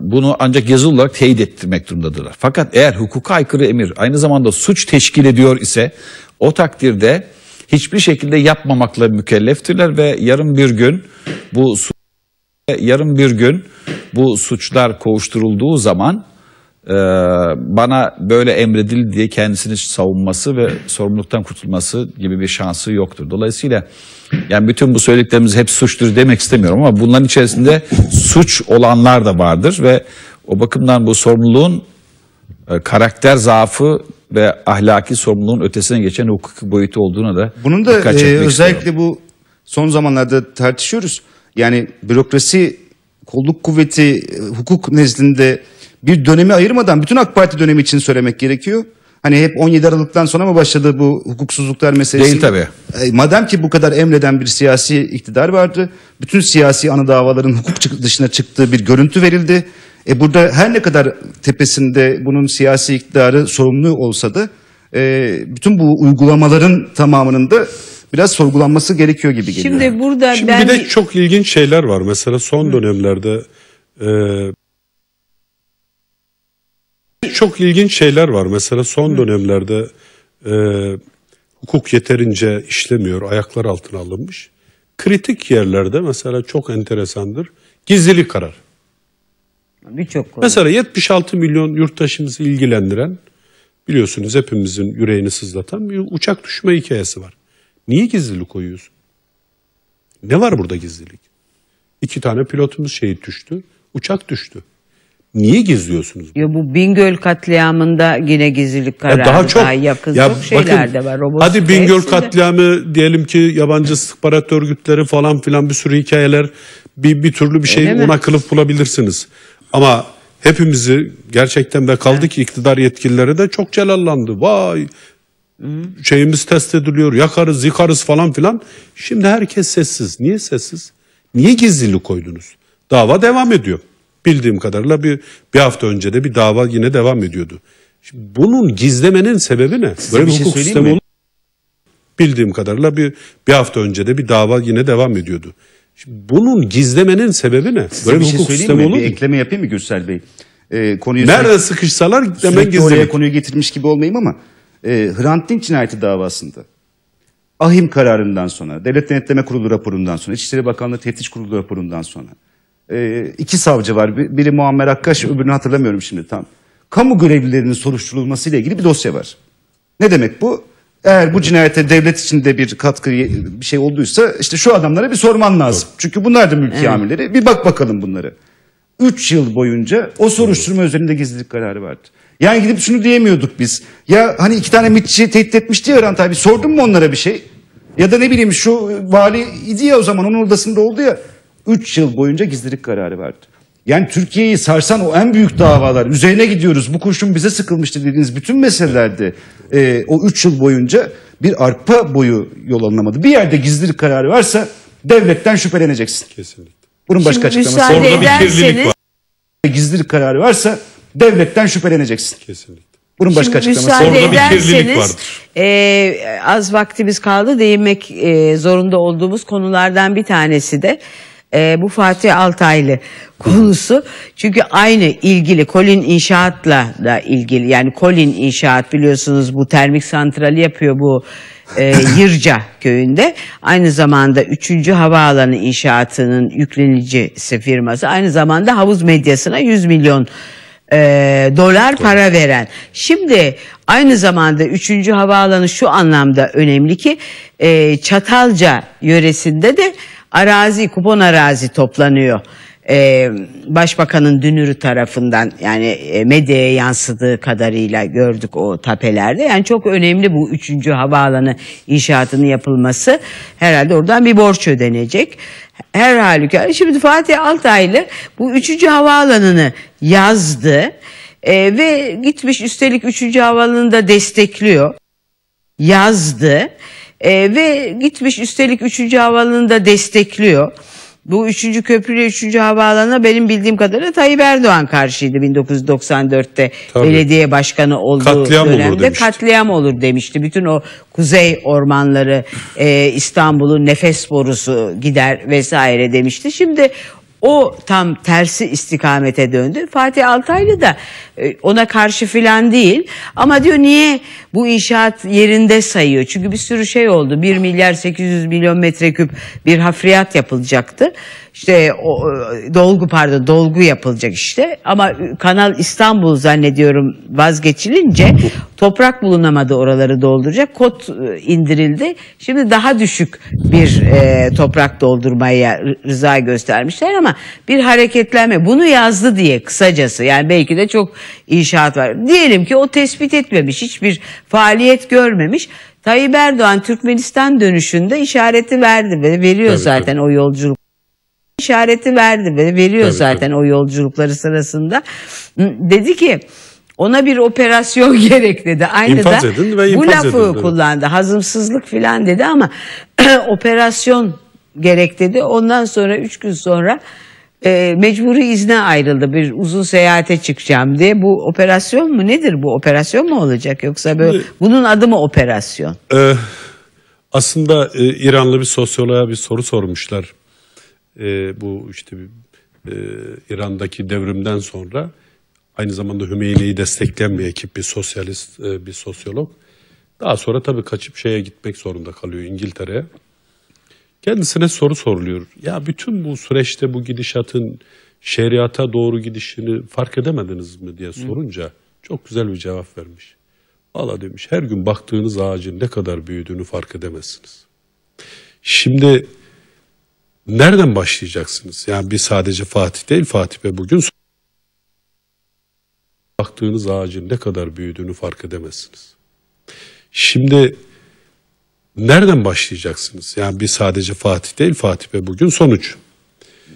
bunu ancak yazılı olarak teyit ettirmek durumdadırlar. Fakat eğer hukuka aykırı emir aynı zamanda suç teşkil ediyor ise o takdirde hiçbir şekilde yapmamakla mükelleftirler ve yarın bir gün bu yarın bir gün bu suçlar kovuşturulduğu zaman e, bana böyle emredildi diye kendisini savunması ve sorumluluktan kurtulması gibi bir şansı yoktur. Dolayısıyla yani bütün bu söylediklerimiz hep suçtur demek istemiyorum ama bunların içerisinde suç olanlar da vardır ve o bakımdan bu sorumluluğun e, karakter zaafı ve ahlaki sorumluluğun ötesine geçen hukuki boyutu olduğuna da Bunun da e, özellikle bu son zamanlarda tartışıyoruz. Yani bürokrasi kolluk kuvveti e, hukuk nezdinde bir dönemi ayırmadan bütün AK Parti dönemi için söylemek gerekiyor. Hani hep 17 Aralık'tan sonra mı başladı bu hukuksuzluklar meselesi? Değil tabii. E, madem ki bu kadar emreden bir siyasi iktidar vardı, bütün siyasi ana davaların hukuk dışına çıktığı bir görüntü verildi. E burada her ne kadar tepesinde bunun siyasi iktidarı sorumlu olsa da e, bütün bu uygulamaların tamamının da biraz sorgulanması gerekiyor gibi geliyor. Şimdi burada Şimdi ben... bir de çok ilginç şeyler var. Mesela son dönemlerde e, çok ilginç şeyler var. Mesela son dönemlerde e, hukuk yeterince işlemiyor, ayaklar altına alınmış. Kritik yerlerde mesela çok enteresandır. Gizlilik karar. Birçok Mesela 76 milyon yurttaşımızı ilgilendiren, biliyorsunuz hepimizin yüreğini sızlatan bir uçak düşme hikayesi var. Niye gizlilik koyuyorsun? Ne var burada gizlilik? İki tane pilotumuz şehit düştü, uçak düştü. Niye gizliyorsunuz? Ya bu Bingöl katliamında yine gizlilik kararı ya daha çok daha yakın ya çok şeyler de var. Robotik hadi Bingöl hepsinde. katliamı diyelim ki yabancı istihbarat örgütleri falan filan bir sürü hikayeler bir, bir türlü bir şey ona kılıf bulabilirsiniz. Ama hepimizi gerçekten ve kaldı ki iktidar yetkilileri de çok celallandı. Vay Hı. şeyimiz test ediliyor yakarız yıkarız falan filan. Şimdi herkes sessiz. Niye sessiz? Niye gizlilik koydunuz? Dava devam ediyor. Bildiğim kadarıyla bir, bir hafta önce de bir dava yine devam ediyordu. Şimdi bunun gizlemenin sebebi ne? Size Böyle bir hukuk söyleyeyim sistemi mi? Bildiğim kadarıyla bir, bir hafta önce de bir dava yine devam ediyordu. Şimdi bunun gizlemenin sebebi ne? Size Böyle bir, bir şey hukuk şey sistemi mi? olur şey mu? Bir ekleme yapayım mı Gürsel Bey? Ee, konuyu Nerede sürekli, sıkışsalar hemen gizlemek. oraya konuyu getirmiş gibi olmayayım ama e, Hrant Dink cinayeti davasında ahim kararından sonra, Devlet Denetleme Kurulu raporundan sonra, İçişleri Bakanlığı Teftiş Kurulu raporundan sonra e, iki savcı var. Biri Muammer Akkaş, öbürünü hatırlamıyorum şimdi tam. Kamu görevlilerinin soruşturulması ile ilgili bir dosya var. Ne demek bu? Eğer bu cinayete devlet içinde bir katkı bir şey olduysa işte şu adamlara bir sorman lazım. Çünkü bunlar da mülki evet. amirleri. Bir bak bakalım bunları. Üç yıl boyunca o soruşturma üzerinde gizlilik kararı vardı. Yani gidip şunu diyemiyorduk biz. Ya hani iki tane mitçi tehdit etmişti ya Rant abi sordun mu onlara bir şey? Ya da ne bileyim şu vali idi ya o zaman onun odasında oldu ya. 3 yıl boyunca gizlilik kararı verdi. Yani Türkiye'yi sarsan o en büyük davalar, üzerine gidiyoruz, bu kurşun bize sıkılmıştı dediğiniz bütün meselelerde e, o 3 yıl boyunca bir arpa boyu yol alınamadı. Bir yerde gizlilik kararı varsa devletten şüpheleneceksin. Kesinlikle. Bunun başka Şimdi açıklaması. Orada bir kirlilik var. Gizlilik kararı varsa devletten şüpheleneceksin. Kesinlikle. Bunun başka Şimdi açıklaması. Orada bir kirlilik vardır. E, az vaktimiz kaldı değinmek e, zorunda olduğumuz konulardan bir tanesi de e, bu Fatih Altaylı konusu. Çünkü aynı ilgili Kolin İnşaat'la da ilgili yani Kolin İnşaat biliyorsunuz bu termik santrali yapıyor bu e, Yırca köyünde. Aynı zamanda 3. Havaalanı inşaatının yüklenicisi firması aynı zamanda havuz medyasına 100 milyon e, dolar para veren. Şimdi aynı zamanda 3. havaalanı şu anlamda önemli ki e, Çatalca yöresinde de arazi, kupon arazi toplanıyor. Ee, Başbakanın Dünürü tarafından yani e, medyaya yansıdığı kadarıyla gördük o tapelerde. Yani çok önemli bu üçüncü havaalanı inşaatının yapılması. Herhalde oradan bir borç ödenecek. Her halükarda şimdi Fatih Altaylı bu üçüncü havaalanını yazdı. Ee, ve gitmiş üstelik üçüncü havalanını da destekliyor. Yazdı. E, ve gitmiş üstelik 3. havaalanını da destekliyor. Bu 3. köprüyle 3. havaalanına benim bildiğim kadarıyla Tayyip Erdoğan karşıydı 1994'te Tabii. belediye başkanı olduğu katliam dönemde olur demişti. katliam olur demişti. Bütün o kuzey ormanları e, İstanbul'un nefes borusu gider vesaire demişti. Şimdi o tam tersi istikamete döndü. Fatih Altaylı da e, ona karşı filan değil. Ama diyor niye bu inşaat yerinde sayıyor? Çünkü bir sürü şey oldu. 1 milyar 800 milyon metreküp bir hafriyat yapılacaktı işte o, dolgu pardon dolgu yapılacak işte ama Kanal İstanbul zannediyorum vazgeçilince toprak bulunamadı oraları dolduracak kot e, indirildi şimdi daha düşük bir e, toprak doldurmaya rıza göstermişler ama bir hareketlenme bunu yazdı diye kısacası yani belki de çok inşaat var diyelim ki o tespit etmemiş hiçbir faaliyet görmemiş Tayyip Erdoğan Türkmenistan dönüşünde işareti verdi ve veriyor Tabii zaten ki. o yolculuk işareti verdi ve veriyor tabii, zaten tabii. o yolculukları sırasında. Dedi ki ona bir operasyon gerek dedi. Aynı infaz da edin ve bu lafı edin, kullandı. Hazımsızlık filan dedi ama operasyon gerek dedi. Ondan sonra üç gün sonra e, mecburi izne ayrıldı bir uzun seyahate çıkacağım diye. Bu operasyon mu nedir bu operasyon mu olacak yoksa böyle Şimdi, bunun adı mı operasyon? E, aslında e, İranlı bir sosyoloğa bir soru sormuşlar e, bu işte e, İran'daki devrimden sonra aynı zamanda Hümeyni'yi destekleyen bir ekip, bir sosyalist, e, bir sosyolog. Daha sonra tabii kaçıp şeye gitmek zorunda kalıyor İngiltere'ye. Kendisine soru soruluyor. Ya bütün bu süreçte bu gidişatın şeriata doğru gidişini fark edemediniz mi diye sorunca çok güzel bir cevap vermiş. Valla demiş her gün baktığınız ağacın ne kadar büyüdüğünü fark edemezsiniz. Şimdi nereden başlayacaksınız? Yani bir sadece Fatih değil, Fatih ve bugün baktığınız ağacın ne kadar büyüdüğünü fark edemezsiniz. Şimdi nereden başlayacaksınız? Yani bir sadece Fatih değil, Fatih ve bugün sonuç.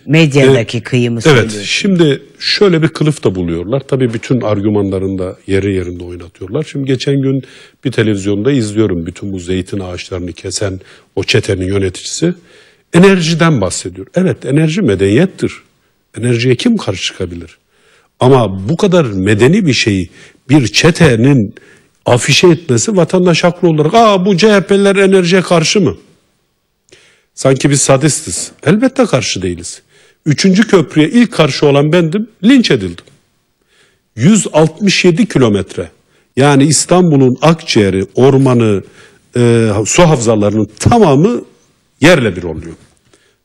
Medyadaki ee, kıyımı Evet, şimdi şöyle bir kılıf da buluyorlar. Tabii bütün argümanlarında yeri yerinde oynatıyorlar. Şimdi geçen gün bir televizyonda izliyorum bütün bu zeytin ağaçlarını kesen o çetenin yöneticisi. Enerjiden bahsediyor. Evet enerji medeniyettir. Enerjiye kim karşı çıkabilir? Ama bu kadar medeni bir şeyi bir çetenin afişe etmesi vatandaş haklı olarak aa bu CHP'ler enerjiye karşı mı? Sanki biz sadistiz. Elbette karşı değiliz. Üçüncü köprüye ilk karşı olan bendim, linç edildim. 167 kilometre yani İstanbul'un akciğeri, ormanı, e, su havzalarının tamamı yerle bir oluyor.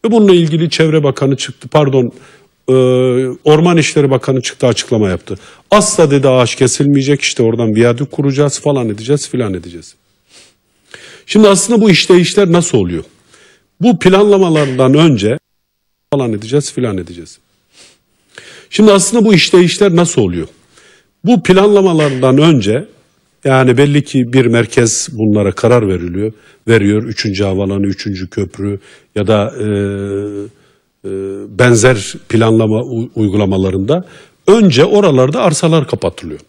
Ve bununla ilgili Çevre Bakanı çıktı, pardon e, Orman İşleri Bakanı çıktı açıklama yaptı. Asla dedi ağaç kesilmeyecek işte oradan viyadük kuracağız falan edeceğiz filan edeceğiz. Şimdi aslında bu işte işler nasıl oluyor? Bu planlamalardan önce falan edeceğiz filan edeceğiz. Şimdi aslında bu işte işler nasıl oluyor? Bu planlamalardan önce yani belli ki bir merkez bunlara karar veriliyor, veriyor. Üçüncü havalanı, üçüncü köprü ya da e, e, benzer planlama uygulamalarında önce oralarda arsalar kapatılıyor.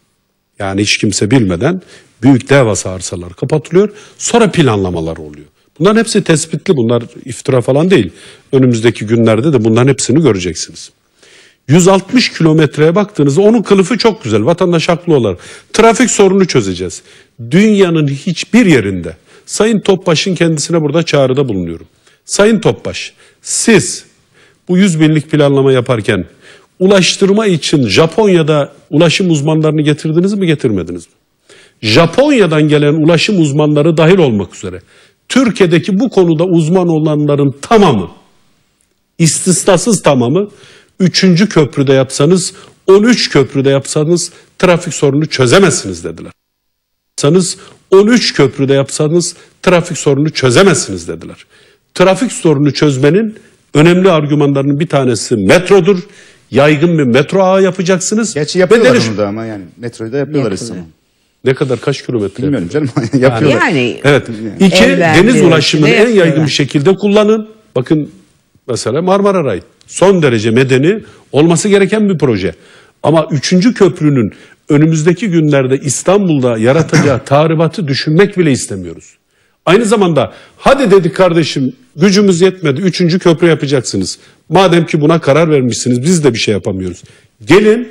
Yani hiç kimse bilmeden büyük devasa arsalar kapatılıyor. Sonra planlamalar oluyor. Bunların hepsi tespitli, bunlar iftira falan değil. Önümüzdeki günlerde de bunların hepsini göreceksiniz. 160 kilometreye baktığınızda onun kılıfı çok güzel. Vatandaş haklı olarak. Trafik sorunu çözeceğiz. Dünyanın hiçbir yerinde. Sayın Topbaş'ın kendisine burada çağrıda bulunuyorum. Sayın Topbaş, siz bu 100 binlik planlama yaparken ulaştırma için Japonya'da ulaşım uzmanlarını getirdiniz mi getirmediniz mi? Japonya'dan gelen ulaşım uzmanları dahil olmak üzere Türkiye'deki bu konuda uzman olanların tamamı istisnasız tamamı Üçüncü köprüde yapsanız, 13 köprüde yapsanız trafik sorunu çözemezsiniz dediler. Yapsanız 13 köprüde yapsanız trafik sorunu çözemezsiniz dediler. Trafik sorunu çözmenin önemli argümanlarının bir tanesi metrodur. Yaygın bir metro ağı yapacaksınız. Gerçi yapıyorlar onu da ama yani metroyu da yapıyorlar İstanbul'da. Ne kadar kaç kilometre? Bilmiyorum canım yapıyorlar. Yani, evet. İki evlendi, deniz ulaşımını en yaygın bir şekilde kullanın. Bakın mesela Marmara Ray son derece medeni olması gereken bir proje. Ama üçüncü köprünün önümüzdeki günlerde İstanbul'da yaratacağı tahribatı düşünmek bile istemiyoruz. Aynı zamanda hadi dedik kardeşim gücümüz yetmedi üçüncü köprü yapacaksınız. Madem ki buna karar vermişsiniz biz de bir şey yapamıyoruz. Gelin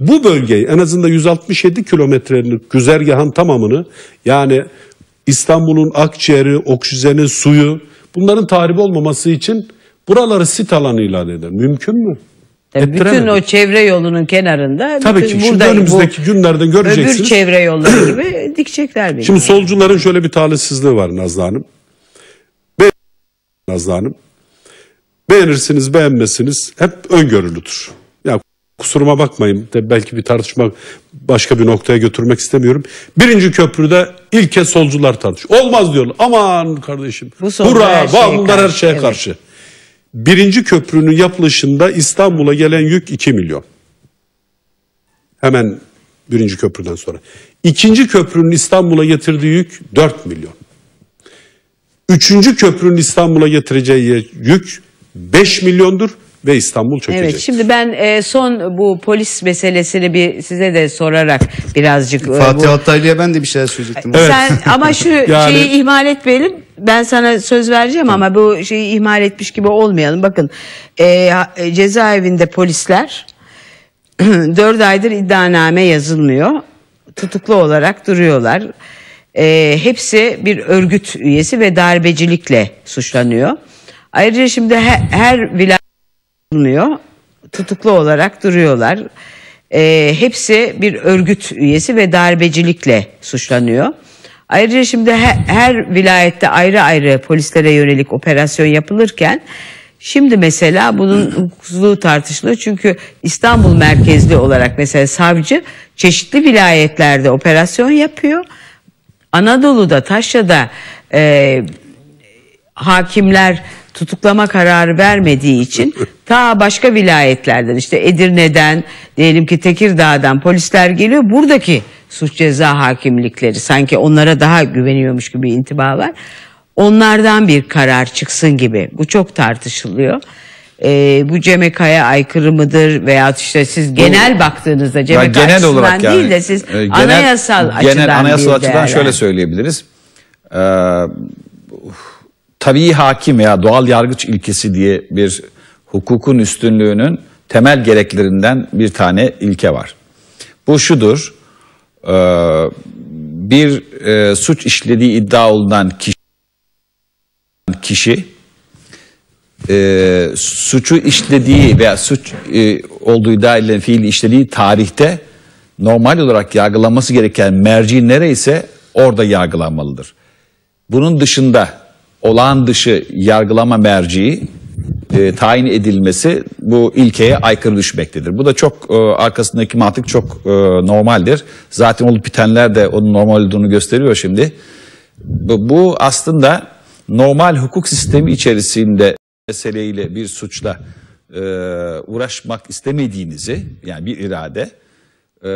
bu bölgeyi en azından 167 kilometrelik güzergahın tamamını yani İstanbul'un akciğeri, oksijeni, suyu bunların tahribi olmaması için Buraları sit alanı ilan eder. Mümkün mü? Tabii e, bütün o çevre yolunun kenarında Tabii ki. Şimdi önümüzdeki bu, günlerde göreceksiniz. Öbür çevre yolları gibi dikecekler. Beni. Şimdi solcuların şöyle bir talihsizliği var Nazlı Hanım. Be Nazlı Hanım. Beğenirsiniz beğenmesiniz hep öngörülüdür. Ya kusuruma bakmayın de belki bir tartışma başka bir noktaya götürmek istemiyorum. Birinci köprüde ilk kez solcular tartış. Olmaz diyorlar. Aman kardeşim. Bu hurra her şeye bunlar her şeye Evet. karşı. Birinci köprünün yapılışında İstanbul'a gelen yük 2 milyon. Hemen birinci köprüden sonra. İkinci köprünün İstanbul'a getirdiği yük 4 milyon. Üçüncü köprünün İstanbul'a getireceği yük 5 milyondur ve İstanbul çökecek. Evet şimdi ben e, son bu polis meselesini bir size de sorarak birazcık. Fatih e, bu... Altaylı'ya ben de bir şeyler söyleyecektim. Evet. Sen, ama şu yani... şeyi ihmal etmeyelim ben sana söz vereceğim Hı. ama bu şeyi ihmal etmiş gibi olmayalım. Bakın e, e cezaevinde polisler 4 aydır iddianame yazılmıyor. Tutuklu olarak duruyorlar. E, hepsi bir örgüt üyesi ve darbecilikle suçlanıyor. Ayrıca şimdi her, her vilayet tutuklu olarak duruyorlar. E, hepsi bir örgüt üyesi ve darbecilikle suçlanıyor. Ayrıca şimdi her, her vilayette ayrı ayrı polislere yönelik operasyon yapılırken şimdi mesela bunun hukuksuzluğu tartışılıyor. Çünkü İstanbul merkezli olarak mesela savcı çeşitli vilayetlerde operasyon yapıyor. Anadolu'da, Taşya'da e, hakimler tutuklama kararı vermediği için ta başka vilayetlerden işte Edirne'den diyelim ki Tekirdağ'dan polisler geliyor. Buradaki suç ceza hakimlikleri sanki onlara daha güveniyormuş gibi intiba var. Onlardan bir karar çıksın gibi bu çok tartışılıyor. Ee, bu CMK'ya aykırı mıdır veya işte siz genel baktığınızda CMK yani genel olarak yani, değil de siz e, genel, anayasal açıdan Genel anayasal açıdan değerler. şöyle söyleyebiliriz. Ee, tabii hakim veya doğal yargıç ilkesi diye bir hukukun üstünlüğünün temel gereklerinden bir tane ilke var. Bu şudur, e, bir e, suç işlediği iddia olunan kişi, kişi e, suçu işlediği veya suç e, olduğu iddia edilen fiil işlediği tarihte normal olarak yargılanması gereken merci nereyse orada yargılanmalıdır. Bunun dışında olağan dışı yargılama merciği e, tayin edilmesi bu ilkeye aykırı düşmektedir. Bu da çok e, arkasındaki mantık çok e, normaldir. Zaten olup bitenler de onun normal olduğunu gösteriyor şimdi. Bu, bu aslında normal hukuk sistemi içerisinde meseleyle bir suçla e, uğraşmak istemediğinizi yani bir irade e,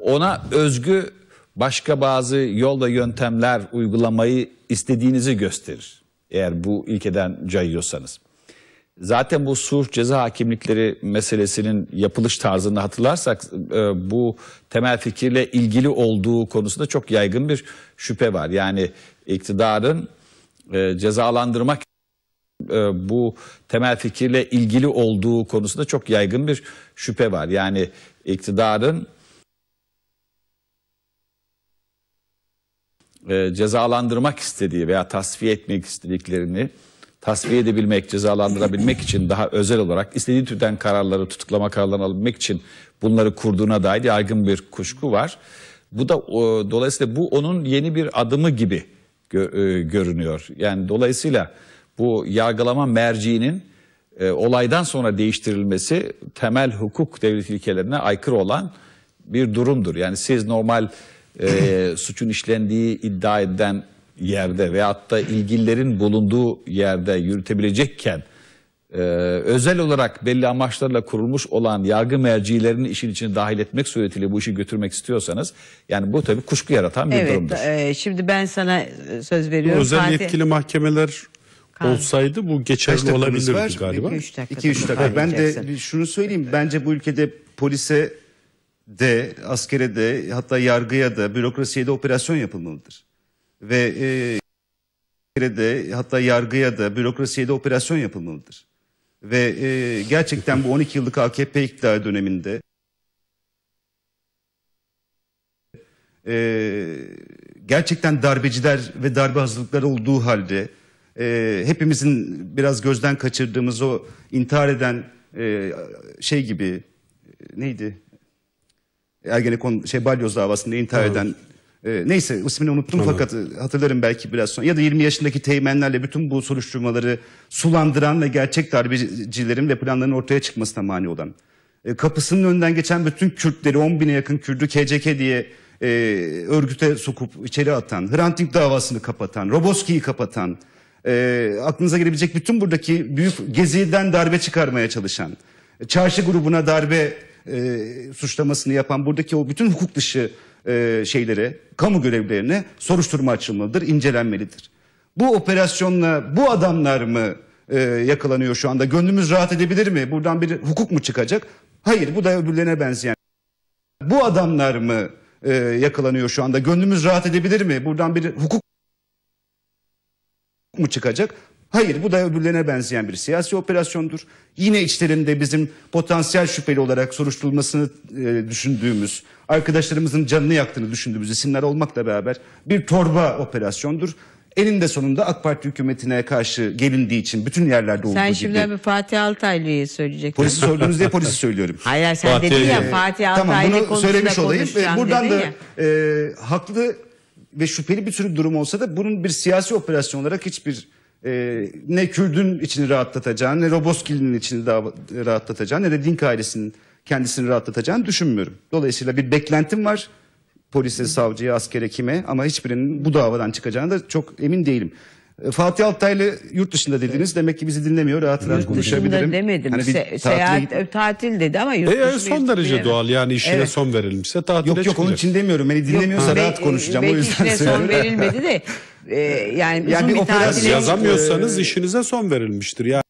ona özgü başka bazı yolla yöntemler uygulamayı istediğinizi gösterir. Eğer bu ilkeden cayıyorsanız. Zaten bu suç ceza hakimlikleri meselesinin yapılış tarzını hatırlarsak e, bu temel fikirle ilgili olduğu konusunda çok yaygın bir şüphe var. Yani iktidarın e, cezalandırmak e, bu temel fikirle ilgili olduğu konusunda çok yaygın bir şüphe var. Yani iktidarın cezalandırmak istediği veya tasfiye etmek istediklerini tasfiye edebilmek, cezalandırabilmek için daha özel olarak istediği türden kararları, tutuklama kararlarını alabilmek için bunları kurduğuna dair yaygın bir kuşku var. Bu da o, dolayısıyla bu onun yeni bir adımı gibi gö, e, görünüyor. Yani dolayısıyla bu yargılama merciğinin e, olaydan sonra değiştirilmesi temel hukuk devlet ilkelerine aykırı olan bir durumdur. Yani siz normal e, suçun işlendiği iddia eden yerde ve hatta ilgililerin bulunduğu yerde yürütebilecekken e, özel olarak belli amaçlarla kurulmuş olan yargı mercilerini işin içine dahil etmek suretiyle bu işi götürmek istiyorsanız yani bu tabii kuşku yaratan bir evet, durumdur. Evet şimdi ben sana e, söz veriyorum. Bu özel Fatih... yetkili mahkemeler olsaydı bu geçerli olabilirdi var. galiba. 2-3 dakika. dakika. Ben de şunu söyleyeyim. Bence bu ülkede polise de, askere de hatta yargıya da bürokrasiye de operasyon yapılmalıdır ve e, de hatta yargıya da bürokrasiye de operasyon yapılmalıdır. Ve e, gerçekten bu 12 yıllık AKP iktidar döneminde e, gerçekten darbeciler ve darbe hazırlıkları olduğu halde e, hepimizin biraz gözden kaçırdığımız o intihar eden e, şey gibi e, neydi Ergenekon şey balyoz davasında intihar evet. eden e, neyse ismini unuttum tamam. fakat e, hatırlarım belki biraz sonra. Ya da 20 yaşındaki teğmenlerle bütün bu soruşturmaları sulandıran ve gerçek darbecilerin ve planların ortaya çıkmasına mani olan. E, kapısının önden geçen bütün Kürtleri 10 bine yakın Kürt'ü KCK diye e, örgüte sokup içeri atan, Hrant Dink davasını kapatan, Roboski'yi kapatan, e, aklınıza gelebilecek bütün buradaki büyük geziden darbe çıkarmaya çalışan, çarşı grubuna darbe e, suçlamasını yapan buradaki o bütün hukuk dışı e, şeylere, kamu görevlerine soruşturma açılmalıdır, incelenmelidir. Bu operasyonla bu adamlar mı e, yakalanıyor şu anda? Gönlümüz rahat edebilir mi? Buradan bir hukuk mu çıkacak? Hayır, bu da öbürlerine benzeyen. Bu adamlar mı e, yakalanıyor şu anda? Gönlümüz rahat edebilir mi? Buradan bir hukuk mu çıkacak? Hayır bu da öbürlerine benzeyen bir siyasi operasyondur. Yine içlerinde bizim potansiyel şüpheli olarak soruşturulmasını e, düşündüğümüz, arkadaşlarımızın canını yaktığını düşündüğümüz isimler olmakla beraber bir torba operasyondur. Eninde sonunda AK Parti hükümetine karşı gelindiği için bütün yerlerde olduğu Sen şimdi bir Fatih Altaylı'yı söyleyeceksin. Polisi sordunuz diye polisi söylüyorum. Hayır sen Fatih- dedin ya Ee, Fatih Altaylı tamam bunu konusunda söylemiş olayım. E, buradan da e, haklı ve şüpheli bir sürü durum olsa da bunun bir siyasi operasyon olarak hiçbir e, ne Kürd'ün içini rahatlatacağını ne Roboski'nin içini daha rahatlatacağını ne de Dink ailesinin kendisini rahatlatacağını düşünmüyorum. Dolayısıyla bir beklentim var polise, savcıya, askere kime ama hiçbirinin bu davadan çıkacağını da çok emin değilim. E, Fatih Altaylı yurt dışında dediniz. Demek ki bizi dinlemiyor. Rahat rahat yurt konuşabilirim. demedim. Hani seyahat, e, tatil dedi ama yurt e, e dışı son derece doğal. Yani işine evet. son verilmişse tatile Yok yok çıkacak. onun için demiyorum. Beni hani dinlemiyorsa yok, rahat be, konuşacağım. Belki o yüzden işine son verilmedi de e, yani, yani bir, bir operasyon yazamıyorsanız e, işinize son verilmiştir. Yani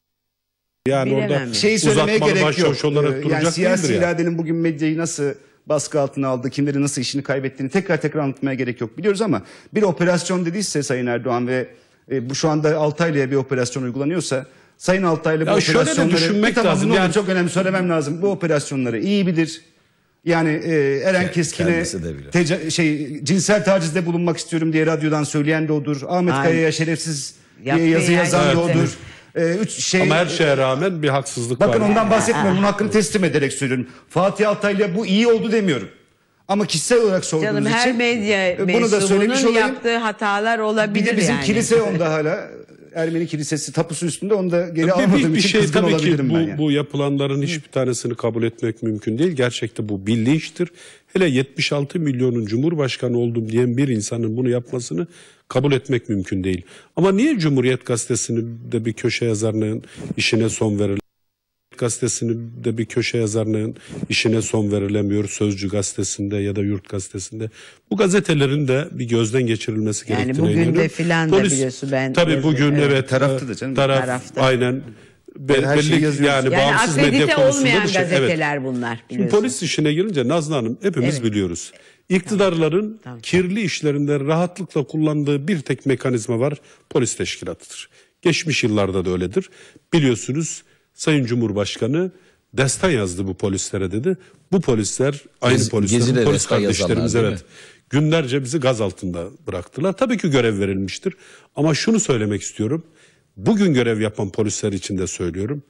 yani orada şey söylemeye gerek yok. Olarak e, yani siyasi iradenin bugün medyayı nasıl baskı altına aldı, kimlerin nasıl işini kaybettiğini tekrar tekrar anlatmaya gerek yok biliyoruz ama bir operasyon dediyse Sayın Erdoğan ve e, bu şu anda Altaylı'ya bir operasyon uygulanıyorsa Sayın Altaylı bu ya operasyonları şöyle düşünmek e, lazım. Yani, çok önemli söylemem lazım. Bu operasyonları iyi bilir. Yani e, Eren Keskin'e teca- şey cinsel tacizde bulunmak istiyorum diye radyodan söyleyen de odur. Ahmet Aynen. Kaya'ya şerefsiz diye yazı yazan da Evet. odur. E, üç şey Ama her şeye rağmen bir haksızlık Bakın var. ondan bahsetmiyorum. Bunun hakkını teslim ederek söylüyorum. Fatih Altaylı'ya bu iyi oldu demiyorum. Ama kişisel olarak sorduğunuz Canım için her medya e, bunu da söylemiş olayım. yaptığı hatalar olabilir bir de bizim yani. kilise onda hala Ermeni kilisesi tapusu üstünde onu da geri tabii almadığım bir için şey, kızgın tabii olabilirim ki bu, ben yani. Bu yapılanların hiçbir tanesini kabul etmek mümkün değil. Gerçekte bu bilinçtir. Hele 76 milyonun cumhurbaşkanı oldum diyen bir insanın bunu yapmasını kabul etmek mümkün değil. Ama niye Cumhuriyet Gazetesi'nin de bir köşe yazarının işine son verildi? gazetesini de bir köşe yazarının işine son verilemiyor. Sözcü gazetesinde ya da Yurt gazetesinde. Bu gazetelerin de bir gözden geçirilmesi yani gerektiğine inanıyorum. Yani bugün de filan da biliyorsun ben. Tabii bugün evet. evet tarafta da canım. Taraf, tarafta. aynen. Be, her belli, şeyi yazıyoruz. Yani, yani bağımsız medya konusunda bir şey. gazeteler evet. bunlar biliyorsun. Şimdi polis işine girince Nazlı Hanım hepimiz evet. biliyoruz. İktidarların tamam. Tamam. kirli işlerinde rahatlıkla kullandığı bir tek mekanizma var. Polis teşkilatıdır. Geçmiş yıllarda da öyledir. Biliyorsunuz Sayın Cumhurbaşkanı destan yazdı bu polislere dedi. Bu polisler aynı polisler, polis kardeşlerimiz evet. Günlerce bizi gaz altında bıraktılar. Tabii ki görev verilmiştir. Ama şunu söylemek istiyorum. Bugün görev yapan polisler için de söylüyorum.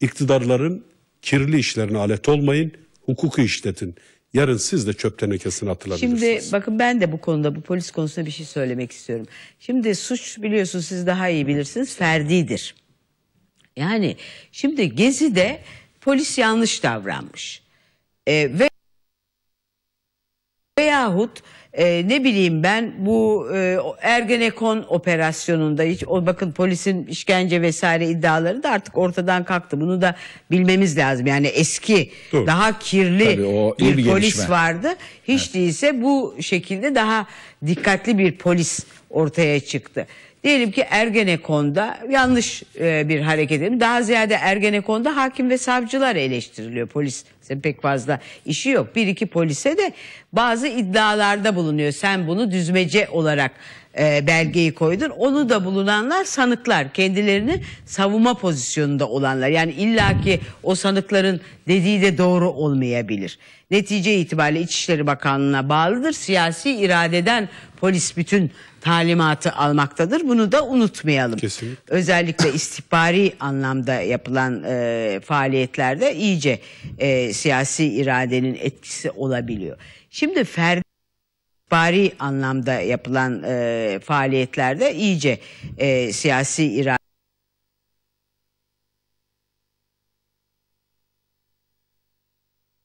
İktidarların kirli işlerine alet olmayın, hukuku işletin. Yarın siz de çöp tenekesini atılabilirsiniz. Şimdi bakın ben de bu konuda bu polis konusunda bir şey söylemek istiyorum. Şimdi suç biliyorsunuz siz daha iyi bilirsiniz ferdidir. Yani şimdi Gezi'de polis yanlış davranmış. E, ve veyahut e, ne bileyim ben bu e, Ergenekon operasyonunda hiç o bakın polisin işkence vesaire iddiaları da artık ortadan kalktı. Bunu da bilmemiz lazım. Yani eski Doğru. daha kirli Tabii, bir polis gelişme. vardı. Hiç evet. değilse bu şekilde daha dikkatli bir polis ortaya çıktı. Diyelim ki Ergenekon'da yanlış e, bir hareket edeyim. Daha ziyade Ergenekon'da hakim ve savcılar eleştiriliyor. Polis pek fazla işi yok. Bir iki polise de bazı iddialarda bulunuyor. Sen bunu düzmece olarak e, belgeyi koydun. Onu da bulunanlar sanıklar. Kendilerini savunma pozisyonunda olanlar. Yani illaki o sanıkların dediği de doğru olmayabilir. Netice itibariyle İçişleri Bakanlığı'na bağlıdır. Siyasi iradeden polis bütün talimatı almaktadır. Bunu da unutmayalım. Kesinlikle. Özellikle istihbari anlamda yapılan e, faaliyetlerde iyice e, siyasi iradenin etkisi olabiliyor. Şimdi Ferdi istihbari anlamda yapılan e, faaliyetlerde iyice e, siyasi irade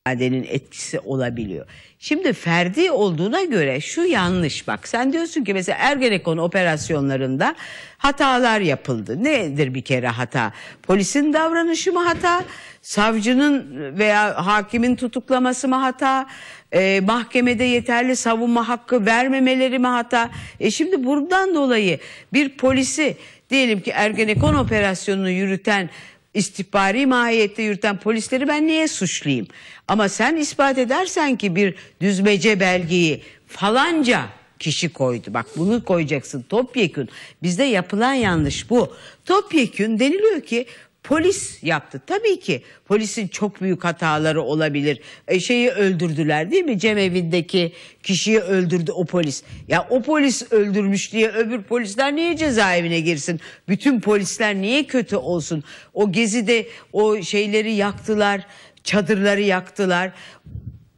ifadenin etkisi olabiliyor. Şimdi ferdi olduğuna göre şu yanlış bak sen diyorsun ki mesela Ergenekon operasyonlarında hatalar yapıldı. Nedir bir kere hata? Polisin davranışı mı hata? Savcının veya hakimin tutuklaması mı hata? E, mahkemede yeterli savunma hakkı vermemeleri mi hata? E şimdi buradan dolayı bir polisi diyelim ki Ergenekon operasyonunu yürüten istihbari mahiyette yürüten polisleri ben niye suçlayayım? Ama sen ispat edersen ki bir düzmece belgeyi falanca kişi koydu. Bak bunu koyacaksın topyekün. Bizde yapılan yanlış bu. Topyekün deniliyor ki Polis yaptı. Tabii ki polisin çok büyük hataları olabilir. E şeyi öldürdüler değil mi? Cem evindeki kişiyi öldürdü o polis. Ya o polis öldürmüş diye öbür polisler niye cezaevine girsin? Bütün polisler niye kötü olsun? O gezide o şeyleri yaktılar, çadırları yaktılar.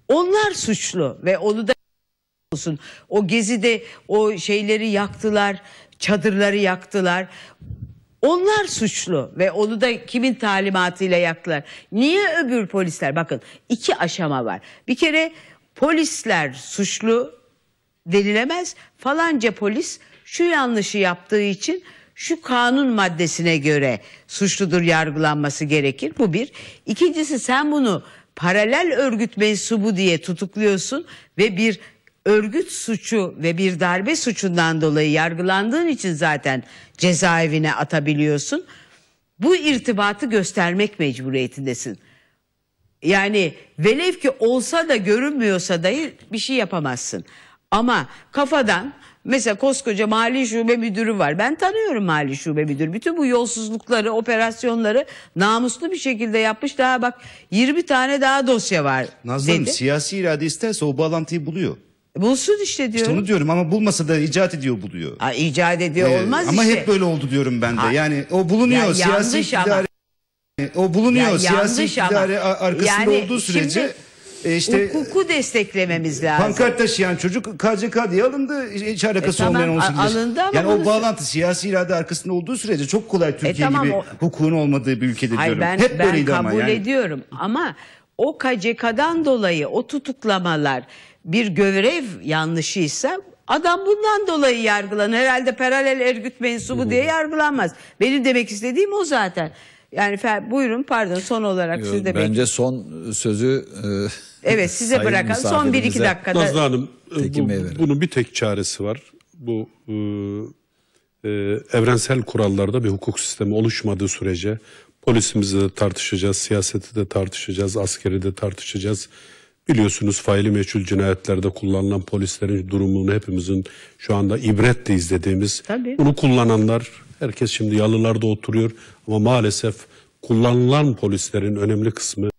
Onlar suçlu ve onu da olsun. O gezide o şeyleri yaktılar, çadırları yaktılar. Onlar suçlu ve onu da kimin talimatıyla yaktılar? Niye öbür polisler? Bakın iki aşama var. Bir kere polisler suçlu denilemez. Falanca polis şu yanlışı yaptığı için şu kanun maddesine göre suçludur yargılanması gerekir. Bu bir. İkincisi sen bunu paralel örgüt mensubu diye tutukluyorsun ve bir örgüt suçu ve bir darbe suçundan dolayı yargılandığın için zaten cezaevine atabiliyorsun. Bu irtibatı göstermek mecburiyetindesin. Yani velev ki olsa da görünmüyorsa dahi bir şey yapamazsın. Ama kafadan mesela koskoca mali şube müdürü var. Ben tanıyorum mali şube müdürü. Bütün bu yolsuzlukları, operasyonları namuslu bir şekilde yapmış. Daha bak 20 tane daha dosya var. Nazlı dedi. siyasi irade isterse o bağlantıyı buluyor. E, bulsun işte diyorum. İşte onu diyorum ama bulmasa da icat ediyor buluyor. Ha, icat ediyor ee, olmaz ama işte. hep böyle oldu diyorum ben de. Ha. Yani o bulunuyor ya, siyasi iktidar. O bulunuyor ya, siyasi iktidar arkasında yani olduğu sürece. Şimdi... İşte işte hukuku desteklememiz lazım. Pankart taşıyan çocuk KCK diye alındı. Hiç alakası e, tamam, olmayan 18 Alındı ama yani bunu... o bağlantı siyasi irade arkasında olduğu sürece çok kolay Türkiye e, tamam, gibi o... hukukun olmadığı bir ülkede Hayır, diyorum. Ben, Hep ben böyleydi kabul ama yani. ediyorum ama o KCK'dan dolayı o tutuklamalar bir görev yanlışıysa adam bundan dolayı yargılanır. Herhalde paralel örgüt mensubu Hı diye yargılanmaz. Benim demek istediğim o zaten. Yani buyurun pardon son olarak Yo, siz de Bence bekleyin. son e, sözü e, Evet size bırakalım. Son bir iki dakikada. Nazlı Hanım e, bu, bunun bir tek çaresi var. Bu e, e, evrensel kurallarda bir hukuk sistemi oluşmadığı sürece Polisimizi de tartışacağız, siyaseti de tartışacağız, askeri de tartışacağız. Biliyorsunuz faili meçhul cinayetlerde kullanılan polislerin durumunu hepimizin şu anda ibretle izlediğimiz. Tabii. Bunu kullananlar, herkes şimdi yalılarda oturuyor ama maalesef kullanılan polislerin önemli kısmı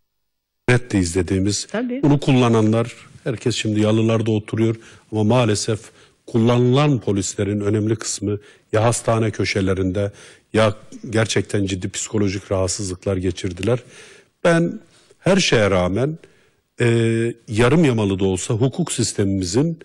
ibretle izlediğimiz. Tabii. Bunu kullananlar, herkes şimdi yalılarda oturuyor ama maalesef kullanılan polislerin önemli kısmı ya hastane köşelerinde ya gerçekten ciddi psikolojik rahatsızlıklar geçirdiler. Ben her şeye rağmen e, yarım yamalı da olsa hukuk sistemimizin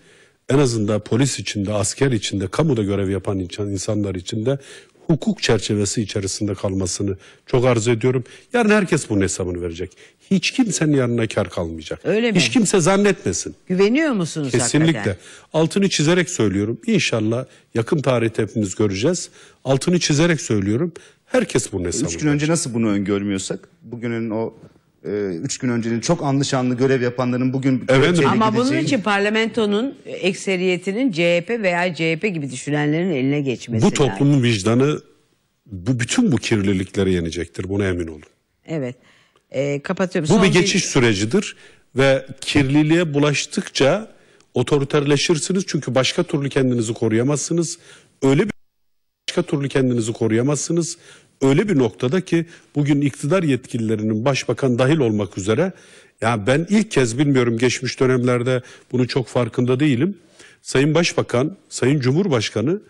en azından polis içinde, asker içinde, kamuda görev yapan insanlar içinde hukuk çerçevesi içerisinde kalmasını çok arzu ediyorum. Yarın herkes bunun hesabını verecek. Hiç kimsenin yanına kar kalmayacak. Öyle mi? Hiç kimse zannetmesin. Güveniyor musunuz Kesinlikle. Hakikaten? Altını çizerek söylüyorum. İnşallah yakın tarihte hepimiz göreceğiz. Altını çizerek söylüyorum. Herkes bunun hesabını Üç gün verecek. önce nasıl bunu öngörmüyorsak bugünün o ee, üç gün öncenin çok anlı görev yapanların bugün evet. ama gideceği... bunun için parlamentonun ekseriyetinin CHP veya CHP gibi düşünenlerin eline geçmesi Bu toplumun yani. vicdanı bu bütün bu kirlilikleri yenecektir. Buna emin olun. Evet. E, kapatıyorum. Bu Son bir geçiş bir... sürecidir ve kirliliğe bulaştıkça otoriterleşirsiniz çünkü başka türlü kendinizi koruyamazsınız. Öyle bir başka türlü kendinizi koruyamazsınız öyle bir noktada ki bugün iktidar yetkililerinin başbakan dahil olmak üzere yani ben ilk kez bilmiyorum geçmiş dönemlerde bunu çok farkında değilim. Sayın Başbakan, Sayın Cumhurbaşkanı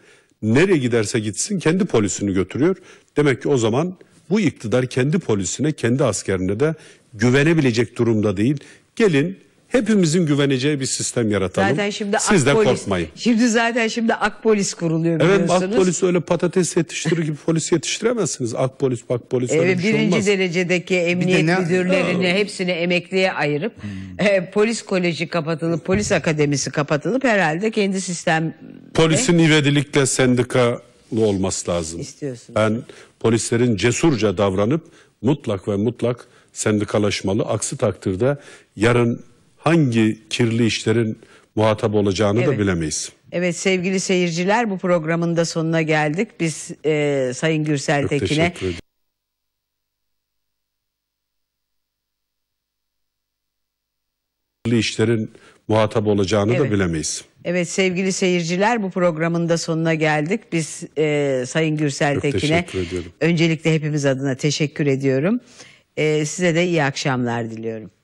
nereye giderse gitsin kendi polisini götürüyor. Demek ki o zaman bu iktidar kendi polisine, kendi askerine de güvenebilecek durumda değil. Gelin hepimizin güveneceği bir sistem yaratalım. Zaten şimdi Siz de polis, korkmayın. Şimdi zaten şimdi ak polis kuruluyor biliyorsunuz. Evet ak polis öyle patates yetiştirir gibi polis yetiştiremezsiniz. Ak polis bak polis evet, öyle bir şey olmaz. Birinci derecedeki emniyet de müdürlerini hepsini emekliye ayırıp hmm. e, polis koleji kapatılıp polis akademisi kapatılıp herhalde kendi sistem... Polisin ivedilikle sendikalı olması lazım. İstiyorsunuz. Ben polislerin cesurca davranıp mutlak ve mutlak sendikalaşmalı. Aksi takdirde yarın hangi kirli işlerin muhatap olacağını evet. da bilemeyiz. Evet sevgili seyirciler bu programın da sonuna geldik. Biz e, Sayın Gürsel Çok Tekin'e işlerin muhatap olacağını evet. da bilemeyiz. Evet sevgili seyirciler bu programın da sonuna geldik. Biz e, Sayın Gürsel Çok Tekin'e öncelikle hepimiz adına teşekkür ediyorum. E, size de iyi akşamlar diliyorum.